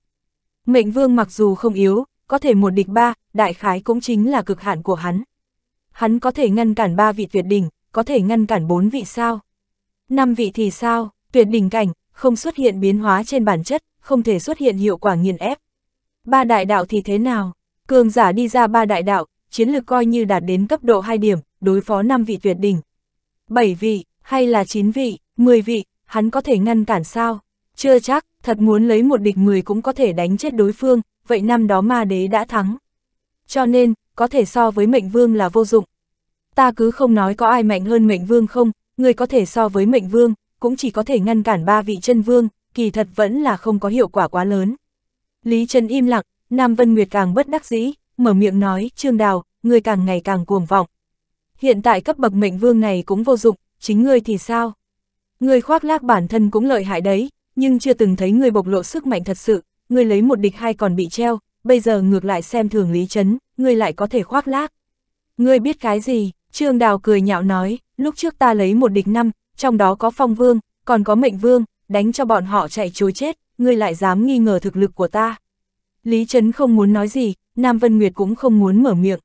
A: Mệnh vương mặc dù không yếu, có thể một địch ba, đại khái cũng chính là cực hạn của hắn. Hắn có thể ngăn cản ba vị tuyệt đỉnh, có thể ngăn cản bốn vị sao. Năm vị thì sao, tuyệt đỉnh cảnh, không xuất hiện biến hóa trên bản chất, không thể xuất hiện hiệu quả nghiền ép. Ba đại đạo thì thế nào? Cường giả đi ra ba đại đạo, chiến lược coi như đạt đến cấp độ 2 điểm, đối phó 5 vị tuyệt đỉnh. 7 vị, hay là 9 vị, 10 vị, hắn có thể ngăn cản sao? Chưa chắc, thật muốn lấy một địch 10 cũng có thể đánh chết đối phương, vậy năm đó ma đế đã thắng. Cho nên, có thể so với mệnh vương là vô dụng. Ta cứ không nói có ai mạnh hơn mệnh vương không, người có thể so với mệnh vương, cũng chỉ có thể ngăn cản ba vị chân vương, kỳ thật vẫn là không có hiệu quả quá lớn. Lý Trần im lặng, Nam Vân Nguyệt càng bất đắc dĩ, mở miệng nói, Trương Đào, người càng ngày càng cuồng vọng. Hiện tại cấp bậc mệnh vương này cũng vô dụng, chính ngươi thì sao? Ngươi khoác lác bản thân cũng lợi hại đấy, nhưng chưa từng thấy ngươi bộc lộ sức mạnh thật sự, ngươi lấy một địch hai còn bị treo, bây giờ ngược lại xem thường Lý Trấn, ngươi lại có thể khoác lác. Ngươi biết cái gì? Trương Đào cười nhạo nói, lúc trước ta lấy một địch năm, trong đó có phong vương, còn có mệnh vương, đánh cho bọn họ chạy chối chết, ngươi lại dám nghi ngờ thực lực của ta. Lý Trấn không muốn nói gì, Nam Vân Nguyệt cũng không muốn mở miệng.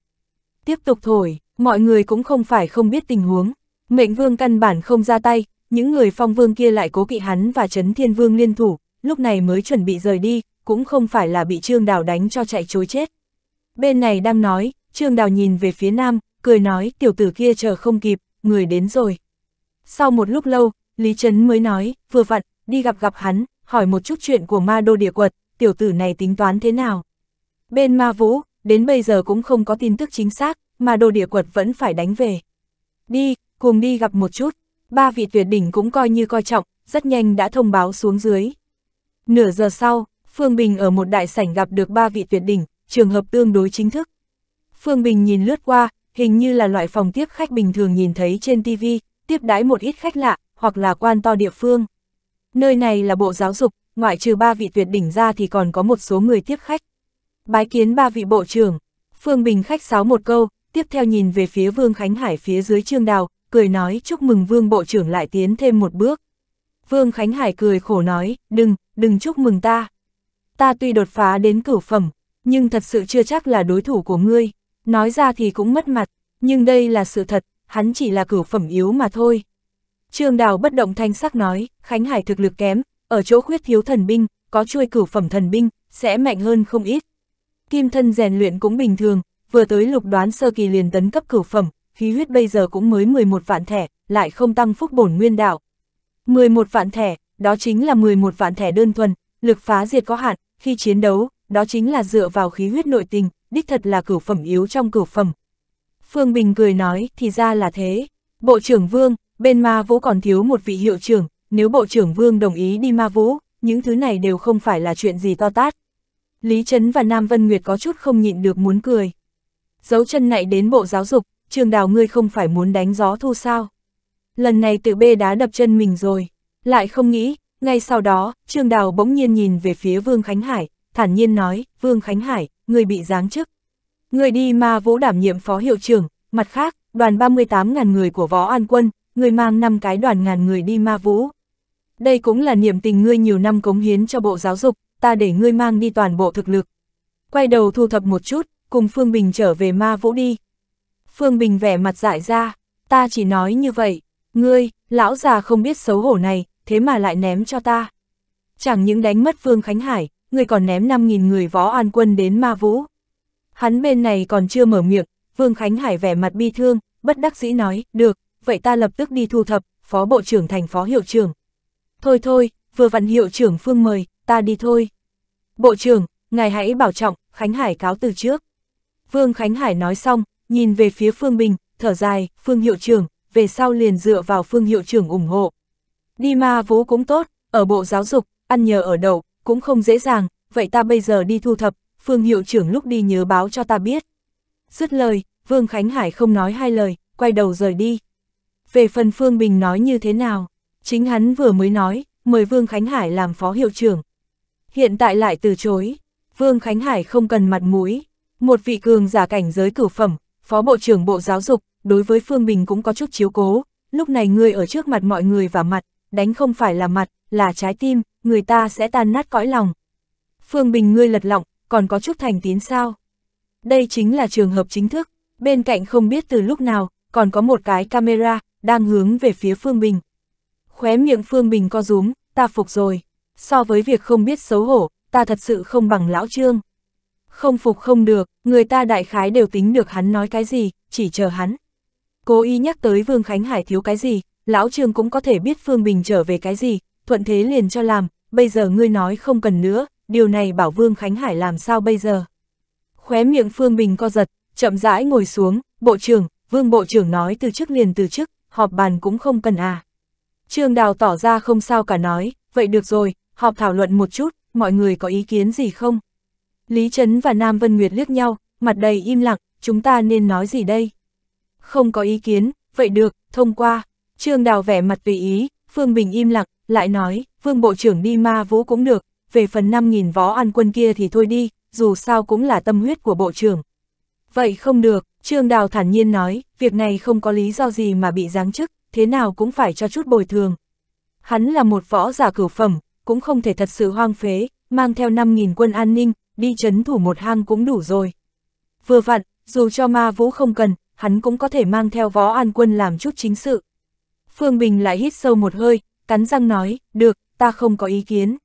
A: Tiếp tục thổi, mọi người cũng không phải không biết tình huống. Mệnh vương căn bản không ra tay, những người phong vương kia lại cố kỵ hắn và Trấn Thiên Vương liên thủ, lúc này mới chuẩn bị rời đi, cũng không phải là bị Trương Đào đánh cho chạy chối chết. Bên này đang nói, Trương Đào nhìn về phía nam, cười nói tiểu tử kia chờ không kịp, người đến rồi. Sau một lúc lâu, Lý Trấn mới nói, vừa vặn, đi gặp gặp hắn, hỏi một chút chuyện của ma đô địa quật, tiểu tử này tính toán thế nào. Bên ma vũ, đến bây giờ cũng không có tin tức chính xác, ma đô địa quật vẫn phải đánh về. Đi, cùng đi gặp một chút, ba vị tuyệt đỉnh cũng coi như coi trọng, rất nhanh đã thông báo xuống dưới. Nửa giờ sau, Phương Bình ở một đại sảnh gặp được ba vị tuyệt đỉnh, trường hợp tương đối chính thức. Phương Bình nhìn lướt qua, hình như là loại phòng tiếp khách bình thường nhìn thấy trên TV, tiếp đái một ít khách lạ, hoặc là quan to địa phương. Nơi này là bộ giáo dục, ngoại trừ ba vị tuyệt đỉnh ra thì còn có một số người tiếp khách. Bái kiến ba vị bộ trưởng, Phương Bình khách sáo một câu, tiếp theo nhìn về phía Vương Khánh Hải phía dưới trương đào, cười nói chúc mừng Vương Bộ trưởng lại tiến thêm một bước. Vương Khánh Hải cười khổ nói, đừng, đừng chúc mừng ta. Ta tuy đột phá đến cửu phẩm, nhưng thật sự chưa chắc là đối thủ của ngươi. Nói ra thì cũng mất mặt, nhưng đây là sự thật, hắn chỉ là cửu phẩm yếu mà thôi. Trương Đào bất động thanh sắc nói, Khánh Hải thực lực kém, ở chỗ khuyết thiếu thần binh, có chuôi cửu phẩm thần binh, sẽ mạnh hơn không ít. Kim thân rèn luyện cũng bình thường, vừa tới lục đoán sơ kỳ liền tấn cấp cửu phẩm, khí huyết bây giờ cũng mới 11 vạn thẻ, lại không tăng phúc bổn nguyên đạo. 11 vạn thẻ, đó chính là 11 vạn thẻ đơn thuần, lực phá diệt có hạn, khi chiến đấu, đó chính là dựa vào khí huyết nội tình, đích thật là cửu phẩm yếu trong cửu phẩm. Phương Bình cười nói, thì ra là thế. Bộ trưởng Vương, Bên ma vũ còn thiếu một vị hiệu trưởng, nếu bộ trưởng vương đồng ý đi ma vũ, những thứ này đều không phải là chuyện gì to tát. Lý Trấn và Nam Vân Nguyệt có chút không nhịn được muốn cười. Dấu chân này đến bộ giáo dục, trường đào ngươi không phải muốn đánh gió thu sao. Lần này tự bê đá đập chân mình rồi, lại không nghĩ, ngay sau đó, trường đào bỗng nhiên nhìn về phía Vương Khánh Hải, thản nhiên nói, Vương Khánh Hải, ngươi bị giáng chức. người đi ma vũ đảm nhiệm phó hiệu trưởng, mặt khác, đoàn 38.000 người của võ an quân, ngươi mang năm cái đoàn ngàn người đi ma vũ. Đây cũng là niềm tình ngươi nhiều năm cống hiến cho bộ giáo dục, ta để ngươi mang đi toàn bộ thực lực. Quay đầu thu thập một chút, cùng Phương Bình trở về ma vũ đi. Phương Bình vẻ mặt dại ra, ta chỉ nói như vậy, ngươi, lão già không biết xấu hổ này, thế mà lại ném cho ta. Chẳng những đánh mất Phương Khánh Hải, ngươi còn ném 5.000 người võ an quân đến ma vũ. Hắn bên này còn chưa mở miệng, Vương Khánh Hải vẻ mặt bi thương, bất đắc dĩ nói, được, vậy ta lập tức đi thu thập, phó bộ trưởng thành phó hiệu trưởng. Thôi thôi, vừa vặn hiệu trưởng Phương mời, ta đi thôi. Bộ trưởng, ngài hãy bảo trọng, Khánh Hải cáo từ trước. Vương Khánh Hải nói xong, nhìn về phía Phương Bình, thở dài, Phương hiệu trưởng, về sau liền dựa vào Phương hiệu trưởng ủng hộ. Đi ma vú cũng tốt, ở bộ giáo dục, ăn nhờ ở đậu, cũng không dễ dàng, vậy ta bây giờ đi thu thập, Phương hiệu trưởng lúc đi nhớ báo cho ta biết. Dứt lời, Vương Khánh Hải không nói hai lời, quay đầu rời đi về phần Phương Bình nói như thế nào, chính hắn vừa mới nói, mời Vương Khánh Hải làm phó hiệu trưởng. Hiện tại lại từ chối, Vương Khánh Hải không cần mặt mũi, một vị cường giả cảnh giới cửu phẩm, phó bộ trưởng bộ giáo dục, đối với Phương Bình cũng có chút chiếu cố, lúc này người ở trước mặt mọi người và mặt, đánh không phải là mặt, là trái tim, người ta sẽ tan nát cõi lòng. Phương Bình ngươi lật lọng, còn có chút thành tín sao? Đây chính là trường hợp chính thức, bên cạnh không biết từ lúc nào, còn có một cái camera, đang hướng về phía Phương Bình. Khóe miệng Phương Bình co rúm, ta phục rồi. So với việc không biết xấu hổ, ta thật sự không bằng lão trương. Không phục không được, người ta đại khái đều tính được hắn nói cái gì, chỉ chờ hắn. Cố ý nhắc tới Vương Khánh Hải thiếu cái gì, lão trương cũng có thể biết Phương Bình trở về cái gì, thuận thế liền cho làm, bây giờ ngươi nói không cần nữa, điều này bảo Vương Khánh Hải làm sao bây giờ. Khóe miệng Phương Bình co giật, chậm rãi ngồi xuống, bộ trưởng, Vương bộ trưởng nói từ chức liền từ chức, họp bàn cũng không cần à. Trương Đào tỏ ra không sao cả nói, vậy được rồi, họp thảo luận một chút, mọi người có ý kiến gì không? Lý Trấn và Nam Vân Nguyệt liếc nhau, mặt đầy im lặng, chúng ta nên nói gì đây? Không có ý kiến, vậy được, thông qua. Trương Đào vẻ mặt tùy ý, Phương Bình im lặng, lại nói, Vương Bộ trưởng đi ma vũ cũng được, về phần 5.000 võ an quân kia thì thôi đi, dù sao cũng là tâm huyết của Bộ trưởng. Vậy không được, Trương Đào thản nhiên nói, việc này không có lý do gì mà bị giáng chức, thế nào cũng phải cho chút bồi thường. Hắn là một võ giả cửu phẩm, cũng không thể thật sự hoang phế, mang theo 5.000 quân an ninh, đi chấn thủ một hang cũng đủ rồi. Vừa vặn, dù cho ma vũ không cần, hắn cũng có thể mang theo võ an quân làm chút chính sự. Phương Bình lại hít sâu một hơi, cắn răng nói, được, ta không có ý kiến.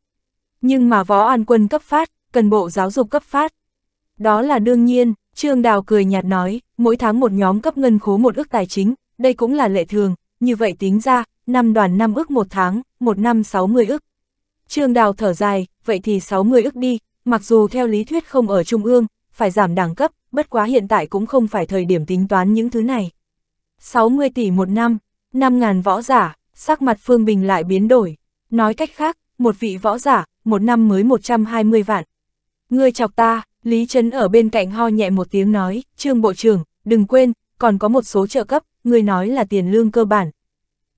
A: Nhưng mà võ an quân cấp phát, cần bộ giáo dục cấp phát. Đó là đương nhiên, Trương Đào cười nhạt nói, mỗi tháng một nhóm cấp ngân khố một ước tài chính, đây cũng là lệ thường, như vậy tính ra, năm đoàn năm ước một tháng, một năm 60 ước. Trương Đào thở dài, vậy thì 60 ước đi, mặc dù theo lý thuyết không ở trung ương, phải giảm đẳng cấp, bất quá hiện tại cũng không phải thời điểm tính toán những thứ này. 60 tỷ một năm, 5.000 võ giả, sắc mặt Phương Bình lại biến đổi. Nói cách khác, một vị võ giả, một năm mới 120 vạn. Ngươi chọc ta, Lý Trấn ở bên cạnh ho nhẹ một tiếng nói, Trương Bộ trưởng, đừng quên, còn có một số trợ cấp, người nói là tiền lương cơ bản.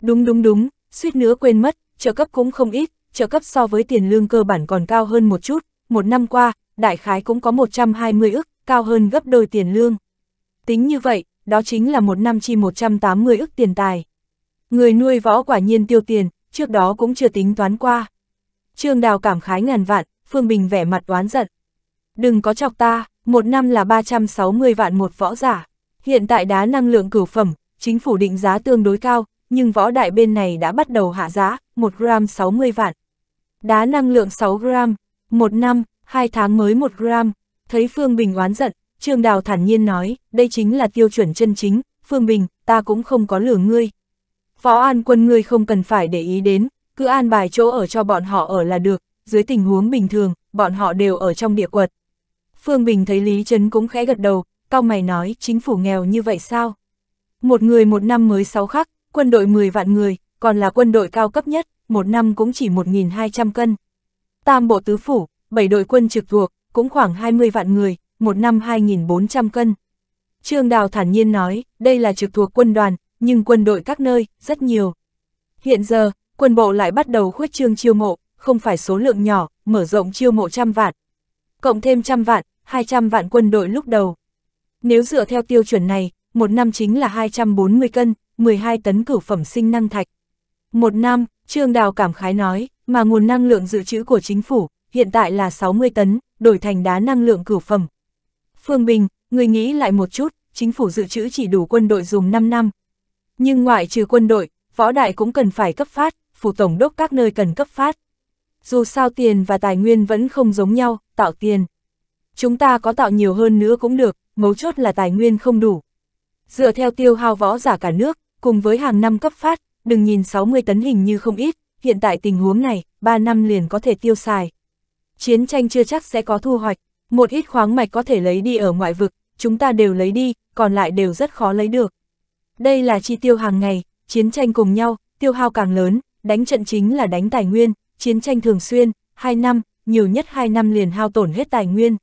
A: Đúng đúng đúng, suýt nữa quên mất, trợ cấp cũng không ít, trợ cấp so với tiền lương cơ bản còn cao hơn một chút, một năm qua, đại khái cũng có 120 ức, cao hơn gấp đôi tiền lương. Tính như vậy, đó chính là một năm chi 180 ức tiền tài. Người nuôi võ quả nhiên tiêu tiền, trước đó cũng chưa tính toán qua. Trương Đào cảm khái ngàn vạn, Phương Bình vẻ mặt oán giận, Đừng có chọc ta, một năm là 360 vạn một võ giả. Hiện tại đá năng lượng cửu phẩm, chính phủ định giá tương đối cao, nhưng võ đại bên này đã bắt đầu hạ giá, 1 gram 60 vạn. Đá năng lượng 6 gram, một năm, 2 tháng mới 1 gram. Thấy Phương Bình oán giận, Trương Đào thản nhiên nói, đây chính là tiêu chuẩn chân chính, Phương Bình, ta cũng không có lừa ngươi. Võ an quân ngươi không cần phải để ý đến, cứ an bài chỗ ở cho bọn họ ở là được, dưới tình huống bình thường, bọn họ đều ở trong địa quật. Phương Bình thấy Lý Trấn cũng khẽ gật đầu, cao mày nói chính phủ nghèo như vậy sao? Một người một năm mới sáu khắc, quân đội 10 vạn người, còn là quân đội cao cấp nhất, một năm cũng chỉ 1.200 cân. Tam bộ tứ phủ, bảy đội quân trực thuộc, cũng khoảng 20 vạn người, một năm 2.400 cân. Trương Đào thản nhiên nói, đây là trực thuộc quân đoàn, nhưng quân đội các nơi, rất nhiều. Hiện giờ, quân bộ lại bắt đầu khuyết trương chiêu mộ, không phải số lượng nhỏ, mở rộng chiêu mộ trăm vạn. Cộng thêm trăm vạn, 200 vạn quân đội lúc đầu. Nếu dựa theo tiêu chuẩn này, một năm chính là 240 cân, 12 tấn cửu phẩm sinh năng thạch. Một năm, Trương Đào cảm khái nói, mà nguồn năng lượng dự trữ của chính phủ, hiện tại là 60 tấn, đổi thành đá năng lượng cửu phẩm. Phương Bình, người nghĩ lại một chút, chính phủ dự trữ chỉ đủ quân đội dùng 5 năm. Nhưng ngoại trừ quân đội, võ đại cũng cần phải cấp phát, phủ tổng đốc các nơi cần cấp phát. Dù sao tiền và tài nguyên vẫn không giống nhau, tạo tiền chúng ta có tạo nhiều hơn nữa cũng được, mấu chốt là tài nguyên không đủ. Dựa theo tiêu hao võ giả cả nước, cùng với hàng năm cấp phát, đừng nhìn 60 tấn hình như không ít, hiện tại tình huống này, 3 năm liền có thể tiêu xài. Chiến tranh chưa chắc sẽ có thu hoạch, một ít khoáng mạch có thể lấy đi ở ngoại vực, chúng ta đều lấy đi, còn lại đều rất khó lấy được. Đây là chi tiêu hàng ngày, chiến tranh cùng nhau, tiêu hao càng lớn, đánh trận chính là đánh tài nguyên, chiến tranh thường xuyên, 2 năm, nhiều nhất 2 năm liền hao tổn hết tài nguyên.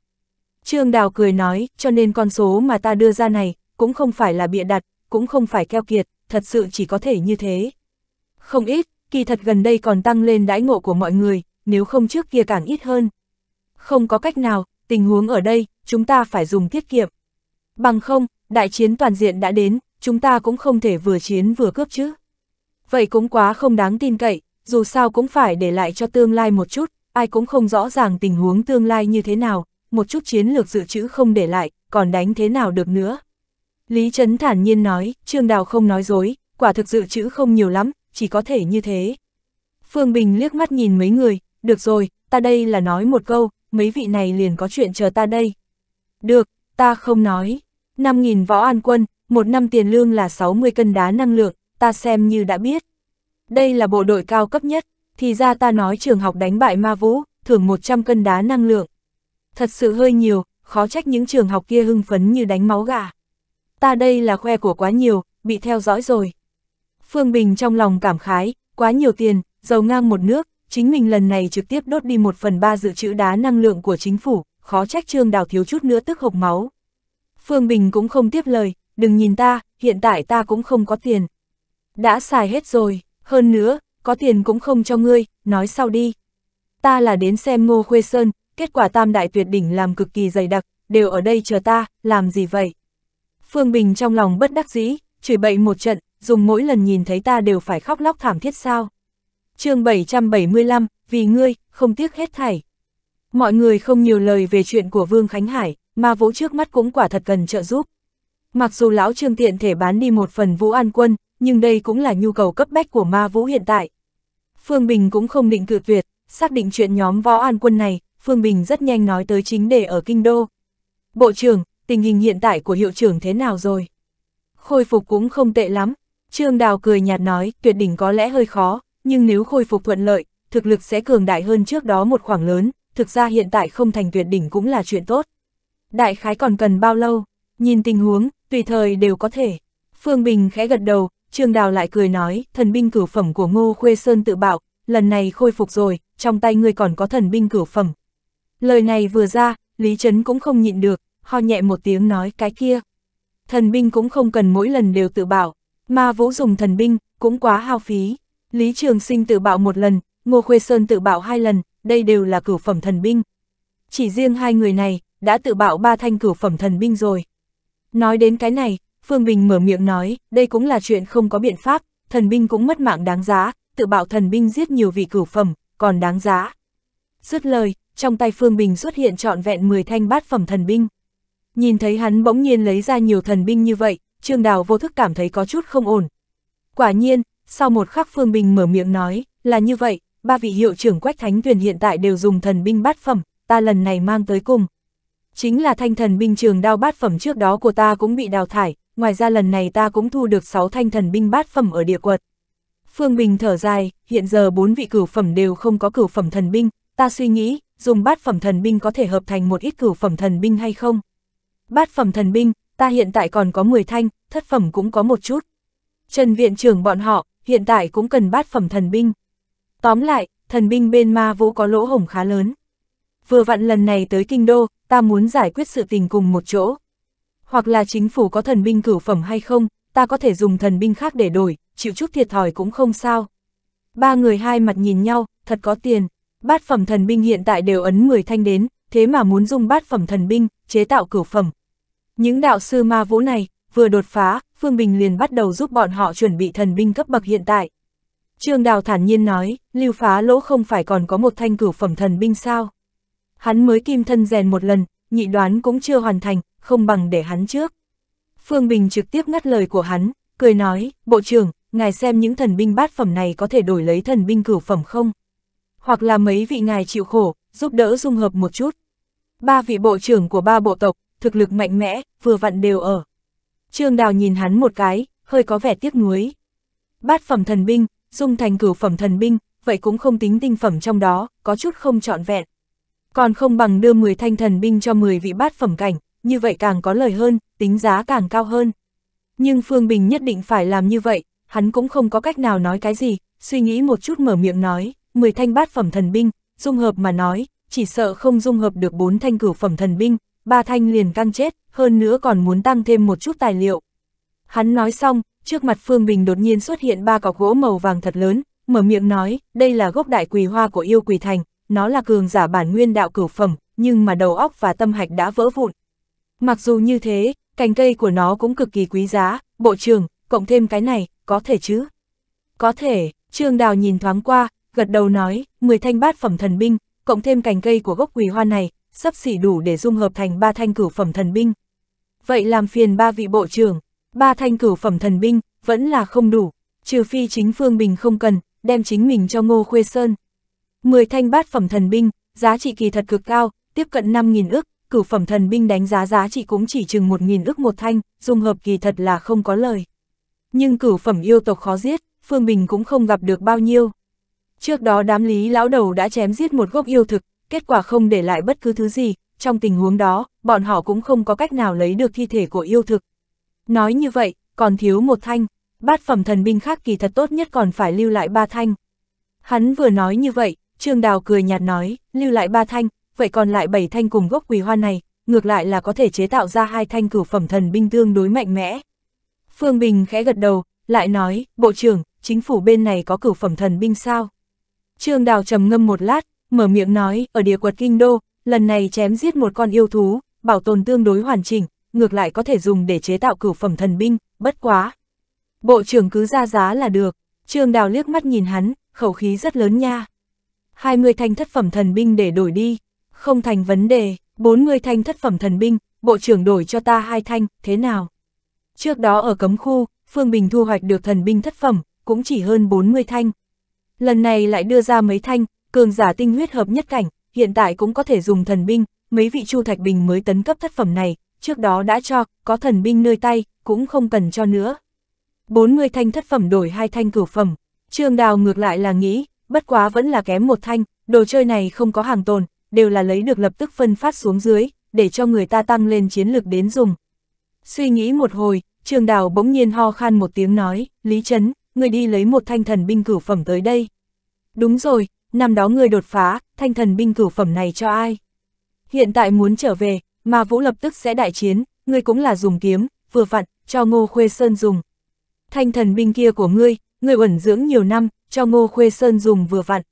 A: Trương Đào cười nói, cho nên con số mà ta đưa ra này, cũng không phải là bịa đặt, cũng không phải keo kiệt, thật sự chỉ có thể như thế. Không ít, kỳ thật gần đây còn tăng lên đãi ngộ của mọi người, nếu không trước kia càng ít hơn. Không có cách nào, tình huống ở đây, chúng ta phải dùng tiết kiệm. Bằng không, đại chiến toàn diện đã đến, chúng ta cũng không thể vừa chiến vừa cướp chứ. Vậy cũng quá không đáng tin cậy, dù sao cũng phải để lại cho tương lai một chút, ai cũng không rõ ràng tình huống tương lai như thế nào, một chút chiến lược dự trữ không để lại, còn đánh thế nào được nữa. Lý Trấn thản nhiên nói, Trương Đào không nói dối, quả thực dự trữ không nhiều lắm, chỉ có thể như thế. Phương Bình liếc mắt nhìn mấy người, được rồi, ta đây là nói một câu, mấy vị này liền có chuyện chờ ta đây. Được, ta không nói. 5.000 võ an quân, một năm tiền lương là 60 cân đá năng lượng, ta xem như đã biết. Đây là bộ đội cao cấp nhất, thì ra ta nói trường học đánh bại ma vũ, thưởng 100 cân đá năng lượng thật sự hơi nhiều, khó trách những trường học kia hưng phấn như đánh máu gà. Ta đây là khoe của quá nhiều, bị theo dõi rồi. Phương Bình trong lòng cảm khái, quá nhiều tiền, dầu ngang một nước, chính mình lần này trực tiếp đốt đi một phần ba dự trữ đá năng lượng của chính phủ, khó trách trương đào thiếu chút nữa tức hộc máu. Phương Bình cũng không tiếp lời, đừng nhìn ta, hiện tại ta cũng không có tiền. Đã xài hết rồi, hơn nữa, có tiền cũng không cho ngươi, nói sau đi. Ta là đến xem ngô khuê sơn, kết quả tam đại tuyệt đỉnh làm cực kỳ dày đặc, đều ở đây chờ ta, làm gì vậy? Phương Bình trong lòng bất đắc dĩ, chửi bậy một trận, dùng mỗi lần nhìn thấy ta đều phải khóc lóc thảm thiết sao. chương 775, vì ngươi, không tiếc hết thảy. Mọi người không nhiều lời về chuyện của Vương Khánh Hải, mà Vũ trước mắt cũng quả thật cần trợ giúp. Mặc dù lão trương tiện thể bán đi một phần vũ an quân, nhưng đây cũng là nhu cầu cấp bách của ma vũ hiện tại. Phương Bình cũng không định cự tuyệt, xác định chuyện nhóm võ an quân này, Phương Bình rất nhanh nói tới chính đề ở Kinh Đô. Bộ trưởng, tình hình hiện tại của hiệu trưởng thế nào rồi? Khôi phục cũng không tệ lắm. Trương Đào cười nhạt nói, tuyệt đỉnh có lẽ hơi khó, nhưng nếu khôi phục thuận lợi, thực lực sẽ cường đại hơn trước đó một khoảng lớn, thực ra hiện tại không thành tuyệt đỉnh cũng là chuyện tốt. Đại khái còn cần bao lâu? Nhìn tình huống, tùy thời đều có thể. Phương Bình khẽ gật đầu, Trương Đào lại cười nói, thần binh cửu phẩm của Ngô Khuê Sơn tự bạo, lần này khôi phục rồi, trong tay ngươi còn có thần binh cửu phẩm, Lời này vừa ra, Lý Trấn cũng không nhịn được, ho nhẹ một tiếng nói cái kia. Thần binh cũng không cần mỗi lần đều tự bảo, mà vũ dùng thần binh, cũng quá hao phí. Lý Trường Sinh tự bảo một lần, Ngô Khuê Sơn tự bảo hai lần, đây đều là cửu phẩm thần binh. Chỉ riêng hai người này, đã tự bảo ba thanh cửu phẩm thần binh rồi. Nói đến cái này, Phương Bình mở miệng nói, đây cũng là chuyện không có biện pháp, thần binh cũng mất mạng đáng giá, tự bảo thần binh giết nhiều vị cửu phẩm, còn đáng giá. Dứt lời, trong tay Phương Bình xuất hiện trọn vẹn 10 thanh bát phẩm thần binh. Nhìn thấy hắn bỗng nhiên lấy ra nhiều thần binh như vậy, Trương Đào vô thức cảm thấy có chút không ổn. Quả nhiên, sau một khắc Phương Bình mở miệng nói, là như vậy, ba vị hiệu trưởng Quách Thánh Tuyền hiện tại đều dùng thần binh bát phẩm, ta lần này mang tới cùng. Chính là thanh thần binh trường đao bát phẩm trước đó của ta cũng bị đào thải, ngoài ra lần này ta cũng thu được 6 thanh thần binh bát phẩm ở địa quật. Phương Bình thở dài, hiện giờ bốn vị cửu phẩm đều không có cửu phẩm thần binh, ta suy nghĩ, dùng bát phẩm thần binh có thể hợp thành một ít cửu phẩm thần binh hay không? Bát phẩm thần binh, ta hiện tại còn có 10 thanh, thất phẩm cũng có một chút. Trần viện trưởng bọn họ, hiện tại cũng cần bát phẩm thần binh. Tóm lại, thần binh bên ma vũ có lỗ hổng khá lớn. Vừa vặn lần này tới kinh đô, ta muốn giải quyết sự tình cùng một chỗ. Hoặc là chính phủ có thần binh cửu phẩm hay không, ta có thể dùng thần binh khác để đổi, chịu chút thiệt thòi cũng không sao. Ba người hai mặt nhìn nhau, thật có tiền. Bát phẩm thần binh hiện tại đều ấn 10 thanh đến, thế mà muốn dùng bát phẩm thần binh, chế tạo cửu phẩm. Những đạo sư ma vũ này, vừa đột phá, Phương Bình liền bắt đầu giúp bọn họ chuẩn bị thần binh cấp bậc hiện tại. Trương Đào thản nhiên nói, lưu phá lỗ không phải còn có một thanh cửu phẩm thần binh sao. Hắn mới kim thân rèn một lần, nhị đoán cũng chưa hoàn thành, không bằng để hắn trước. Phương Bình trực tiếp ngắt lời của hắn, cười nói, bộ trưởng, ngài xem những thần binh bát phẩm này có thể đổi lấy thần binh cửu phẩm không? hoặc là mấy vị ngài chịu khổ, giúp đỡ dung hợp một chút. Ba vị bộ trưởng của ba bộ tộc, thực lực mạnh mẽ, vừa vặn đều ở. Trương Đào nhìn hắn một cái, hơi có vẻ tiếc nuối. Bát phẩm thần binh, dung thành cửu phẩm thần binh, vậy cũng không tính tinh phẩm trong đó, có chút không trọn vẹn. Còn không bằng đưa 10 thanh thần binh cho 10 vị bát phẩm cảnh, như vậy càng có lời hơn, tính giá càng cao hơn. Nhưng Phương Bình nhất định phải làm như vậy, hắn cũng không có cách nào nói cái gì, suy nghĩ một chút mở miệng nói, 10 thanh bát phẩm thần binh, dung hợp mà nói, chỉ sợ không dung hợp được 4 thanh cửu phẩm thần binh, ba thanh liền căng chết, hơn nữa còn muốn tăng thêm một chút tài liệu. Hắn nói xong, trước mặt Phương Bình đột nhiên xuất hiện ba cọc gỗ màu vàng thật lớn, mở miệng nói, đây là gốc đại quỳ hoa của yêu quỳ thành, nó là cường giả bản nguyên đạo cửu phẩm, nhưng mà đầu óc và tâm hạch đã vỡ vụn. Mặc dù như thế, cành cây của nó cũng cực kỳ quý giá, bộ trưởng, cộng thêm cái này, có thể chứ? Có thể, Trương Đào nhìn thoáng qua, gật đầu nói, 10 thanh bát phẩm thần binh, cộng thêm cành cây của gốc quỳ hoa này, sắp xỉ đủ để dung hợp thành ba thanh cửu phẩm thần binh. Vậy làm phiền ba vị bộ trưởng, ba thanh cửu phẩm thần binh, vẫn là không đủ, trừ phi chính Phương Bình không cần, đem chính mình cho Ngô Khuê Sơn. 10 thanh bát phẩm thần binh, giá trị kỳ thật cực cao, tiếp cận 5.000 ức, cửu phẩm thần binh đánh giá giá trị cũng chỉ chừng 1.000 ức một thanh, dung hợp kỳ thật là không có lời. Nhưng cửu phẩm yêu tộc khó giết, Phương Bình cũng không gặp được bao nhiêu. Trước đó đám lý lão đầu đã chém giết một gốc yêu thực, kết quả không để lại bất cứ thứ gì, trong tình huống đó, bọn họ cũng không có cách nào lấy được thi thể của yêu thực. Nói như vậy, còn thiếu một thanh, bát phẩm thần binh khác kỳ thật tốt nhất còn phải lưu lại ba thanh. Hắn vừa nói như vậy, Trương Đào cười nhạt nói, lưu lại ba thanh, vậy còn lại bảy thanh cùng gốc quỳ hoa này, ngược lại là có thể chế tạo ra hai thanh cửu phẩm thần binh tương đối mạnh mẽ. Phương Bình khẽ gật đầu, lại nói, Bộ trưởng, chính phủ bên này có cửu phẩm thần binh sao? Trương Đào trầm ngâm một lát, mở miệng nói, ở địa quật kinh đô, lần này chém giết một con yêu thú, bảo tồn tương đối hoàn chỉnh, ngược lại có thể dùng để chế tạo cửu phẩm thần binh, bất quá. Bộ trưởng cứ ra giá là được, Trương Đào liếc mắt nhìn hắn, khẩu khí rất lớn nha. Hai 20 thanh thất phẩm thần binh để đổi đi, không thành vấn đề, Bốn người thanh thất phẩm thần binh, bộ trưởng đổi cho ta hai thanh, thế nào? Trước đó ở cấm khu, Phương Bình thu hoạch được thần binh thất phẩm, cũng chỉ hơn 40 thanh, lần này lại đưa ra mấy thanh, cường giả tinh huyết hợp nhất cảnh, hiện tại cũng có thể dùng thần binh, mấy vị Chu Thạch Bình mới tấn cấp thất phẩm này, trước đó đã cho, có thần binh nơi tay, cũng không cần cho nữa. 40 thanh thất phẩm đổi hai thanh cửu phẩm, Trương Đào ngược lại là nghĩ, bất quá vẫn là kém một thanh, đồ chơi này không có hàng tồn, đều là lấy được lập tức phân phát xuống dưới, để cho người ta tăng lên chiến lược đến dùng. Suy nghĩ một hồi, Trương Đào bỗng nhiên ho khan một tiếng nói, Lý Trấn, người đi lấy một thanh thần binh cửu phẩm tới đây. Đúng rồi, năm đó người đột phá, thanh thần binh cửu phẩm này cho ai? Hiện tại muốn trở về, mà Vũ lập tức sẽ đại chiến, ngươi cũng là dùng kiếm, vừa vặn, cho Ngô Khuê Sơn dùng. Thanh thần binh kia của ngươi, ngươi ẩn dưỡng nhiều năm, cho Ngô Khuê Sơn dùng vừa vặn.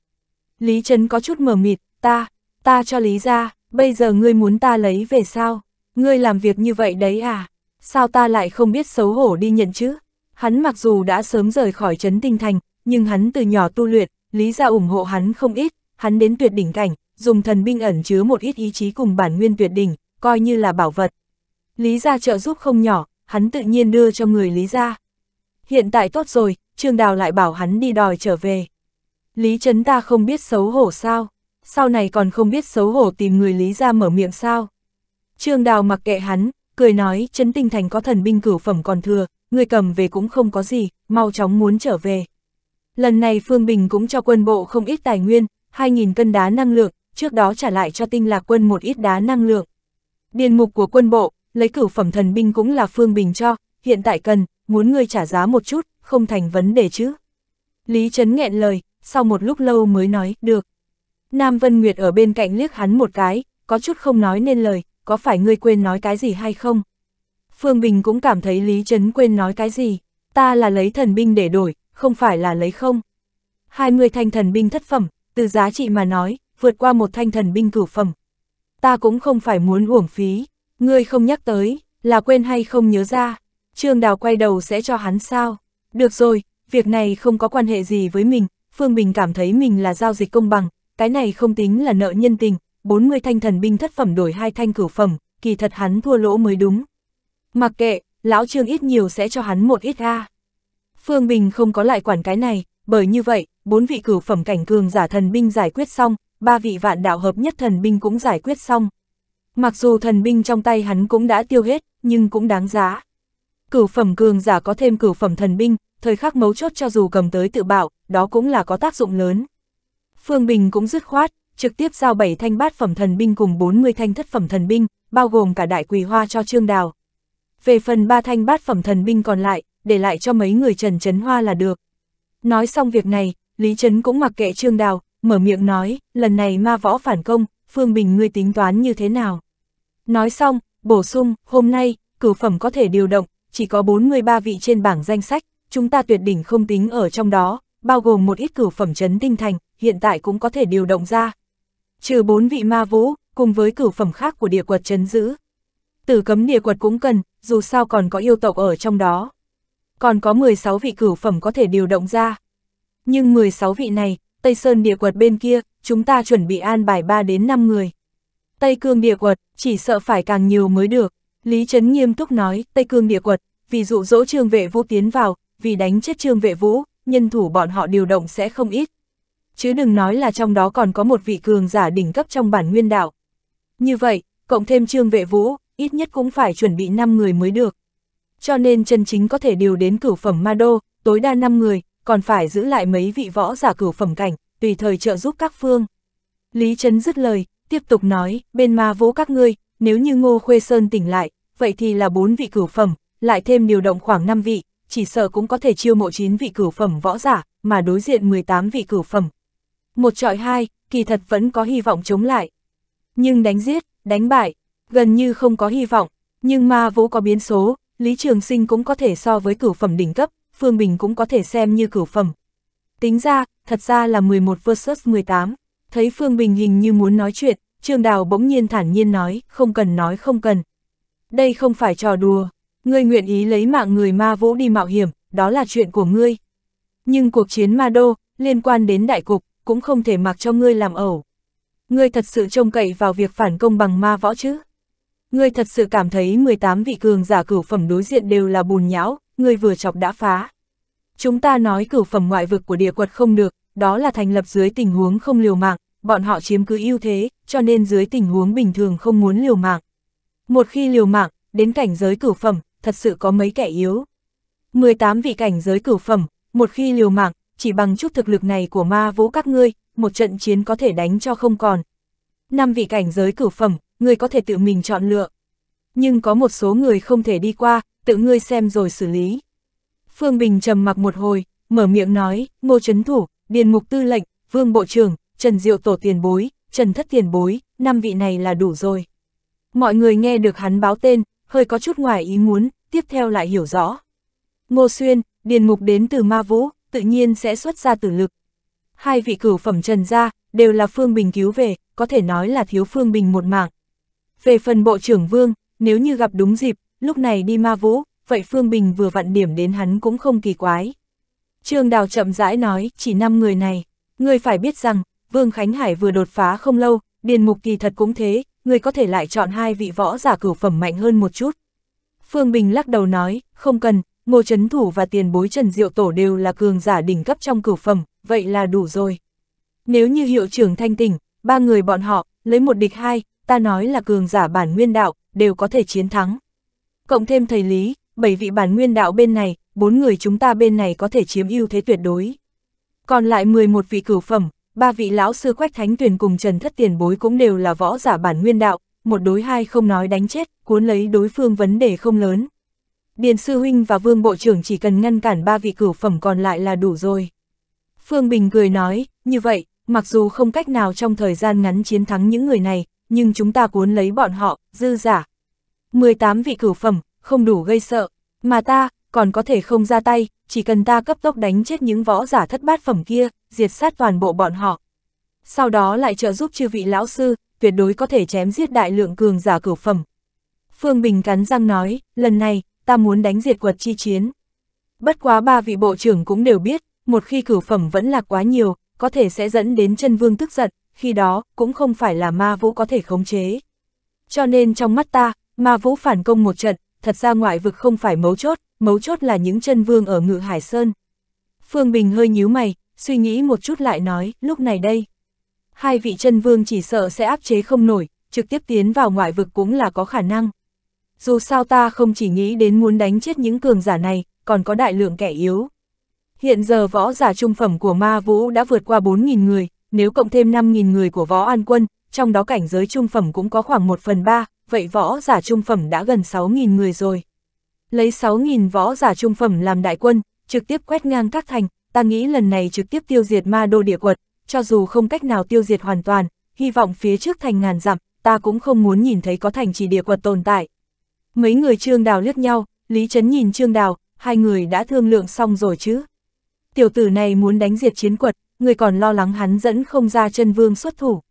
A: Lý Trấn có chút mờ mịt, ta, ta cho Lý ra, bây giờ ngươi muốn ta lấy về sao? Ngươi làm việc như vậy đấy à? Sao ta lại không biết xấu hổ đi nhận chứ? Hắn mặc dù đã sớm rời khỏi chấn tinh thành, nhưng hắn từ nhỏ tu luyện, lý ra ủng hộ hắn không ít, hắn đến tuyệt đỉnh cảnh, dùng thần binh ẩn chứa một ít ý chí cùng bản nguyên tuyệt đỉnh, coi như là bảo vật. Lý ra trợ giúp không nhỏ, hắn tự nhiên đưa cho người Lý ra. Hiện tại tốt rồi, Trương Đào lại bảo hắn đi đòi trở về. Lý Trấn ta không biết xấu hổ sao, sau này còn không biết xấu hổ tìm người Lý ra mở miệng sao. Trương Đào mặc kệ hắn, cười nói chấn Tinh Thành có thần binh cửu phẩm còn thừa, người cầm về cũng không có gì, mau chóng muốn trở về. Lần này Phương Bình cũng cho quân bộ không ít tài nguyên, 2.000 cân đá năng lượng, trước đó trả lại cho tinh lạc quân một ít đá năng lượng. Điền mục của quân bộ, lấy cửu phẩm thần binh cũng là Phương Bình cho, hiện tại cần, muốn người trả giá một chút, không thành vấn đề chứ. Lý Trấn nghẹn lời, sau một lúc lâu mới nói, được. Nam Vân Nguyệt ở bên cạnh liếc hắn một cái, có chút không nói nên lời, có phải ngươi quên nói cái gì hay không? Phương Bình cũng cảm thấy Lý Trấn quên nói cái gì, ta là lấy thần binh để đổi, không phải là lấy không. 20 thanh thần binh thất phẩm, từ giá trị mà nói, vượt qua một thanh thần binh cửu phẩm. Ta cũng không phải muốn uổng phí, ngươi không nhắc tới, là quên hay không nhớ ra, Trương Đào quay đầu sẽ cho hắn sao. Được rồi, việc này không có quan hệ gì với mình, Phương Bình cảm thấy mình là giao dịch công bằng, cái này không tính là nợ nhân tình, 40 thanh thần binh thất phẩm đổi hai thanh cửu phẩm, kỳ thật hắn thua lỗ mới đúng. Mặc kệ, lão Trương ít nhiều sẽ cho hắn một ít a. Phương Bình không có lại quản cái này, bởi như vậy, bốn vị cửu phẩm cảnh cường giả thần binh giải quyết xong, ba vị vạn đạo hợp nhất thần binh cũng giải quyết xong. Mặc dù thần binh trong tay hắn cũng đã tiêu hết, nhưng cũng đáng giá. Cửu phẩm cường giả có thêm cửu phẩm thần binh, thời khắc mấu chốt cho dù cầm tới tự bảo, đó cũng là có tác dụng lớn. Phương Bình cũng dứt khoát, trực tiếp giao 7 thanh bát phẩm thần binh cùng 40 thanh thất phẩm thần binh, bao gồm cả đại quỳ hoa cho Trương Đào về phần ba thanh bát phẩm thần binh còn lại, để lại cho mấy người Trần Trấn Hoa là được. Nói xong việc này, Lý Trấn cũng mặc kệ Trương Đào, mở miệng nói, lần này ma võ phản công, Phương Bình ngươi tính toán như thế nào. Nói xong, bổ sung, hôm nay, cửu phẩm có thể điều động, chỉ có 43 vị trên bảng danh sách, chúng ta tuyệt đỉnh không tính ở trong đó, bao gồm một ít cửu phẩm chấn tinh thành, hiện tại cũng có thể điều động ra. Trừ bốn vị ma vũ, cùng với cửu phẩm khác của địa quật chấn giữ, Tử cấm địa quật cũng cần, dù sao còn có yêu tộc ở trong đó. Còn có 16 vị cửu phẩm có thể điều động ra. Nhưng 16 vị này, Tây Sơn địa quật bên kia, chúng ta chuẩn bị an bài 3 đến 5 người. Tây Cương địa quật, chỉ sợ phải càng nhiều mới được. Lý Trấn nghiêm túc nói, Tây Cương địa quật, vì dụ dỗ trương vệ vũ tiến vào, vì đánh chết trương vệ vũ, nhân thủ bọn họ điều động sẽ không ít. Chứ đừng nói là trong đó còn có một vị cường giả đỉnh cấp trong bản nguyên đạo. Như vậy, cộng thêm trương vệ vũ, ít nhất cũng phải chuẩn bị 5 người mới được. Cho nên chân chính có thể điều đến cửu phẩm ma đô, tối đa 5 người, còn phải giữ lại mấy vị võ giả cửu phẩm cảnh, tùy thời trợ giúp các phương. Lý Trấn dứt lời, tiếp tục nói, bên ma vỗ các ngươi, nếu như Ngô Khuê Sơn tỉnh lại, vậy thì là bốn vị cửu phẩm, lại thêm điều động khoảng 5 vị, chỉ sợ cũng có thể chiêu mộ 9 vị cửu phẩm võ giả, mà đối diện 18 vị cửu phẩm. Một trọi hai, kỳ thật vẫn có hy vọng chống lại. Nhưng đánh giết, đánh bại, gần như không có hy vọng, nhưng ma vũ có biến số, Lý Trường Sinh cũng có thể so với cửu phẩm đỉnh cấp, Phương Bình cũng có thể xem như cửu phẩm. Tính ra, thật ra là 11 versus 18, thấy Phương Bình hình như muốn nói chuyện, Trương Đào bỗng nhiên thản nhiên nói, không cần nói không cần. Đây không phải trò đùa, ngươi nguyện ý lấy mạng người ma vũ đi mạo hiểm, đó là chuyện của ngươi. Nhưng cuộc chiến ma đô, liên quan đến đại cục, cũng không thể mặc cho ngươi làm ẩu. Ngươi thật sự trông cậy vào việc phản công bằng ma võ chứ? Ngươi thật sự cảm thấy 18 vị cường giả cửu phẩm đối diện đều là bùn nhão, ngươi vừa chọc đã phá. Chúng ta nói cửu phẩm ngoại vực của địa quật không được, đó là thành lập dưới tình huống không liều mạng, bọn họ chiếm cứ ưu thế, cho nên dưới tình huống bình thường không muốn liều mạng. Một khi liều mạng, đến cảnh giới cửu phẩm, thật sự có mấy kẻ yếu. 18 vị cảnh giới cửu phẩm, một khi liều mạng, chỉ bằng chút thực lực này của ma vũ các ngươi, một trận chiến có thể đánh cho không còn. năm vị cảnh giới cửu phẩm, ngươi có thể tự mình chọn lựa. Nhưng có một số người không thể đi qua, tự ngươi xem rồi xử lý. Phương Bình trầm mặc một hồi, mở miệng nói, ngô chấn thủ, điền mục tư lệnh, vương bộ trưởng, trần diệu tổ tiền bối, trần thất tiền bối, năm vị này là đủ rồi. Mọi người nghe được hắn báo tên, hơi có chút ngoài ý muốn, tiếp theo lại hiểu rõ. Ngô Xuyên, điền mục đến từ ma vũ, tự nhiên sẽ xuất ra tử lực. Hai vị cửu phẩm trần gia, đều là Phương Bình cứu về, có thể nói là thiếu Phương Bình một mạng. Về phần bộ trưởng Vương, nếu như gặp đúng dịp, lúc này đi ma vũ, vậy Phương Bình vừa vặn điểm đến hắn cũng không kỳ quái. Trương Đào chậm rãi nói, chỉ năm người này, người phải biết rằng, Vương Khánh Hải vừa đột phá không lâu, Điền Mục kỳ thật cũng thế, người có thể lại chọn hai vị võ giả cửu phẩm mạnh hơn một chút. Phương Bình lắc đầu nói, không cần, Ngô Trấn Thủ và tiền bối Trần Diệu Tổ đều là cường giả đỉnh cấp trong cửu phẩm, vậy là đủ rồi. Nếu như hiệu trưởng thanh tỉnh, ba người bọn họ, lấy một địch hai, ta nói là cường giả bản nguyên đạo, đều có thể chiến thắng. Cộng thêm thầy Lý, bảy vị bản nguyên đạo bên này, bốn người chúng ta bên này có thể chiếm ưu thế tuyệt đối. Còn lại 11 vị cửu phẩm, ba vị lão sư Quách Thánh Tuyền cùng Trần Thất Tiền Bối cũng đều là võ giả bản nguyên đạo, một đối hai không nói đánh chết, cuốn lấy đối phương vấn đề không lớn. Điền Sư Huynh và Vương Bộ trưởng chỉ cần ngăn cản ba vị cửu phẩm còn lại là đủ rồi. Phương Bình cười nói, như vậy, mặc dù không cách nào trong thời gian ngắn chiến thắng những người này, nhưng chúng ta cuốn lấy bọn họ, dư giả. 18 vị cửu phẩm, không đủ gây sợ, mà ta, còn có thể không ra tay, chỉ cần ta cấp tốc đánh chết những võ giả thất bát phẩm kia, diệt sát toàn bộ bọn họ. Sau đó lại trợ giúp chư vị lão sư, tuyệt đối có thể chém giết đại lượng cường giả cửu phẩm. Phương Bình cắn răng nói, lần này, ta muốn đánh diệt quật chi chiến. Bất quá ba vị bộ trưởng cũng đều biết, một khi cửu phẩm vẫn là quá nhiều, có thể sẽ dẫn đến chân vương tức giận, khi đó cũng không phải là ma vũ có thể khống chế. Cho nên trong mắt ta, ma vũ phản công một trận, thật ra ngoại vực không phải mấu chốt, mấu chốt là những chân vương ở ngự hải sơn. Phương Bình hơi nhíu mày, suy nghĩ một chút lại nói, lúc này đây. Hai vị chân vương chỉ sợ sẽ áp chế không nổi, trực tiếp tiến vào ngoại vực cũng là có khả năng. Dù sao ta không chỉ nghĩ đến muốn đánh chết những cường giả này, còn có đại lượng kẻ yếu. Hiện giờ võ giả trung phẩm của ma vũ đã vượt qua 4.000 người, nếu cộng thêm 5.000 người của võ an quân, trong đó cảnh giới trung phẩm cũng có khoảng 1 phần 3, vậy võ giả trung phẩm đã gần 6.000 người rồi. Lấy 6.000 võ giả trung phẩm làm đại quân, trực tiếp quét ngang các thành, ta nghĩ lần này trực tiếp tiêu diệt ma đô địa quật, cho dù không cách nào tiêu diệt hoàn toàn, hy vọng phía trước thành ngàn dặm, ta cũng không muốn nhìn thấy có thành chỉ địa quật tồn tại. Mấy người Trương Đào liếc nhau, Lý Trấn nhìn Trương Đào, hai người đã thương lượng xong rồi chứ. Tiểu tử này muốn đánh diệt chiến quật, người còn lo lắng hắn dẫn không ra chân vương xuất thủ.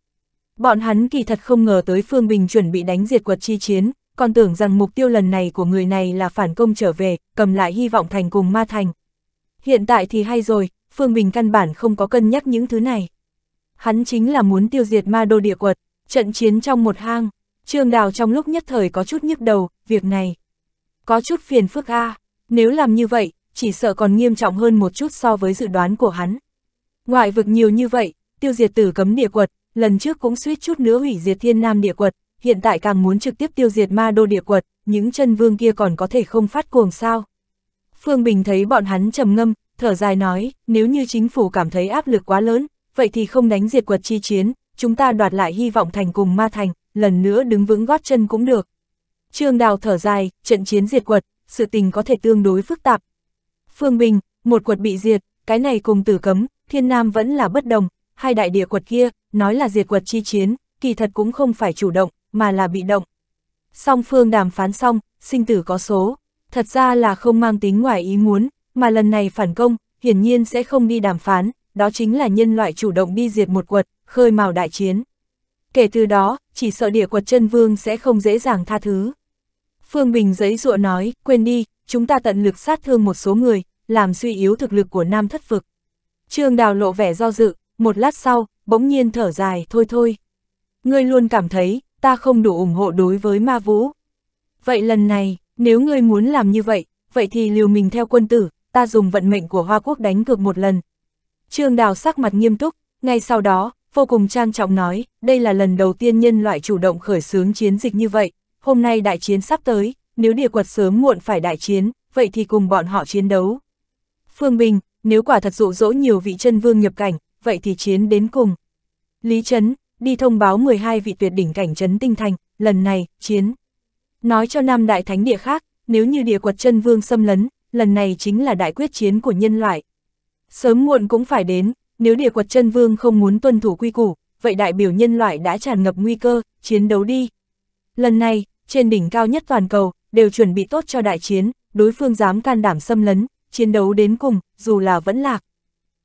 A: Bọn hắn kỳ thật không ngờ tới Phương Bình chuẩn bị đánh diệt quật chi chiến, còn tưởng rằng mục tiêu lần này của người này là phản công trở về, cầm lại hy vọng thành cùng ma thành. Hiện tại thì hay rồi, Phương Bình căn bản không có cân nhắc những thứ này. Hắn chính là muốn tiêu diệt ma đô địa quật, trận chiến trong một hang, Trương Đào trong lúc nhất thời có chút nhức đầu, việc này. Có chút phiền phức a nếu làm như vậy, chỉ sợ còn nghiêm trọng hơn một chút so với dự đoán của hắn. Ngoại vực nhiều như vậy, tiêu diệt tử cấm địa quật, lần trước cũng suýt chút nữa hủy diệt thiên nam địa quật, hiện tại càng muốn trực tiếp tiêu diệt ma đô địa quật, những chân vương kia còn có thể không phát cuồng sao. Phương Bình thấy bọn hắn trầm ngâm, thở dài nói, nếu như chính phủ cảm thấy áp lực quá lớn, vậy thì không đánh diệt quật chi chiến, chúng ta đoạt lại hy vọng thành cùng ma thành, lần nữa đứng vững gót chân cũng được. Trương Đào thở dài, trận chiến diệt quật, sự tình có thể tương đối phức tạp. Phương Bình, một quật bị diệt, cái này cùng tử cấm, Thiên Nam vẫn là bất đồng, hai đại địa quật kia, nói là diệt quật chi chiến, kỳ thật cũng không phải chủ động, mà là bị động. Song phương đàm phán xong, sinh tử có số, thật ra là không mang tính ngoài ý muốn, mà lần này phản công, hiển nhiên sẽ không đi đàm phán, đó chính là nhân loại chủ động đi diệt một quật, khơi mào đại chiến. Kể từ đó, chỉ sợ địa quật chân vương sẽ không dễ dàng tha thứ. Phương Bình giấy dụa nói, quên đi, chúng ta tận lực sát thương một số người, làm suy yếu thực lực của Nam thất vực. Trương Đào lộ vẻ do dự, một lát sau, bỗng nhiên thở dài, thôi thôi. Ngươi luôn cảm thấy, ta không đủ ủng hộ đối với ma vũ. Vậy lần này, nếu ngươi muốn làm như vậy, vậy thì liều mình theo quân tử, ta dùng vận mệnh của Hoa Quốc đánh cược một lần. Trương Đào sắc mặt nghiêm túc, ngay sau đó, vô cùng trang trọng nói, đây là lần đầu tiên nhân loại chủ động khởi xướng chiến dịch như vậy, hôm nay đại chiến sắp tới, nếu địa quật sớm muộn phải đại chiến, vậy thì cùng bọn họ chiến đấu. Phương Bình, nếu quả thật dụ dỗ nhiều vị chân vương nhập cảnh, vậy thì chiến đến cùng. Lý Trấn, đi thông báo 12 vị tuyệt đỉnh cảnh trấn tinh thành, lần này, chiến. Nói cho năm đại thánh địa khác, nếu như địa quật chân vương xâm lấn, lần này chính là đại quyết chiến của nhân loại. Sớm muộn cũng phải đến, nếu địa quật chân vương không muốn tuân thủ quy củ, vậy đại biểu nhân loại đã tràn ngập nguy cơ, chiến đấu đi. Lần này, trên đỉnh cao nhất toàn cầu, đều chuẩn bị tốt cho đại chiến, đối phương dám can đảm xâm lấn, chiến đấu đến cùng, dù là vẫn lạc.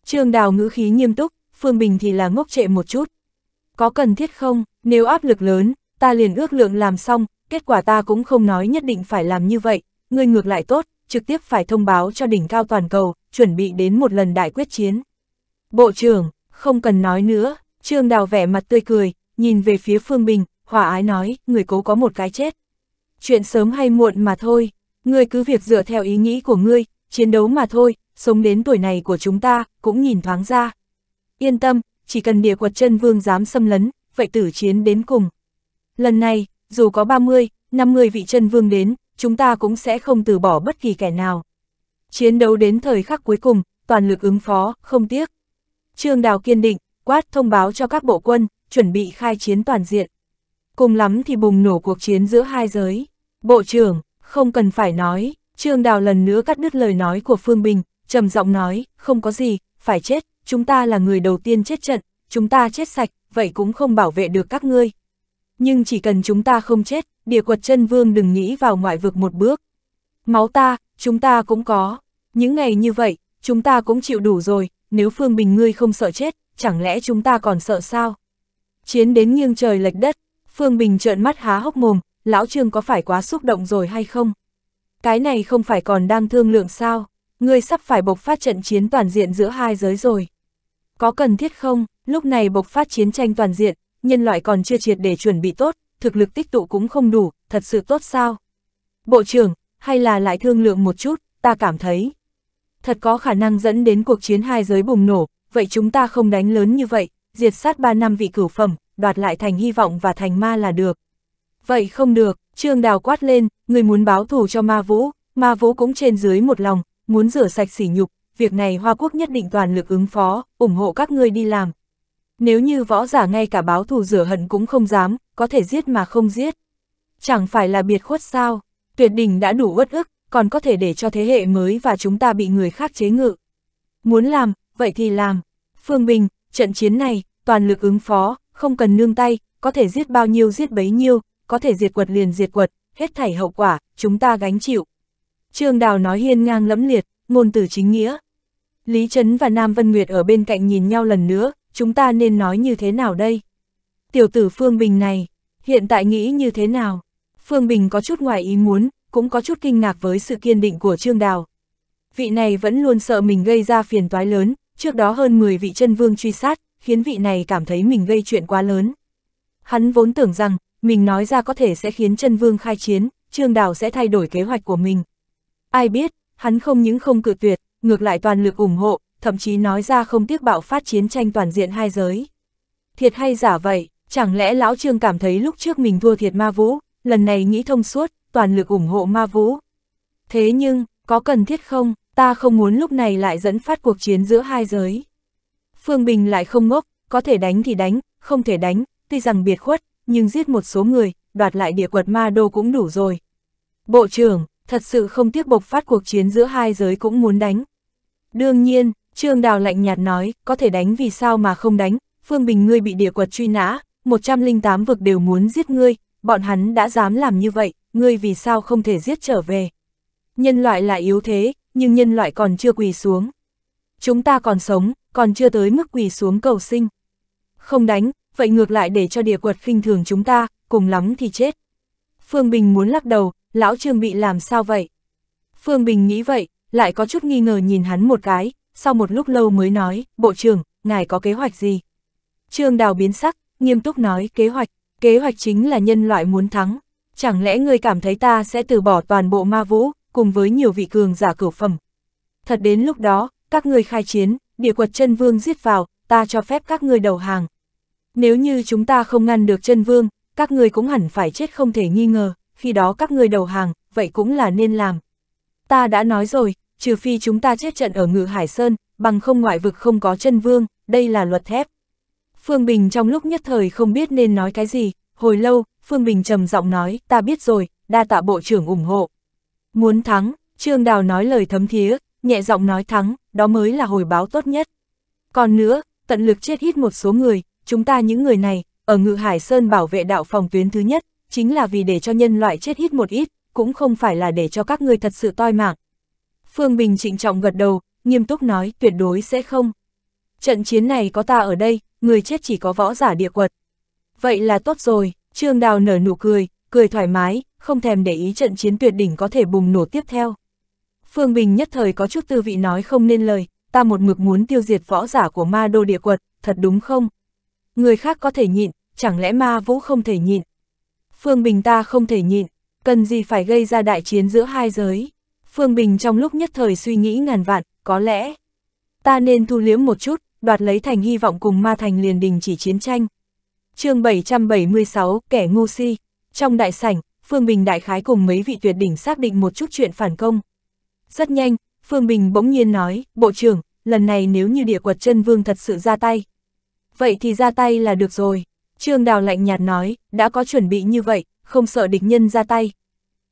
A: Trương Đào ngữ khí nghiêm túc, Phương Bình thì là ngốc trệ một chút. Có cần thiết không, nếu áp lực lớn, ta liền ước lượng làm xong, kết quả ta cũng không nói nhất định phải làm như vậy, ngươi ngược lại tốt, trực tiếp phải thông báo cho đỉnh cao toàn cầu, chuẩn bị đến một lần đại quyết chiến. Bộ trưởng, không cần nói nữa, Trương Đào vẻ mặt tươi cười, nhìn về phía Phương Bình, hòa ái nói, người cố có một cái chết. Chuyện sớm hay muộn mà thôi, ngươi cứ việc dựa theo ý nghĩ của ngươi, chiến đấu mà thôi, sống đến tuổi này của chúng ta, cũng nhìn thoáng ra. Yên tâm, chỉ cần địa quật chân vương dám xâm lấn, vậy tử chiến đến cùng. Lần này, dù có 30, 50 vị chân vương đến, chúng ta cũng sẽ không từ bỏ bất kỳ kẻ nào. Chiến đấu đến thời khắc cuối cùng, toàn lực ứng phó, không tiếc. Trương Đào kiên định, quát thông báo cho các bộ quân, chuẩn bị khai chiến toàn diện. Cùng lắm thì bùng nổ cuộc chiến giữa hai giới. Bộ trưởng, không cần phải nói, Trương Đào lần nữa cắt đứt lời nói của Phương Bình, trầm giọng nói, không có gì, phải chết, chúng ta là người đầu tiên chết trận, chúng ta chết sạch, vậy cũng không bảo vệ được các ngươi. Nhưng chỉ cần chúng ta không chết, địa quật chân vương đừng nghĩ vào ngoại vực một bước. Máu ta, chúng ta cũng có. Những ngày như vậy, chúng ta cũng chịu đủ rồi, nếu Phương Bình ngươi không sợ chết, chẳng lẽ chúng ta còn sợ sao? Chiến đến nghiêng trời lệch đất, Phương Bình trợn mắt há hốc mồm, lão Trương có phải quá xúc động rồi hay không? cái này không phải còn đang thương lượng sao, ngươi sắp phải bộc phát trận chiến toàn diện giữa hai giới rồi. Có cần thiết không, lúc này bộc phát chiến tranh toàn diện, nhân loại còn chưa triệt để chuẩn bị tốt, thực lực tích tụ cũng không đủ, thật sự tốt sao? Bộ trưởng, hay là lại thương lượng một chút, ta cảm thấy. Thật có khả năng dẫn đến cuộc chiến hai giới bùng nổ, vậy chúng ta không đánh lớn như vậy, diệt sát ba năm vị cửu phẩm, đoạt lại thành hy vọng và thành ma là được. Vậy không được, Trương Đào quát lên, người muốn báo thù cho ma vũ, ma vũ cũng trên dưới một lòng, muốn rửa sạch sỉ nhục, việc này Hoa Quốc nhất định toàn lực ứng phó, ủng hộ các ngươi đi làm. Nếu như võ giả ngay cả báo thù rửa hận cũng không dám, có thể giết mà không giết. Chẳng phải là biệt khuất sao, tuyệt đỉnh đã đủ uất ức, còn có thể để cho thế hệ mới và chúng ta bị người khác chế ngự. Muốn làm, vậy thì làm. Phương Bình, trận chiến này, toàn lực ứng phó, không cần nương tay, có thể giết bao nhiêu giết bấy nhiêu, có thể diệt quật liền diệt quật, hết thảy hậu quả, chúng ta gánh chịu. Trương Đào nói hiên ngang lẫm liệt, ngôn từ chính nghĩa. Lý Trấn và Nam Vân Nguyệt ở bên cạnh nhìn nhau lần nữa, chúng ta nên nói như thế nào đây? Tiểu tử Phương Bình này, hiện tại nghĩ như thế nào? Phương Bình có chút ngoài ý muốn, cũng có chút kinh ngạc với sự kiên định của Trương Đào. Vị này vẫn luôn sợ mình gây ra phiền toái lớn, trước đó hơn 10 vị chân vương truy sát, khiến vị này cảm thấy mình gây chuyện quá lớn. Hắn vốn tưởng rằng, mình nói ra có thể sẽ khiến chân vương khai chiến, Trương Đào sẽ thay đổi kế hoạch của mình. Ai biết, hắn không những không cự tuyệt, ngược lại toàn lực ủng hộ, thậm chí nói ra không tiếc bạo phát chiến tranh toàn diện hai giới. Thiệt hay giả vậy, chẳng lẽ lão Trương cảm thấy lúc trước mình thua thiệt ma vũ, lần này nghĩ thông suốt, toàn lực ủng hộ ma vũ. Thế nhưng, có cần thiết không, ta không muốn lúc này lại dẫn phát cuộc chiến giữa hai giới. Phương Bình lại không ngốc, có thể đánh thì đánh, không thể đánh, tuy rằng biệt khuất, nhưng giết một số người, đoạt lại địa quật ma đô cũng đủ rồi. Bộ trưởng, thật sự không tiếc bộc phát cuộc chiến giữa hai giới cũng muốn đánh. Đương nhiên, Trương Đào lạnh nhạt nói, có thể đánh vì sao mà không đánh, Phương Bình ngươi bị địa quật truy nã, 108 vực đều muốn giết ngươi, bọn hắn đã dám làm như vậy, ngươi vì sao không thể giết trở về. Nhân loại là yếu thế, nhưng nhân loại còn chưa quỳ xuống. Chúng ta còn sống, còn chưa tới mức quỳ xuống cầu sinh. Không đánh, vậy ngược lại để cho địa quật khinh thường chúng ta, cùng lắm thì chết. Phương Bình muốn lắc đầu, lão Trương bị làm sao vậy? Phương Bình nghĩ vậy, lại có chút nghi ngờ nhìn hắn một cái, sau một lúc lâu mới nói, Bộ trưởng, ngài có kế hoạch gì? Trương Đào biến sắc, nghiêm túc nói kế hoạch, kế hoạch chính là nhân loại muốn thắng. Chẳng lẽ ngươi cảm thấy ta sẽ từ bỏ toàn bộ ma vũ, cùng với nhiều vị cường giả cửu phẩm? Thật đến lúc đó, các ngươi khai chiến, địa quật chân vương giết vào, ta cho phép các ngươi đầu hàng, nếu như chúng ta không ngăn được chân vương, các người cũng hẳn phải chết không thể nghi ngờ, khi đó các người đầu hàng, vậy cũng là nên làm. Ta đã nói rồi, trừ phi chúng ta chết trận ở ngự Hải Sơn, bằng không ngoại vực không có chân vương, đây là luật thép. Phương Bình trong lúc nhất thời không biết nên nói cái gì, hồi lâu, Phương Bình trầm giọng nói, ta biết rồi, đa tạ bộ trưởng ủng hộ. Muốn thắng, Trương Đào nói lời thấm thía, nhẹ giọng nói thắng, đó mới là hồi báo tốt nhất. Còn nữa, tận lực chết ít một số người, chúng ta những người này, ở Ngự Hải Sơn bảo vệ đạo phòng tuyến thứ nhất, chính là vì để cho nhân loại chết hít một ít, cũng không phải là để cho các ngươi thật sự toi mạng. Phương Bình trịnh trọng gật đầu, nghiêm túc nói tuyệt đối sẽ không. Trận chiến này có ta ở đây, người chết chỉ có võ giả địa quật. Vậy là tốt rồi, Trương Đào nở nụ cười, cười thoải mái, không thèm để ý trận chiến tuyệt đỉnh có thể bùng nổ tiếp theo. Phương Bình nhất thời có chút tư vị nói không nên lời, ta một mực muốn tiêu diệt võ giả của ma đô địa quật, thật đúng không? người khác có thể nhịn, chẳng lẽ ma vũ không thể nhịn? Phương Bình ta không thể nhịn, cần gì phải gây ra đại chiến giữa hai giới? Phương Bình trong lúc nhất thời suy nghĩ ngàn vạn, có lẽ ta nên thu liếm một chút, đoạt lấy thành hy vọng cùng ma thành liền đình chỉ chiến tranh. chương 776, kẻ ngu si. Trong đại sảnh, Phương Bình đại khái cùng mấy vị tuyệt đỉnh xác định một chút chuyện phản công. Rất nhanh, Phương Bình bỗng nhiên nói, Bộ trưởng, lần này nếu như địa quật chân vương thật sự ra tay, vậy thì ra tay là được rồi. Trương Đào lạnh nhạt nói, đã có chuẩn bị như vậy, không sợ địch nhân ra tay.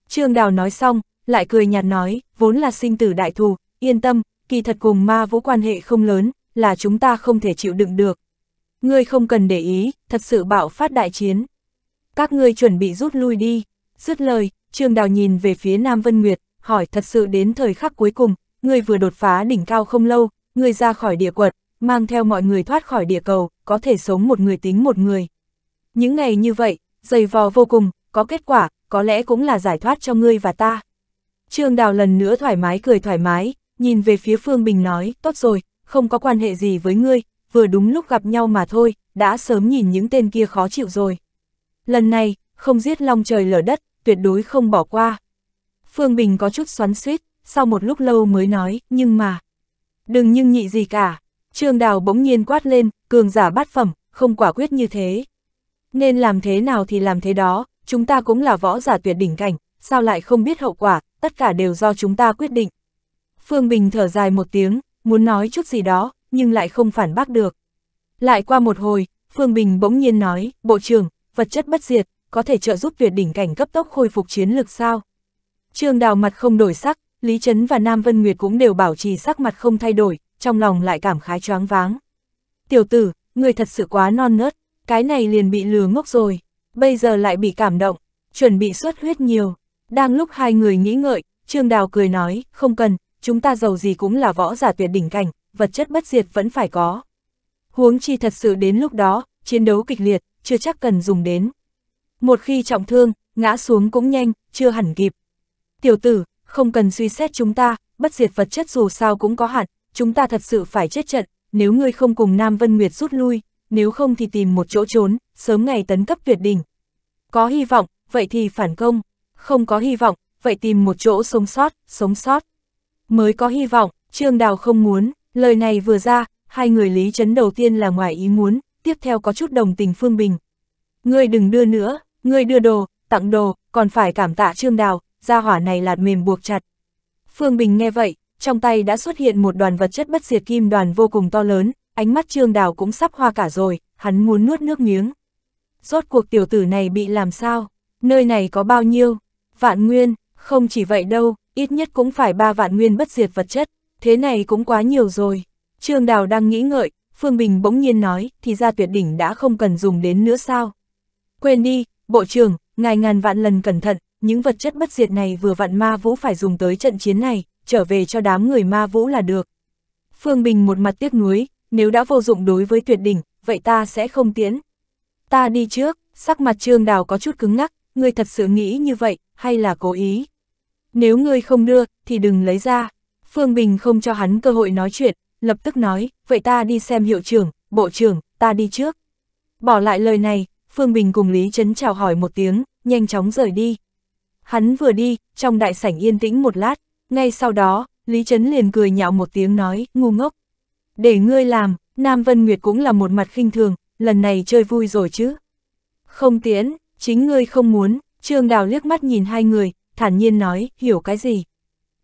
A: Trương Đào nói xong, lại cười nhạt nói, vốn là sinh tử đại thù, yên tâm, kỳ thật cùng ma vũ quan hệ không lớn, là chúng ta không thể chịu đựng được. Ngươi không cần để ý, thật sự bạo phát đại chiến. Các ngươi chuẩn bị rút lui đi. Dứt lời, Trương Đào nhìn về phía Nam Vân Nguyệt, hỏi thật sự đến thời khắc cuối cùng, ngươi vừa đột phá đỉnh cao không lâu, ngươi ra khỏi địa quật, mang theo mọi người thoát khỏi địa cầu, có thể sống một người tính một người. Những ngày như vậy, dày vò vô cùng, có kết quả, có lẽ cũng là giải thoát cho ngươi và ta. Trương Đào lần nữa thoải mái cười thoải mái, nhìn về phía Phương Bình nói, tốt rồi, không có quan hệ gì với ngươi, vừa đúng lúc gặp nhau mà thôi, đã sớm nhìn những tên kia khó chịu rồi. Lần này, không giết long trời lở đất, tuyệt đối không bỏ qua. Phương Bình có chút xoắn suýt, sau một lúc lâu mới nói, nhưng mà... Đừng nhưng nhị gì cả, Trương Đào bỗng nhiên quát lên, cường giả bát phẩm, không quả quyết như thế. Nên làm thế nào thì làm thế đó, chúng ta cũng là võ giả tuyệt đỉnh cảnh, sao lại không biết hậu quả, tất cả đều do chúng ta quyết định. Phương Bình thở dài một tiếng, muốn nói chút gì đó, nhưng lại không phản bác được. Lại qua một hồi, Phương Bình bỗng nhiên nói, Bộ trưởng, vật chất bất diệt, có thể trợ giúp tuyệt đỉnh cảnh cấp tốc khôi phục chiến lực sao? Trương Đào mặt không đổi sắc, Lý Trấn và Nam Vân Nguyệt cũng đều bảo trì sắc mặt không thay đổi, trong lòng lại cảm khái choáng váng. Tiểu tử, người thật sự quá non nớt, cái này liền bị lừa ngốc rồi, bây giờ lại bị cảm động, chuẩn bị xuất huyết nhiều. Đang lúc hai người nghĩ ngợi, Trương Đào cười nói, không cần, chúng ta giàu gì cũng là võ giả tuyệt đỉnh cảnh, vật chất bất diệt vẫn phải có. Huống chi thật sự đến lúc đó, chiến đấu kịch liệt, chưa chắc cần dùng đến. Một khi trọng thương, ngã xuống cũng nhanh, chưa hẳn kịp. Tiểu tử, không cần suy xét chúng ta, bất diệt vật chất dù sao cũng có hạn, chúng ta thật sự phải chết trận, nếu ngươi không cùng Nam Vân Nguyệt rút lui, nếu không thì tìm một chỗ trốn, sớm ngày tấn cấp tuyệt đỉnh. Có hy vọng, vậy thì phản công, không có hy vọng, vậy tìm một chỗ sống sót, sống sót. Mới có hy vọng, Trương Đào không muốn, lời này vừa ra, hai người Lý Trấn đầu tiên là ngoài ý muốn, tiếp theo có chút đồng tình Phương Bình. Ngươi đừng đưa nữa, ngươi đưa đồ, tặng đồ, còn phải cảm tạ Trương Đào, gia hỏa này lạt mềm buộc chặt. Phương Bình nghe vậy, trong tay đã xuất hiện một đoàn vật chất bất diệt kim đoàn vô cùng to lớn, ánh mắt trương đào cũng sắp hoa cả rồi, hắn muốn nuốt nước miếng. Rốt cuộc tiểu tử này bị làm sao? Nơi này có bao nhiêu? Vạn nguyên, không chỉ vậy đâu, ít nhất cũng phải ba vạn nguyên bất diệt vật chất, thế này cũng quá nhiều rồi. Trương Đào đang nghĩ ngợi, Phương Bình bỗng nhiên nói, thì ra tuyệt đỉnh đã không cần dùng đến nữa sao. Quên đi, Bộ trưởng, ngài ngàn vạn lần cẩn thận, những vật chất bất diệt này vừa vạn ma vũ phải dùng tới trận chiến này, trở về cho đám người ma vũ là được. Phương Bình một mặt tiếc nuối, nếu đã vô dụng đối với tuyệt đỉnh, vậy ta sẽ không tiến. Ta đi trước, sắc mặt trương đào có chút cứng ngắc, ngươi thật sự nghĩ như vậy, hay là cố ý? Nếu ngươi không đưa, thì đừng lấy ra. Phương Bình không cho hắn cơ hội nói chuyện, lập tức nói, vậy ta đi xem hiệu trưởng, bộ trưởng, ta đi trước. Bỏ lại lời này, Phương Bình cùng Lý Trấn chào hỏi một tiếng, nhanh chóng rời đi. Hắn vừa đi, trong đại sảnh yên tĩnh một lát, ngay sau đó, Lý Trấn liền cười nhạo một tiếng nói, ngu ngốc. Để ngươi làm, Nam Vân Nguyệt cũng là một mặt khinh thường, lần này chơi vui rồi chứ. Không tiến chính ngươi không muốn, Trương Đào liếc mắt nhìn hai người, thản nhiên nói, hiểu cái gì.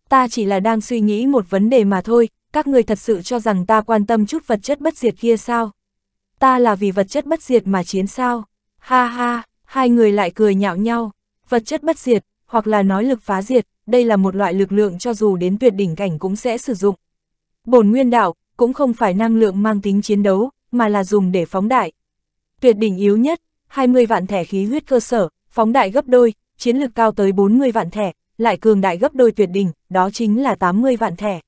A: Ta chỉ là đang suy nghĩ một vấn đề mà thôi, các ngươi thật sự cho rằng ta quan tâm chút vật chất bất diệt kia sao? Ta là vì vật chất bất diệt mà chiến sao? Ha ha, hai người lại cười nhạo nhau, vật chất bất diệt, hoặc là nói lực phá diệt, đây là một loại lực lượng cho dù đến tuyệt đỉnh cảnh cũng sẽ sử dụng. Bổn nguyên đạo cũng không phải năng lượng mang tính chiến đấu, mà là dùng để phóng đại. Tuyệt đỉnh yếu nhất, 20 vạn thẻ khí huyết cơ sở, phóng đại gấp đôi, chiến lực cao tới 40 vạn thẻ, lại cường đại gấp đôi tuyệt đỉnh, đó chính là 80 vạn thẻ.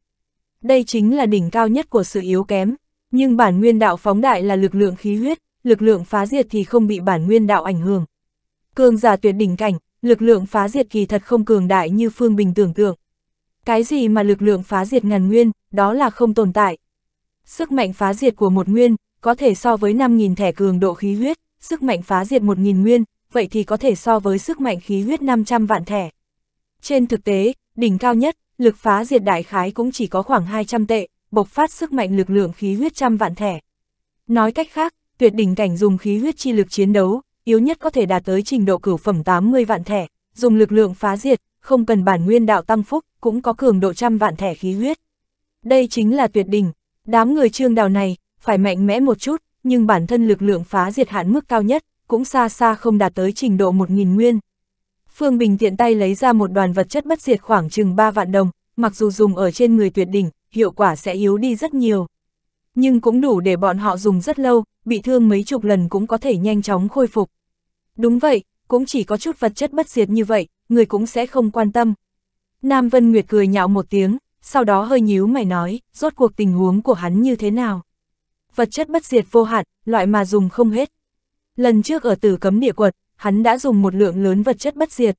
A: Đây chính là đỉnh cao nhất của sự yếu kém, nhưng bản nguyên đạo phóng đại là lực lượng khí huyết, lực lượng phá diệt thì không bị bản nguyên đạo ảnh hưởng. Cường giả tuyệt đỉnh cảnh, lực lượng phá diệt kỳ thật không cường đại như Phương Bình tưởng tượng. Cái gì mà lực lượng phá diệt ngàn nguyên, đó là không tồn tại. Sức mạnh phá diệt của một nguyên, có thể so với 5.000 thẻ cường độ khí huyết, sức mạnh phá diệt 1.000 nguyên, vậy thì có thể so với sức mạnh khí huyết 500 vạn thẻ. Trên thực tế, đỉnh cao nhất, lực phá diệt đại khái cũng chỉ có khoảng 200 tệ, bộc phát sức mạnh lực lượng khí huyết trăm vạn thẻ. Nói cách khác, tuyệt đỉnh cảnh dùng khí huyết chi lực chiến đấu, yếu nhất có thể đạt tới trình độ cửu phẩm 80 vạn thẻ, dùng lực lượng phá diệt, không cần bản nguyên đạo tăng phúc, cũng có cường độ trăm vạn thẻ khí huyết. Đây chính là tuyệt đỉnh, đám người trương đào này, phải mạnh mẽ một chút, nhưng bản thân lực lượng phá diệt hạn mức cao nhất, cũng xa xa không đạt tới trình độ 1.000 nguyên. Phương Bình tiện tay lấy ra một đoàn vật chất bất diệt khoảng chừng 3 vạn đồng, mặc dù dùng ở trên người tuyệt đỉnh, hiệu quả sẽ yếu đi rất nhiều. Nhưng cũng đủ để bọn họ dùng rất lâu, bị thương mấy chục lần cũng có thể nhanh chóng khôi phục. Đúng vậy, cũng chỉ có chút vật chất bất diệt như vậy, người cũng sẽ không quan tâm. Nam Vân Nguyệt cười nhạo một tiếng, sau đó hơi nhíu mày nói, rốt cuộc tình huống của hắn như thế nào. Vật chất bất diệt vô hạn, loại mà dùng không hết. Lần trước ở tử cấm địa quật, hắn đã dùng một lượng lớn vật chất bất diệt.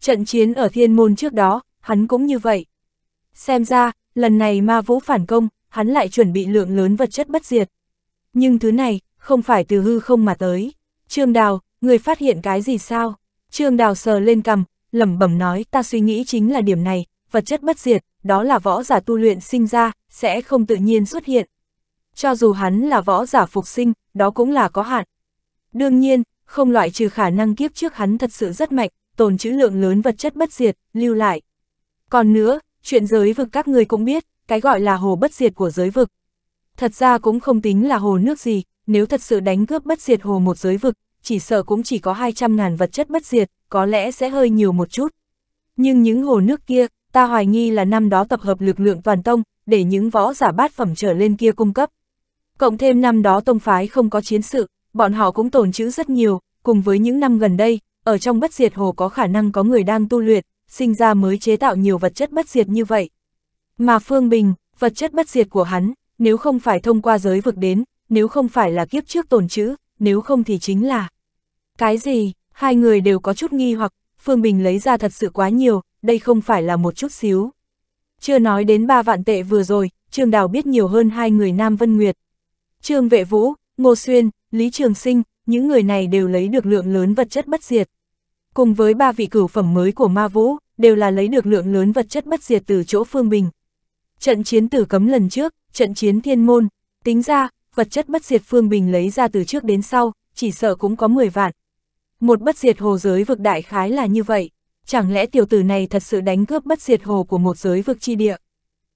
A: Trận chiến ở thiên môn trước đó, hắn cũng như vậy. Xem ra, lần này ma vũ phản công, hắn lại chuẩn bị lượng lớn vật chất bất diệt. Nhưng thứ này, không phải từ hư không mà tới. Trương Đào, người phát hiện cái gì sao? Trương Đào sờ lên cầm, lẩm bẩm nói ta suy nghĩ chính là điểm này, vật chất bất diệt, đó là võ giả tu luyện sinh ra, sẽ không tự nhiên xuất hiện. Cho dù hắn là võ giả phục sinh, đó cũng là có hạn. Đương nhiên, không loại trừ khả năng kiếp trước hắn thật sự rất mạnh, tồn trữ lượng lớn vật chất bất diệt, lưu lại. Còn nữa, chuyện giới vực các người cũng biết, cái gọi là hồ bất diệt của giới vực. Thật ra cũng không tính là hồ nước gì, nếu thật sự đánh cướp bất diệt hồ một giới vực, chỉ sợ cũng chỉ có 200 ngàn vật chất bất diệt, có lẽ sẽ hơi nhiều một chút. Nhưng những hồ nước kia, ta hoài nghi là năm đó tập hợp lực lượng toàn tông, để những võ giả bát phẩm trở lên kia cung cấp. Cộng thêm năm đó tông phái không có chiến sự, bọn họ cũng tồn trữ rất nhiều, cùng với những năm gần đây, ở trong bất diệt hồ có khả năng có người đang tu luyện, sinh ra mới chế tạo nhiều vật chất bất diệt như vậy. Mà Phương Bình, vật chất bất diệt của hắn, nếu không phải thông qua giới vực đến, nếu không phải là kiếp trước tồn trữ, nếu không thì chính là cái gì? Hai người đều có chút nghi hoặc, Phương Bình lấy ra thật sự quá nhiều, đây không phải là một chút xíu. Chưa nói đến ba vạn tệ vừa rồi, Trương Đào biết nhiều hơn hai người Nam Vân Nguyệt. Trương Vệ Vũ, Ngô Xuyên, Lý Trường Sinh, những người này đều lấy được lượng lớn vật chất bất diệt. Cùng với ba vị cửu phẩm mới của Ma Vũ, đều là lấy được lượng lớn vật chất bất diệt từ chỗ Phương Bình. Trận chiến tử cấm lần trước, trận chiến thiên môn, tính ra, vật chất bất diệt Phương Bình lấy ra từ trước đến sau, chỉ sợ cũng có 10 vạn, một bất diệt hồ giới vực đại khái là như vậy, chẳng lẽ tiểu tử này thật sự đánh cướp bất diệt hồ của một giới vực chi địa?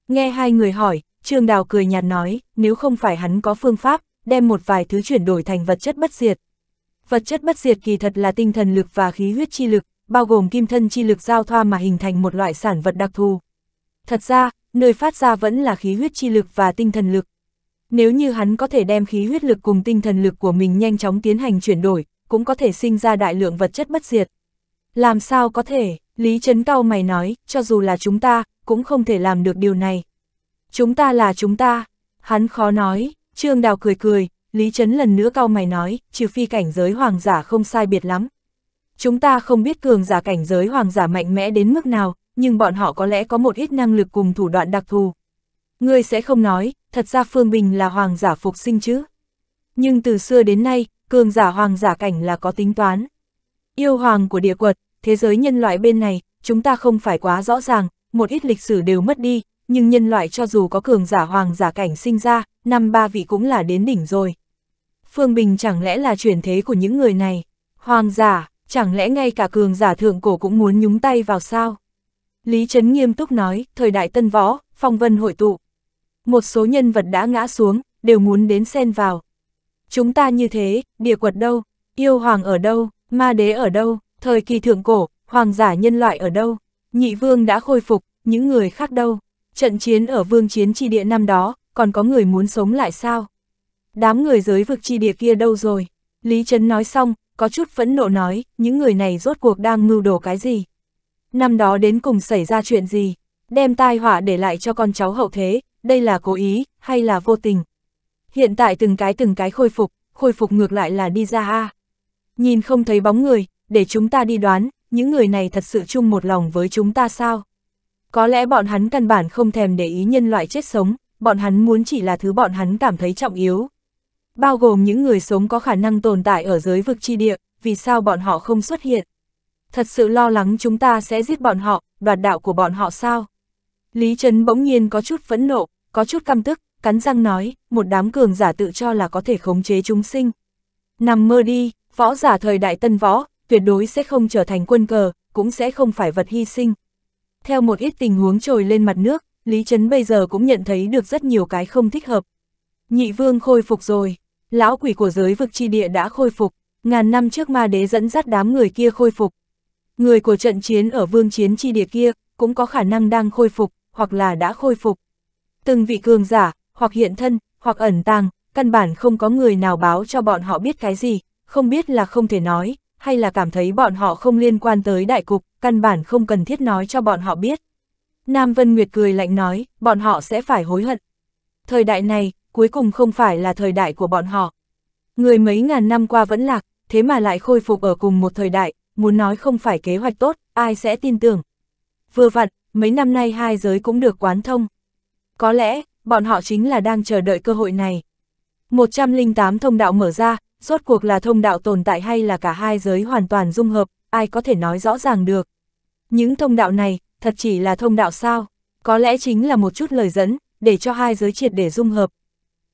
A: Nghe hai người hỏi, Trương Đào cười nhạt nói, nếu không phải hắn có phương pháp, đem một vài thứ chuyển đổi thành vật chất bất diệt. Vật chất bất diệt kỳ thật là tinh thần lực và khí huyết chi lực, bao gồm kim thân chi lực giao thoa mà hình thành một loại sản vật đặc thù. Thật ra, nơi phát ra vẫn là khí huyết chi lực và tinh thần lực. Nếu như hắn có thể đem khí huyết lực cùng tinh thần lực của mình nhanh chóng tiến hành chuyển đổi, cũng có thể sinh ra đại lượng vật chất bất diệt. Làm sao có thể, Lý Trấn Cao mày nói, cho dù là chúng ta, cũng không thể làm được điều này. Chúng ta là chúng ta, hắn khó nói, Trương Đào cười cười, Lý Trấn lần nữa cao mày nói, trừ phi cảnh giới hoàng giả không sai biệt lắm. Chúng ta không biết cường giả cảnh giới hoàng giả mạnh mẽ đến mức nào, nhưng bọn họ có lẽ có một ít năng lực cùng thủ đoạn đặc thù. Ngươi sẽ không nói, thật ra Phương Bình là hoàng giả phục sinh chứ. Nhưng từ xưa đến nay, cường giả hoàng giả cảnh là có tính toán. Yêu hoàng của địa quật, thế giới nhân loại bên này, chúng ta không phải quá rõ ràng, một ít lịch sử đều mất đi, nhưng nhân loại cho dù có cường giả hoàng giả cảnh sinh ra, năm ba vị cũng là đến đỉnh rồi. Phương Bình chẳng lẽ là chuyển thế của những người này? Hoàng giả, chẳng lẽ ngay cả cường giả thượng cổ cũng muốn nhúng tay vào sao? Lý Trấn nghiêm túc nói, thời đại tân võ, phong vân hội tụ. Một số nhân vật đã ngã xuống, đều muốn đến xen vào chúng ta như thế, địa quật đâu, yêu hoàng ở đâu, ma đế ở đâu, thời kỳ thượng cổ, hoàng giả nhân loại ở đâu, nhị vương đã khôi phục, những người khác đâu, trận chiến ở vương chiến chi địa năm đó, còn có người muốn sống lại sao? Đám người giới vực chi địa kia đâu rồi? Lý Trấn nói xong, có chút phẫn nộ nói, những người này rốt cuộc đang mưu đồ cái gì? Năm đó đến cùng xảy ra chuyện gì? Đem tai họa để lại cho con cháu hậu thế, đây là cố ý, hay là vô tình? hiện tại từng cái từng cái khôi phục, khôi phục ngược lại là đi ra a. Nhìn không thấy bóng người, để chúng ta đi đoán, những người này thật sự chung một lòng với chúng ta sao? Có lẽ bọn hắn căn bản không thèm để ý nhân loại chết sống, bọn hắn muốn chỉ là thứ bọn hắn cảm thấy trọng yếu. Bao gồm những người sống có khả năng tồn tại ở giới vực chi địa, vì sao bọn họ không xuất hiện? Thật sự lo lắng chúng ta sẽ giết bọn họ, đoạt đạo của bọn họ sao? Lý Trấn bỗng nhiên có chút phẫn nộ, có chút căm tức, cắn răng nói, một đám cường giả tự cho là có thể khống chế chúng sinh. Nằm mơ đi, võ giả thời đại tân võ, tuyệt đối sẽ không trở thành quân cờ, cũng sẽ không phải vật hy sinh. Theo một ít tình huống trồi lên mặt nước, Lý Trấn bây giờ cũng nhận thấy được rất nhiều cái không thích hợp. Nhị vương khôi phục rồi, lão quỷ của giới vực chi địa đã khôi phục, ngàn năm trước ma đế dẫn dắt đám người kia khôi phục. Người của trận chiến ở vương chiến chi địa kia cũng có khả năng đang khôi phục, hoặc là đã khôi phục. Từng vị cường giả, hoặc hiện thân, hoặc ẩn tàng, căn bản không có người nào báo cho bọn họ biết cái gì, không biết là không thể nói, hay là cảm thấy bọn họ không liên quan tới đại cục, căn bản không cần thiết nói cho bọn họ biết. Nam Vân Nguyệt cười lạnh nói, bọn họ sẽ phải hối hận. Thời đại này, cuối cùng không phải là thời đại của bọn họ. Người mấy ngàn năm qua vẫn lạc, thế mà lại khôi phục ở cùng một thời đại, muốn nói không phải kế hoạch tốt, ai sẽ tin tưởng. Vừa vặn, mấy năm nay hai giới cũng được quán thông. Có lẽ, bọn họ chính là đang chờ đợi cơ hội này. 108 thông đạo mở ra, rốt cuộc là thông đạo tồn tại hay là cả hai giới hoàn toàn dung hợp, ai có thể nói rõ ràng được. Những thông đạo này, thật chỉ là thông đạo sao, có lẽ chính là một chút lời dẫn, để cho hai giới triệt để dung hợp.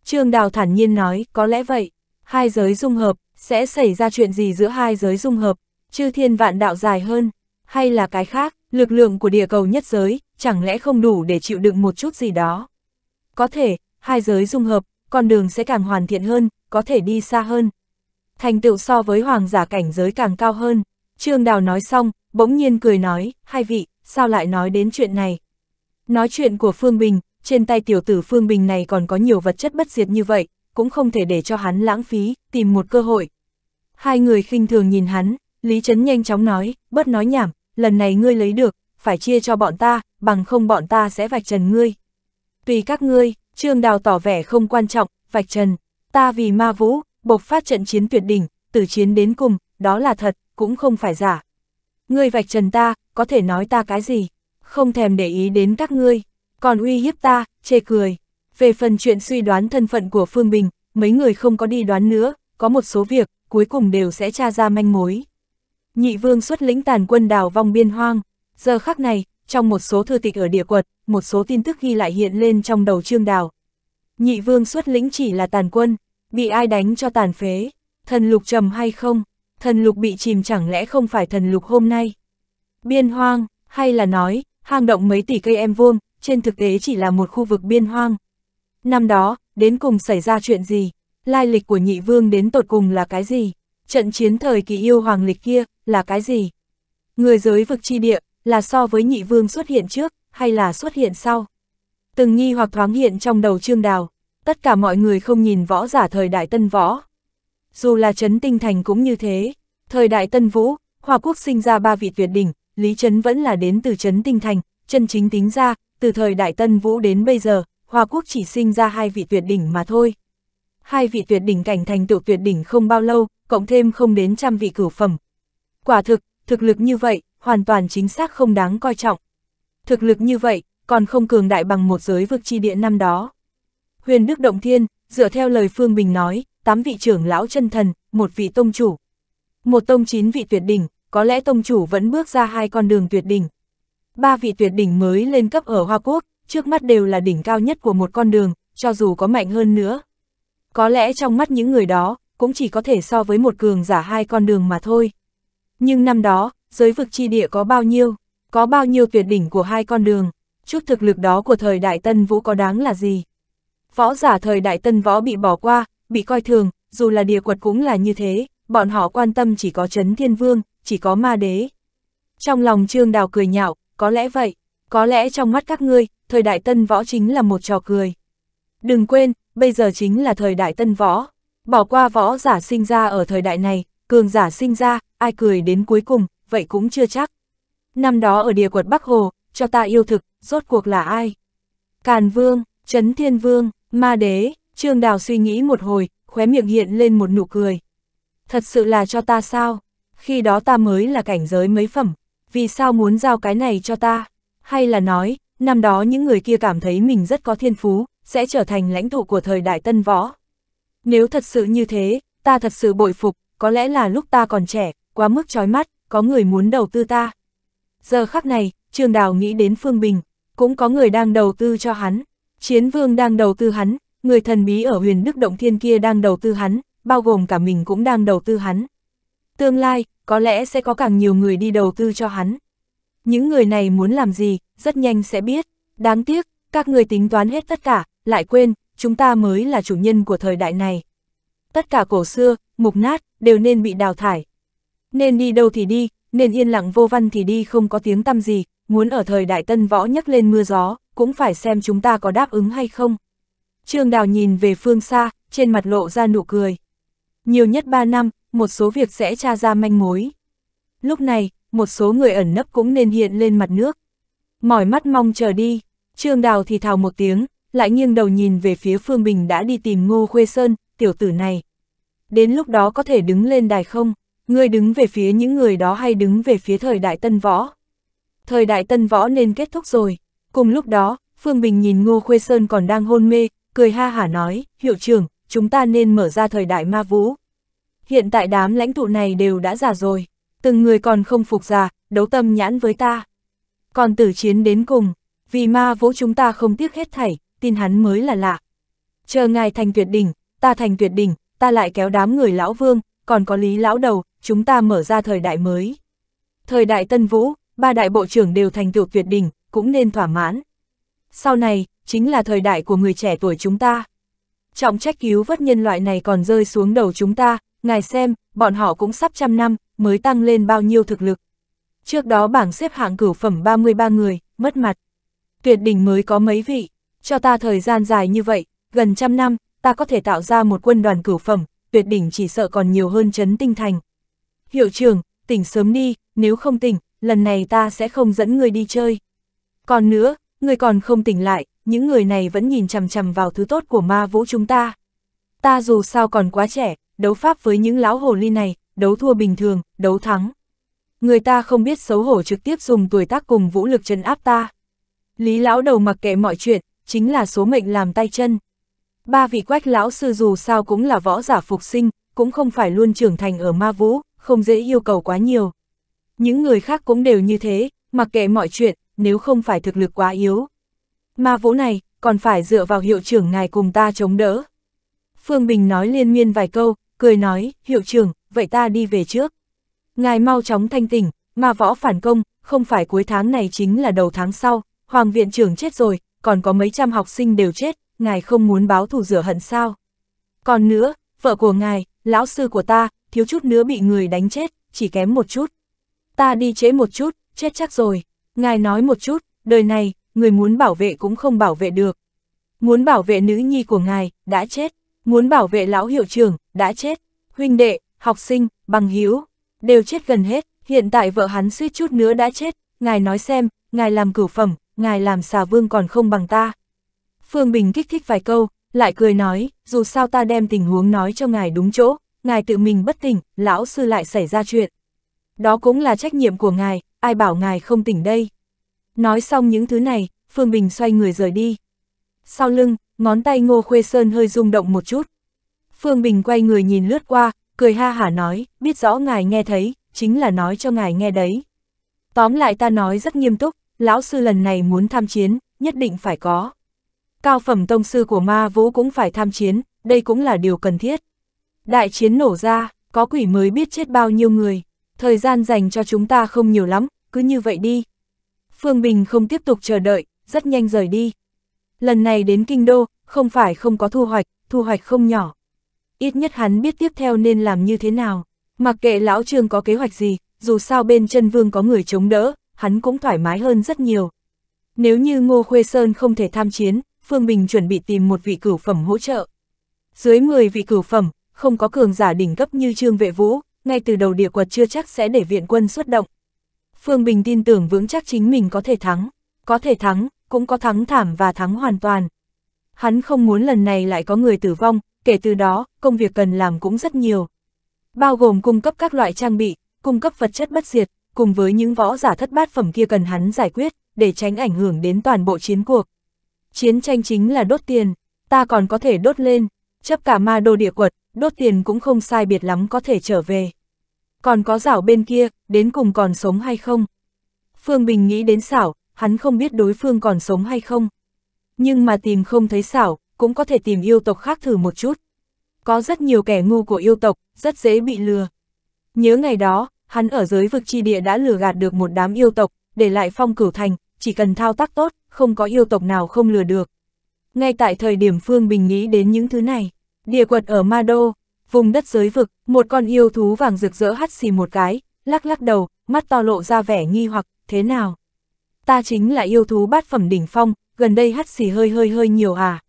A: Trương Đào thản nhiên nói, có lẽ vậy, hai giới dung hợp, sẽ xảy ra chuyện gì giữa hai giới dung hợp, chư thiên vạn đạo dài hơn, hay là cái khác, lực lượng của địa cầu nhất giới, chẳng lẽ không đủ để chịu đựng một chút gì đó có thể, hai giới dung hợp, con đường sẽ càng hoàn thiện hơn, có thể đi xa hơn. Thành tựu so với hoàng giả cảnh giới càng cao hơn. Trương Đào nói xong, bỗng nhiên cười nói, hai vị, sao lại nói đến chuyện này? Nói chuyện của Phương Bình, trên tay tiểu tử Phương Bình này còn có nhiều vật chất bất diệt như vậy, cũng không thể để cho hắn lãng phí, tìm một cơ hội. Hai người khinh thường nhìn hắn, Lý Trấn nhanh chóng nói, bớt nói nhảm, lần này ngươi lấy được, phải chia cho bọn ta, bằng không bọn ta sẽ vạch trần ngươi tùy các ngươi, trương đào tỏ vẻ không quan trọng, vạch trần, ta vì ma vũ, bộc phát trận chiến tuyệt đỉnh, tử chiến đến cùng, đó là thật, cũng không phải giả. Ngươi vạch trần ta, có thể nói ta cái gì, không thèm để ý đến các ngươi, còn uy hiếp ta, chê cười. Về phần chuyện suy đoán thân phận của Phương Bình, mấy người không có đi đoán nữa, có một số việc, cuối cùng đều sẽ tra ra manh mối. Nhị vương xuất lĩnh tàn quân đào vong biên hoang, giờ khắc này, trong một số thư tịch ở địa quật, một số tin tức ghi lại hiện lên trong đầu trương đào. Nhị vương xuất lĩnh chỉ là tàn quân, bị ai đánh cho tàn phế, thần lục trầm hay không, thần lục bị chìm chẳng lẽ không phải thần lục hôm nay. Biên hoang, hay là nói, hang động mấy tỷ cây em vuông, trên thực tế chỉ là một khu vực biên hoang. Năm đó, đến cùng xảy ra chuyện gì, lai lịch của nhị vương đến tột cùng là cái gì, trận chiến thời kỳ yêu hoàng lịch kia, là cái gì. Người giới vực chi địa, là so với nhị vương xuất hiện trước, hay là xuất hiện sau. Từng nghi hoặc thoáng hiện trong đầu trương đào, tất cả mọi người không nhìn võ giả thời đại tân võ. Dù là Trấn Tinh Thành cũng như thế, thời đại tân vũ, Hòa Quốc sinh ra ba vị tuyệt đỉnh, Lý Trấn vẫn là đến từ Trấn Tinh Thành, chân chính tính ra, từ thời đại tân vũ đến bây giờ, Hòa Quốc chỉ sinh ra hai vị tuyệt đỉnh mà thôi. Hai vị tuyệt đỉnh cảnh thành tựu tuyệt đỉnh không bao lâu, cộng thêm không đến trăm vị cửu phẩm. Quả thực, thực lực như vậy, hoàn toàn chính xác không đáng coi trọng. Thực lực như vậy, còn không cường đại bằng một giới vực chi địa năm đó. Huyền Đức Động Thiên, dựa theo lời Phương Bình nói, tám vị trưởng lão chân thần, một vị tông chủ. Một tông chín vị tuyệt đỉnh, có lẽ tông chủ vẫn bước ra hai con đường tuyệt đỉnh. Ba vị tuyệt đỉnh mới lên cấp ở Hoa Quốc, trước mắt đều là đỉnh cao nhất của một con đường, cho dù có mạnh hơn nữa. Có lẽ trong mắt những người đó, cũng chỉ có thể so với một cường giả hai con đường mà thôi. Nhưng năm đó, giới vực chi địa có bao nhiêu, có bao nhiêu tuyệt đỉnh của hai con đường, chút thực lực đó của thời đại tân vũ có đáng là gì. Võ giả thời đại tân võ bị bỏ qua, bị coi thường, dù là địa quật cũng là như thế, bọn họ quan tâm chỉ có chấn thiên vương, chỉ có ma đế. Trong lòng trương đào cười nhạo, có lẽ vậy, có lẽ trong mắt các ngươi, thời đại tân võ chính là một trò cười. Đừng quên, bây giờ chính là thời đại tân võ, bỏ qua võ giả sinh ra ở thời đại này, cường giả sinh ra, ai cười đến cuối cùng, vậy cũng chưa chắc. Năm đó ở địa quật Bắc Hồ, cho ta yêu thực, rốt cuộc là ai? Càn Vương, Trấn Thiên Vương, Ma Đế, Trương Đào suy nghĩ một hồi, khóe miệng hiện lên một nụ cười. Thật sự là cho ta sao? Khi đó ta mới là cảnh giới mấy phẩm, vì sao muốn giao cái này cho ta? Hay là nói, năm đó những người kia cảm thấy mình rất có thiên phú, sẽ trở thành lãnh tụ của thời đại tân võ. Nếu thật sự như thế, ta thật sự bội phục, có lẽ là lúc ta còn trẻ, quá mức trói mắt, có người muốn đầu tư ta. Giờ khắc này, Trương Đào nghĩ đến Phương Bình, cũng có người đang đầu tư cho hắn, Chiến Vương đang đầu tư hắn, người thần bí ở huyền Đức Động Thiên kia đang đầu tư hắn, bao gồm cả mình cũng đang đầu tư hắn. Tương lai, có lẽ sẽ có càng nhiều người đi đầu tư cho hắn. Những người này muốn làm gì, rất nhanh sẽ biết. Đáng tiếc, các người tính toán hết tất cả, lại quên, chúng ta mới là chủ nhân của thời đại này. Tất cả cổ xưa, mục nát, đều nên bị đào thải, nên đi đâu thì đi, nên yên lặng vô văn thì đi không có tiếng tăm gì, muốn ở thời đại tân võ nhắc lên mưa gió, cũng phải xem chúng ta có đáp ứng hay không. Trương Đào nhìn về phương xa, trên mặt lộ ra nụ cười. Nhiều nhất ba năm, một số việc sẽ tra ra manh mối. Lúc này, một số người ẩn nấp cũng nên hiện lên mặt nước. Mỏi mắt mong chờ đi, Trương Đào thì thào một tiếng, lại nghiêng đầu nhìn về phía Phương Bình đã đi tìm Ngô Khuê Sơn, tiểu tử này. Đến lúc đó có thể đứng lên đài không? ngươi đứng về phía những người đó hay đứng về phía thời đại tân võ. Thời đại tân võ nên kết thúc rồi. Cùng lúc đó, Phương Bình nhìn Ngô Khuê Sơn còn đang hôn mê, cười ha hả nói, hiệu trưởng, chúng ta nên mở ra thời đại ma vũ. Hiện tại đám lãnh tụ này đều đã già rồi, từng người còn không phục già, đấu tâm nhãn với ta. Còn tử chiến đến cùng, vì ma vũ chúng ta không tiếc hết thảy, tin hắn mới là lạ. Chờ ngài thành tuyệt đỉnh, ta thành tuyệt đỉnh, ta lại kéo đám người lão vương, còn có lý lão đầu, chúng ta mở ra thời đại mới. Thời đại Tân Vũ, ba đại bộ trưởng đều thành tựu tuyệt đỉnh, cũng nên thỏa mãn. Sau này, chính là thời đại của người trẻ tuổi chúng ta. Trọng trách cứu vớt nhân loại này còn rơi xuống đầu chúng ta, ngài xem, bọn họ cũng sắp trăm năm, mới tăng lên bao nhiêu thực lực. Trước đó bảng xếp hạng cửu phẩm 33 người, mất mặt. Tuyệt đỉnh mới có mấy vị, cho ta thời gian dài như vậy, gần trăm năm, ta có thể tạo ra một quân đoàn cửu phẩm, tuyệt đỉnh chỉ sợ còn nhiều hơn chấn tinh thành hiệu trưởng, tỉnh sớm đi, nếu không tỉnh, lần này ta sẽ không dẫn người đi chơi. Còn nữa, người còn không tỉnh lại, những người này vẫn nhìn chằm chằm vào thứ tốt của ma vũ chúng ta. Ta dù sao còn quá trẻ, đấu pháp với những lão hồ ly này, đấu thua bình thường, đấu thắng. Người ta không biết xấu hổ trực tiếp dùng tuổi tác cùng vũ lực chân áp ta. Lý lão đầu mặc kệ mọi chuyện, chính là số mệnh làm tay chân. Ba vị quách lão sư dù sao cũng là võ giả phục sinh, cũng không phải luôn trưởng thành ở ma vũ, không dễ yêu cầu quá nhiều. Những người khác cũng đều như thế, mặc kệ mọi chuyện, nếu không phải thực lực quá yếu. Mà vũ này, còn phải dựa vào hiệu trưởng ngài cùng ta chống đỡ. Phương Bình nói liên miên vài câu, cười nói, hiệu trưởng, vậy ta đi về trước. Ngài mau chóng thanh tỉnh, mà võ phản công, không phải cuối tháng này chính là đầu tháng sau, Hoàng viện trưởng chết rồi, còn có mấy trăm học sinh đều chết, ngài không muốn báo thù rửa hận sao. Còn nữa, vợ của ngài, lão sư của ta, thiếu chút nữa bị người đánh chết, chỉ kém một chút. Ta đi chế một chút, chết chắc rồi. Ngài nói một chút, đời này, người muốn bảo vệ cũng không bảo vệ được. Muốn bảo vệ nữ nhi của ngài, đã chết. Muốn bảo vệ lão hiệu trưởng, đã chết. Huynh đệ, học sinh, bằng hiếu đều chết gần hết. Hiện tại vợ hắn suýt chút nữa đã chết. Ngài nói xem, ngài làm cửu phẩm, ngài làm xà vương còn không bằng ta. Phương Bình kích thích vài câu, lại cười nói, dù sao ta đem tình huống nói cho ngài đúng chỗ, ngài tự mình bất tỉnh, lão sư lại xảy ra chuyện. Đó cũng là trách nhiệm của ngài, ai bảo ngài không tỉnh đây. Nói xong những thứ này, Phương Bình xoay người rời đi. Sau lưng, ngón tay Ngô Khuê Sơn hơi rung động một chút. Phương Bình quay người nhìn lướt qua, cười ha hả nói, biết rõ ngài nghe thấy, chính là nói cho ngài nghe đấy. Tóm lại ta nói rất nghiêm túc, lão sư lần này muốn tham chiến, nhất định phải có. Cao phẩm tông sư của ma vũ cũng phải tham chiến, đây cũng là điều cần thiết. Đại chiến nổ ra, có quỷ mới biết chết bao nhiêu người, thời gian dành cho chúng ta không nhiều lắm, cứ như vậy đi. Phương Bình không tiếp tục chờ đợi, rất nhanh rời đi. Lần này đến Kinh Đô, không phải không có thu hoạch, thu hoạch không nhỏ. Ít nhất hắn biết tiếp theo nên làm như thế nào. Mặc kệ lão trương có kế hoạch gì, dù sao bên chân vương có người chống đỡ, hắn cũng thoải mái hơn rất nhiều. Nếu như Ngô Khuê Sơn không thể tham chiến, Phương Bình chuẩn bị tìm một vị cửu phẩm hỗ trợ. Dưới 10 vị cửu phẩm, không có cường giả đỉnh cấp như Trương Vệ Vũ, ngay từ đầu địa quật chưa chắc sẽ để viện quân xuất động. Phương Bình tin tưởng vững chắc chính mình có thể thắng, có thể thắng, cũng có thắng thảm và thắng hoàn toàn. Hắn không muốn lần này lại có người tử vong, kể từ đó, công việc cần làm cũng rất nhiều. Bao gồm cung cấp các loại trang bị, cung cấp vật chất bất diệt, cùng với những võ giả thất bát phẩm kia cần hắn giải quyết, để tránh ảnh hưởng đến toàn bộ chiến cuộc. Chiến tranh chính là đốt tiền, ta còn có thể đốt lên, chấp cả ma đô địa quật, đốt tiền cũng không sai biệt lắm có thể trở về. Còn có rảo bên kia, đến cùng còn sống hay không? Phương Bình nghĩ đến xảo, hắn không biết đối phương còn sống hay không. Nhưng mà tìm không thấy xảo, cũng có thể tìm yêu tộc khác thử một chút. Có rất nhiều kẻ ngu của yêu tộc, rất dễ bị lừa. Nhớ ngày đó, hắn ở dưới vực chi địa đã lừa gạt được một đám yêu tộc, để lại phong cửu thành, chỉ cần thao tác tốt, không có yêu tộc nào không lừa được. Ngay tại thời điểm Phương Bình nghĩ đến những thứ này, địa quật ở Ma Đô, vùng đất giới vực, một con yêu thú vàng rực rỡ hắt xì một cái, lắc lắc đầu, mắt to lộ ra vẻ nghi hoặc, thế nào? Ta chính là yêu thú bát phẩm đỉnh phong, gần đây hắt xì hơi hơi hơi nhiều à?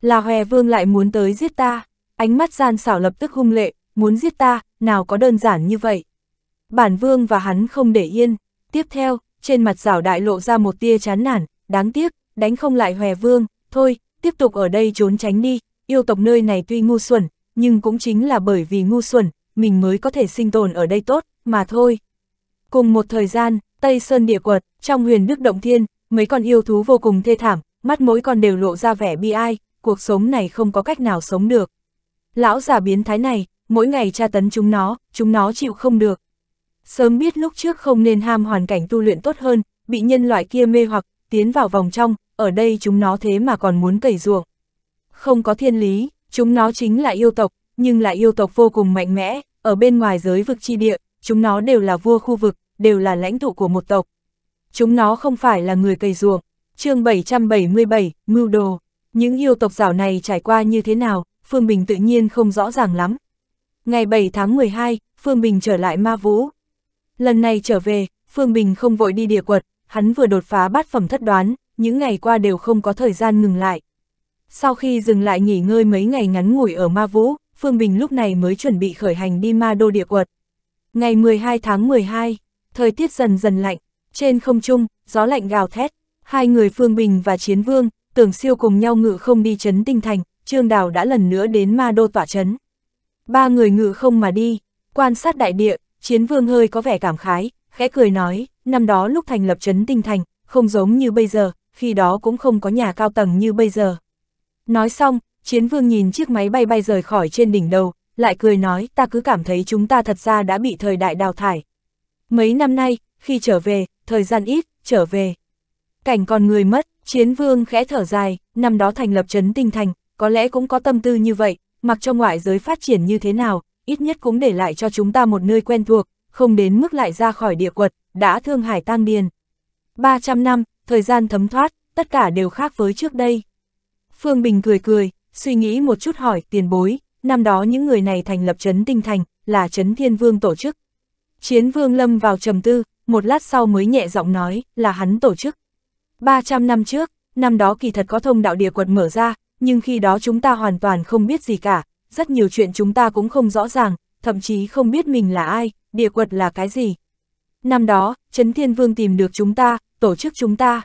A: Là hòe vương lại muốn tới giết ta, ánh mắt gian xảo lập tức hung lệ, muốn giết ta, nào có đơn giản như vậy? Bản vương và hắn không để yên, tiếp theo, trên mặt rảo đại lộ ra một tia chán nản, đáng tiếc, đánh không lại hòe vương, thôi, tiếp tục ở đây trốn tránh đi, yêu tộc nơi này tuy ngu xuẩn, nhưng cũng chính là bởi vì ngu xuẩn, mình mới có thể sinh tồn ở đây tốt, mà thôi. Cùng một thời gian, Tây Sơn địa quật, trong huyền nước động thiên, mấy con yêu thú vô cùng thê thảm, mắt mỗi con đều lộ ra vẻ bi ai, cuộc sống này không có cách nào sống được. Lão già biến thái này, mỗi ngày tra tấn chúng nó, chúng nó chịu không được. Sớm biết lúc trước không nên ham hoàn cảnh tu luyện tốt hơn, bị nhân loại kia mê hoặc, tiến vào vòng trong, ở đây chúng nó thế mà còn muốn cày ruộng không có thiên lý, chúng nó chính là yêu tộc, nhưng là yêu tộc vô cùng mạnh mẽ, ở bên ngoài giới vực chi địa, chúng nó đều là vua khu vực, đều là lãnh tụ của một tộc. Chúng nó không phải là người cây ruộng. chương 777, Mưu Đồ. Những yêu tộc rảo này trải qua như thế nào, Phương Bình tự nhiên không rõ ràng lắm. Ngày 7 tháng 12, Phương Bình trở lại ma vũ. Lần này trở về, Phương Bình không vội đi địa quật, hắn vừa đột phá bát phẩm thất đoán, những ngày qua đều không có thời gian ngừng lại. Sau khi dừng lại nghỉ ngơi mấy ngày ngắn ngủi ở Ma Vũ, Phương Bình lúc này mới chuẩn bị khởi hành đi Ma Đô Địa Quật. Ngày 12 tháng 12, thời tiết dần dần lạnh, trên không trung, gió lạnh gào thét, hai người Phương Bình và Chiến Vương, Tưởng Siêu cùng nhau ngự không đi chấn tinh thành, Trương Đào đã lần nữa đến Ma Đô tỏa chấn. Ba người ngự không mà đi, quan sát đại địa, Chiến Vương hơi có vẻ cảm khái, khẽ cười nói, năm đó lúc thành lập chấn tinh thành, không giống như bây giờ, khi đó cũng không có nhà cao tầng như bây giờ. Nói xong, chiến vương nhìn chiếc máy bay bay rời khỏi trên đỉnh đầu, lại cười nói ta cứ cảm thấy chúng ta thật ra đã bị thời đại đào thải. Mấy năm nay, khi trở về, thời gian ít, trở về. Cảnh còn người mất, chiến vương khẽ thở dài, năm đó thành lập trấn tinh thành, có lẽ cũng có tâm tư như vậy, mặc cho ngoại giới phát triển như thế nào, ít nhất cũng để lại cho chúng ta một nơi quen thuộc, không đến mức lại ra khỏi địa quật, đã thương hải tang điền. 300 năm, thời gian thấm thoát, tất cả đều khác với trước đây. Phương Bình cười cười, suy nghĩ một chút hỏi tiền bối, năm đó những người này thành lập Trấn Tinh Thành, là Trấn Thiên Vương tổ chức. Chiến Vương Lâm vào trầm tư, một lát sau mới nhẹ giọng nói, là hắn tổ chức. 300 năm trước, năm đó kỳ thật có thông đạo địa quật mở ra, nhưng khi đó chúng ta hoàn toàn không biết gì cả, rất nhiều chuyện chúng ta cũng không rõ ràng, thậm chí không biết mình là ai, địa quật là cái gì. Năm đó, Trấn Thiên Vương tìm được chúng ta, tổ chức chúng ta.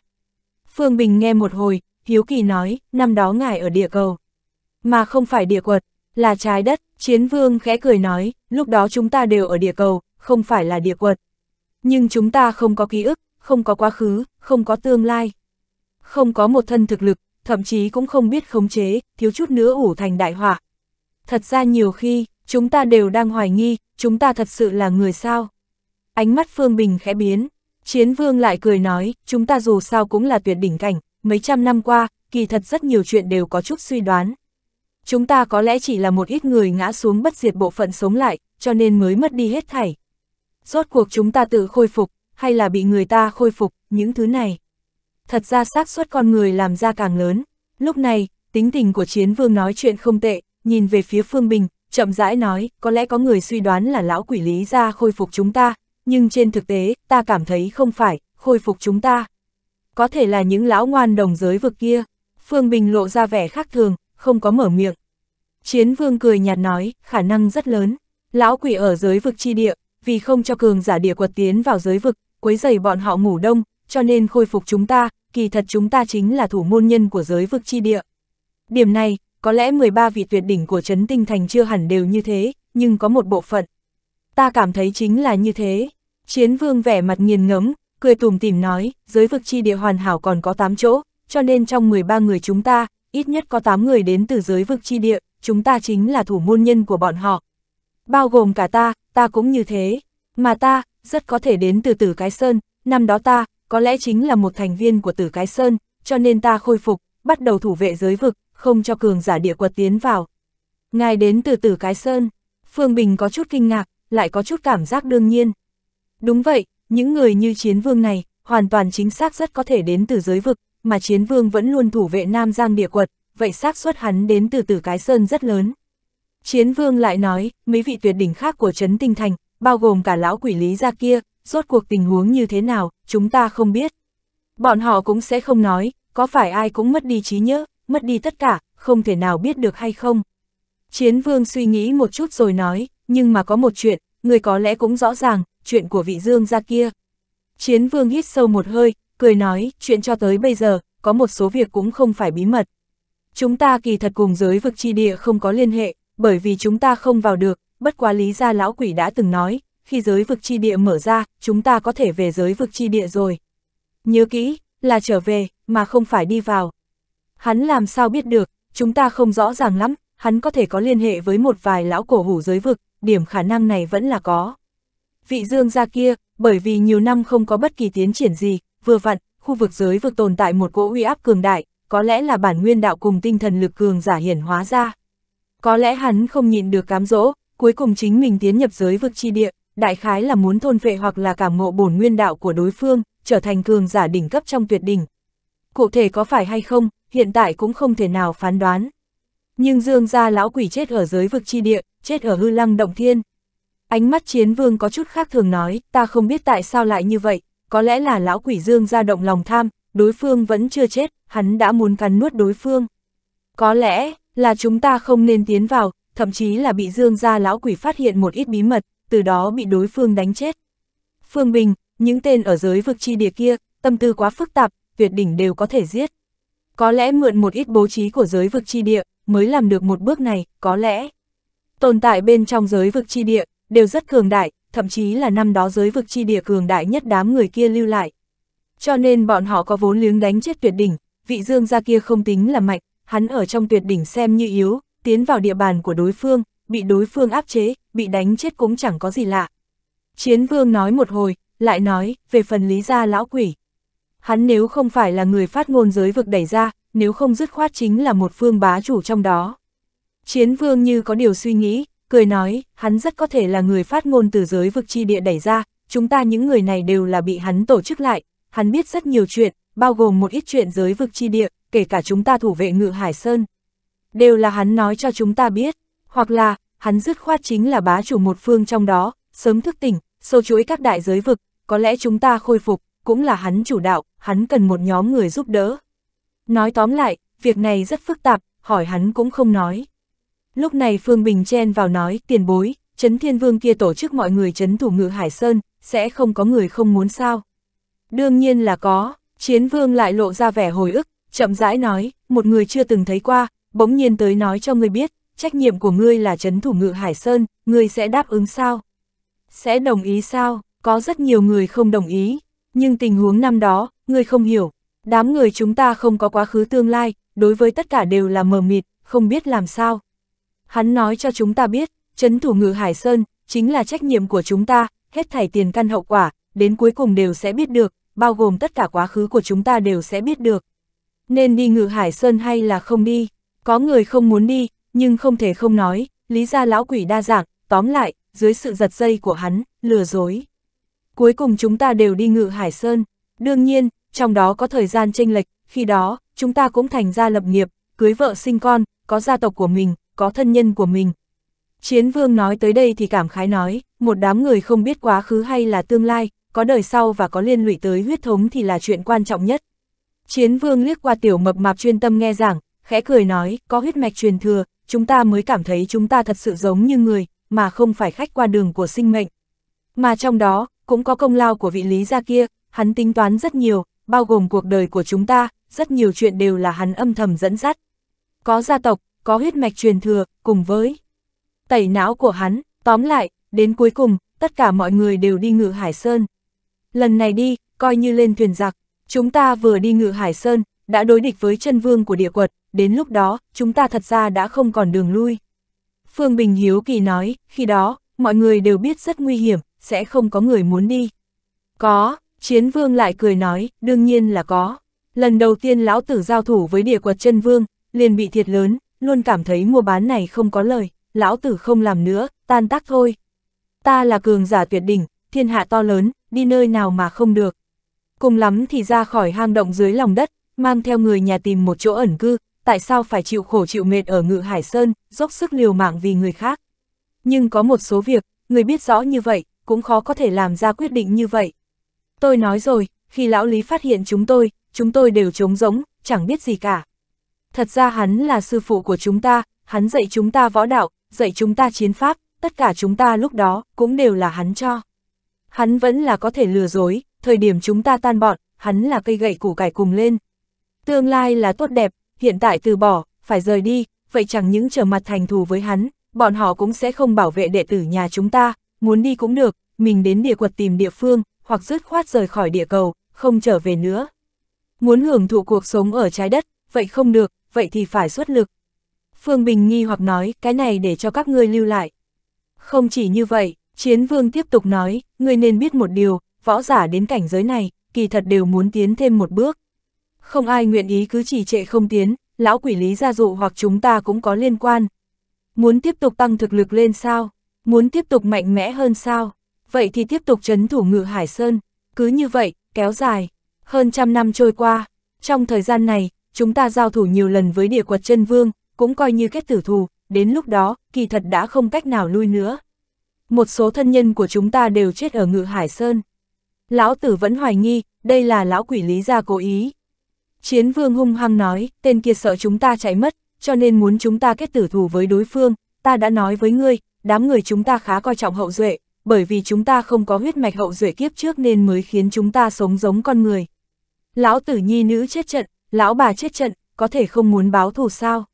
A: Phương Bình nghe một hồi, hiếu kỳ nói, năm đó ngài ở địa cầu. Mà không phải địa quật, là trái đất, chiến vương khẽ cười nói, lúc đó chúng ta đều ở địa cầu, không phải là địa quật. Nhưng chúng ta không có ký ức, không có quá khứ, không có tương lai. Không có một thân thực lực, thậm chí cũng không biết khống chế, thiếu chút nữa ủ thành đại họa. Thật ra nhiều khi, chúng ta đều đang hoài nghi, chúng ta thật sự là người sao. Ánh mắt Phương Bình khẽ biến, Chiến Vương lại cười nói, chúng ta dù sao cũng là tuyệt đỉnh cảnh, mấy trăm năm qua, kỳ thật rất nhiều chuyện đều có chút suy đoán. Chúng ta có lẽ chỉ là một ít người ngã xuống bất diệt bộ phận sống lại, cho nên mới mất đi hết thảy. Rốt cuộc chúng ta tự khôi phục, hay là bị người ta khôi phục, những thứ này. Thật ra xác suất con người làm ra càng lớn. Lúc này, tính tình của chiến vương nói chuyện không tệ, nhìn về phía Phương Bình, chậm rãi nói, có lẽ có người suy đoán là lão quỷ lý ra khôi phục chúng ta, nhưng trên thực tế, ta cảm thấy không phải, khôi phục chúng ta, có thể là những lão ngoan đồng giới vực kia. Phương Bình lộ ra vẻ khác thường, không có mở miệng. Chiến vương cười nhạt nói, khả năng rất lớn. Lão quỷ ở giới vực chi địa, vì không cho cường giả địa quật tiến vào giới vực, quấy dày bọn họ ngủ đông, cho nên khôi phục chúng ta, kỳ thật chúng ta chính là thủ môn nhân của giới vực chi địa. Điểm này, có lẽ 13 vị tuyệt đỉnh của Trấn Tinh Thành chưa hẳn đều như thế, nhưng có một bộ phận. Ta cảm thấy chính là như thế. Chiến vương vẻ mặt nghiền ngẫm cười tùm tìm nói, giới vực chi địa hoàn hảo còn có 8 chỗ, cho nên trong 13 người chúng ta, ít nhất có 8 người đến từ giới vực chi địa, chúng ta chính là thủ môn nhân của bọn họ. Bao gồm cả ta, ta cũng như thế, mà ta, rất có thể đến từ Tử Cái Sơn, năm đó ta, có lẽ chính là một thành viên của Tử Cái Sơn, cho nên ta khôi phục, bắt đầu thủ vệ giới vực, không cho cường giả địa quật tiến vào. Ngài đến từ Tử Cái Sơn, Phương Bình có chút kinh ngạc, lại có chút cảm giác đương nhiên. Đúng vậy, những người như chiến vương này, hoàn toàn chính xác rất có thể đến từ giới vực, mà chiến vương vẫn luôn thủ vệ Nam Giang địa quật, vậy xác suất hắn đến từ tử cái sơn rất lớn. Chiến vương lại nói, mấy vị tuyệt đỉnh khác của Trấn Tinh Thành, bao gồm cả lão quỷ lý ra kia, rốt cuộc tình huống như thế nào, chúng ta không biết. Bọn họ cũng sẽ không nói, có phải ai cũng mất đi trí nhớ, mất đi tất cả, không thể nào biết được hay không. Chiến vương suy nghĩ một chút rồi nói, nhưng mà có một chuyện, người có lẽ cũng rõ ràng, chuyện của vị dương gia kia. Chiến vương hít sâu một hơi, cười nói, chuyện cho tới bây giờ, có một số việc cũng không phải bí mật. Chúng ta kỳ thật cùng giới vực chi địa không có liên hệ, bởi vì chúng ta không vào được, bất quá lý gia lão quỷ đã từng nói, khi giới vực chi địa mở ra, chúng ta có thể về giới vực chi địa rồi. Nhớ kỹ, là trở về, mà không phải đi vào. Hắn làm sao biết được, chúng ta không rõ ràng lắm, hắn có thể có liên hệ với một vài lão cổ hủ giới vực, điểm khả năng này vẫn là có vị dương gia kia, bởi vì nhiều năm không có bất kỳ tiến triển gì, vừa vặn, khu vực giới vực tồn tại một cỗ uy áp cường đại, có lẽ là bản nguyên đạo cùng tinh thần lực cường giả hiển hóa ra. Có lẽ hắn không nhịn được cám dỗ, cuối cùng chính mình tiến nhập giới vực chi địa, đại khái là muốn thôn vệ hoặc là cảm ngộ bổn nguyên đạo của đối phương, trở thành cường giả đỉnh cấp trong tuyệt đỉnh. Cụ thể có phải hay không, hiện tại cũng không thể nào phán đoán. Nhưng Dương gia lão quỷ chết ở giới vực chi địa, chết ở hư lăng động thiên, Ánh mắt chiến vương có chút khác thường nói, ta không biết tại sao lại như vậy, có lẽ là lão quỷ dương ra động lòng tham, đối phương vẫn chưa chết, hắn đã muốn cắn nuốt đối phương. Có lẽ, là chúng ta không nên tiến vào, thậm chí là bị dương gia lão quỷ phát hiện một ít bí mật, từ đó bị đối phương đánh chết. Phương Bình, những tên ở giới vực chi địa kia, tâm tư quá phức tạp, tuyệt đỉnh đều có thể giết. Có lẽ mượn một ít bố trí của giới vực chi địa, mới làm được một bước này, có lẽ. Tồn tại bên trong giới vực chi địa, đều rất cường đại, thậm chí là năm đó giới vực chi địa cường đại nhất đám người kia lưu lại. Cho nên bọn họ có vốn liếng đánh chết tuyệt đỉnh, vị dương gia kia không tính là mạnh, hắn ở trong tuyệt đỉnh xem như yếu, tiến vào địa bàn của đối phương, bị đối phương áp chế, bị đánh chết cũng chẳng có gì lạ. Chiến vương nói một hồi, lại nói, về phần lý gia lão quỷ. Hắn nếu không phải là người phát ngôn giới vực đẩy ra, nếu không dứt khoát chính là một phương bá chủ trong đó. Chiến vương như có điều suy nghĩ, cười nói, hắn rất có thể là người phát ngôn từ giới vực chi địa đẩy ra, chúng ta những người này đều là bị hắn tổ chức lại, hắn biết rất nhiều chuyện, bao gồm một ít chuyện giới vực chi địa, kể cả chúng ta thủ vệ ngự Hải Sơn. Đều là hắn nói cho chúng ta biết, hoặc là, hắn dứt khoát chính là bá chủ một phương trong đó, sớm thức tỉnh, sâu chuỗi các đại giới vực, có lẽ chúng ta khôi phục, cũng là hắn chủ đạo, hắn cần một nhóm người giúp đỡ. Nói tóm lại, việc này rất phức tạp, hỏi hắn cũng không nói. Lúc này Phương Bình chen vào nói, tiền bối, chấn Thiên Vương kia tổ chức mọi người chấn thủ ngự Hải Sơn, sẽ không có người không muốn sao. Đương nhiên là có, Chiến Vương lại lộ ra vẻ hồi ức, chậm rãi nói, một người chưa từng thấy qua, bỗng nhiên tới nói cho ngươi biết, trách nhiệm của ngươi là chấn thủ ngự Hải Sơn, ngươi sẽ đáp ứng sao? Sẽ đồng ý sao? Có rất nhiều người không đồng ý, nhưng tình huống năm đó, ngươi không hiểu. Đám người chúng ta không có quá khứ tương lai, đối với tất cả đều là mờ mịt, không biết làm sao, Hắn nói cho chúng ta biết, chấn thủ ngự Hải Sơn, chính là trách nhiệm của chúng ta, hết thảy tiền căn hậu quả, đến cuối cùng đều sẽ biết được, bao gồm tất cả quá khứ của chúng ta đều sẽ biết được. Nên đi ngự Hải Sơn hay là không đi, có người không muốn đi, nhưng không thể không nói, lý ra lão quỷ đa dạng, tóm lại, dưới sự giật dây của hắn, lừa dối. Cuối cùng chúng ta đều đi ngự Hải Sơn, đương nhiên, trong đó có thời gian chênh lệch, khi đó, chúng ta cũng thành ra lập nghiệp, cưới vợ sinh con, có gia tộc của mình, có thân nhân của mình. Chiến vương nói tới đây thì cảm khái nói, một đám người không biết quá khứ hay là tương lai, có đời sau và có liên lụy tới huyết thống thì là chuyện quan trọng nhất. Chiến vương liếc qua tiểu mập mạp chuyên tâm nghe giảng, khẽ cười nói, có huyết mạch truyền thừa, chúng ta mới cảm thấy chúng ta thật sự giống như người, mà không phải khách qua đường của sinh mệnh. Mà trong đó, cũng có công lao của vị lý gia kia, hắn tính toán rất nhiều, bao gồm cuộc đời của chúng ta, rất nhiều chuyện đều là hắn âm thầm dẫn dắt. Có gia tộc, có huyết mạch truyền thừa, cùng với tẩy não của hắn, tóm lại, đến cuối cùng, tất cả mọi người đều đi ngự Hải Sơn. Lần này đi, coi như lên thuyền giặc, chúng ta vừa đi ngự Hải Sơn, đã đối địch với chân vương của địa quật, đến lúc đó, chúng ta thật ra đã không còn đường lui. Phương Bình Hiếu Kỳ nói, khi đó, mọi người đều biết rất nguy hiểm, sẽ không có người muốn đi. Có, chiến vương lại cười nói, đương nhiên là có. Lần đầu tiên lão tử giao thủ với địa quật chân vương, liền bị thiệt lớn, luôn cảm thấy mua bán này không có lời, lão tử không làm nữa, tan tác thôi. Ta là cường giả tuyệt đỉnh, thiên hạ to lớn, đi nơi nào mà không được. Cùng lắm thì ra khỏi hang động dưới lòng đất, mang theo người nhà tìm một chỗ ẩn cư, tại sao phải chịu khổ chịu mệt ở ngự Hải Sơn, dốc sức liều mạng vì người khác. Nhưng có một số việc, người biết rõ như vậy, cũng khó có thể làm ra quyết định như vậy. Tôi nói rồi, khi lão Lý phát hiện chúng tôi, chúng tôi đều trống rỗng, chẳng biết gì cả. Thật ra hắn là sư phụ của chúng ta, hắn dạy chúng ta võ đạo, dạy chúng ta chiến pháp, tất cả chúng ta lúc đó cũng đều là hắn cho. Hắn vẫn là có thể lừa dối, thời điểm chúng ta tan bọn, hắn là cây gậy củ cải cùng lên. Tương lai là tốt đẹp, hiện tại từ bỏ, phải rời đi, vậy chẳng những trở mặt thành thù với hắn, bọn họ cũng sẽ không bảo vệ đệ tử nhà chúng ta, muốn đi cũng được, mình đến địa quật tìm địa phương, hoặc dứt khoát rời khỏi địa cầu, không trở về nữa. Muốn hưởng thụ cuộc sống ở trái đất, vậy không được, vậy thì phải xuất lực. Phương Bình nghi hoặc nói, cái này để cho các ngươi lưu lại. Không chỉ như vậy, Chiến Vương tiếp tục nói, ngươi nên biết một điều, võ giả đến cảnh giới này, kỳ thật đều muốn tiến thêm một bước. Không ai nguyện ý cứ chỉ trệ không tiến, lão quỷ lý gia dụ hoặc chúng ta cũng có liên quan. Muốn tiếp tục tăng thực lực lên sao? Muốn tiếp tục mạnh mẽ hơn sao? Vậy thì tiếp tục chấn thủ ngự Hải Sơn, cứ như vậy, kéo dài. Hơn trăm năm trôi qua, trong thời gian này, chúng ta giao thủ nhiều lần với địa quật chân vương, cũng coi như kết tử thù, đến lúc đó, kỳ thật đã không cách nào lui nữa. Một số thân nhân của chúng ta đều chết ở ngự Hải Sơn. Lão tử vẫn hoài nghi, đây là lão quỷ lý gia cố ý. Chiến vương hung hăng nói, tên kia sợ chúng ta chạy mất, cho nên muốn chúng ta kết tử thù với đối phương, ta đã nói với ngươi, đám người chúng ta khá coi trọng hậu duệ, bởi vì chúng ta không có huyết mạch hậu duệ kiếp trước nên mới khiến chúng ta sống giống con người. Lão tử nhi nữ chết trận, lão bà chết trận, có thể không muốn báo thù sao.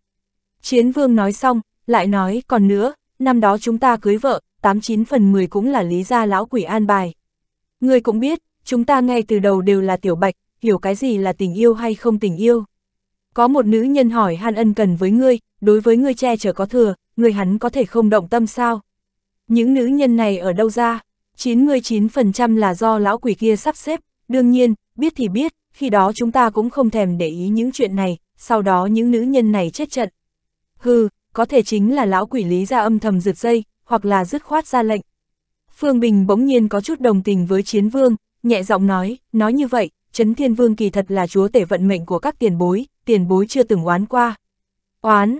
A: Chiến vương nói xong, lại nói, còn nữa, năm đó chúng ta cưới vợ, 89 phần 10 cũng là lý gia lão quỷ an bài. Người cũng biết, chúng ta ngay từ đầu đều là tiểu bạch, hiểu cái gì là tình yêu hay không tình yêu. Có một nữ nhân hỏi han ân cần với ngươi, đối với ngươi che chở có thừa, ngươi hắn có thể không động tâm sao? Những nữ nhân này ở đâu ra? 99% là do lão quỷ kia sắp xếp, đương nhiên, biết thì biết, khi đó chúng ta cũng không thèm để ý những chuyện này, sau đó những nữ nhân này chết trận. Hừ, có thể chính là lão quỷ lý ra âm thầm rượt dây, hoặc là dứt khoát ra lệnh. Phương Bình bỗng nhiên có chút đồng tình với chiến vương, nhẹ giọng nói, nói như vậy, chấn Thiên Vương kỳ thật là chúa tể vận mệnh của các tiền bối, tiền bối chưa từng oán qua. Oán,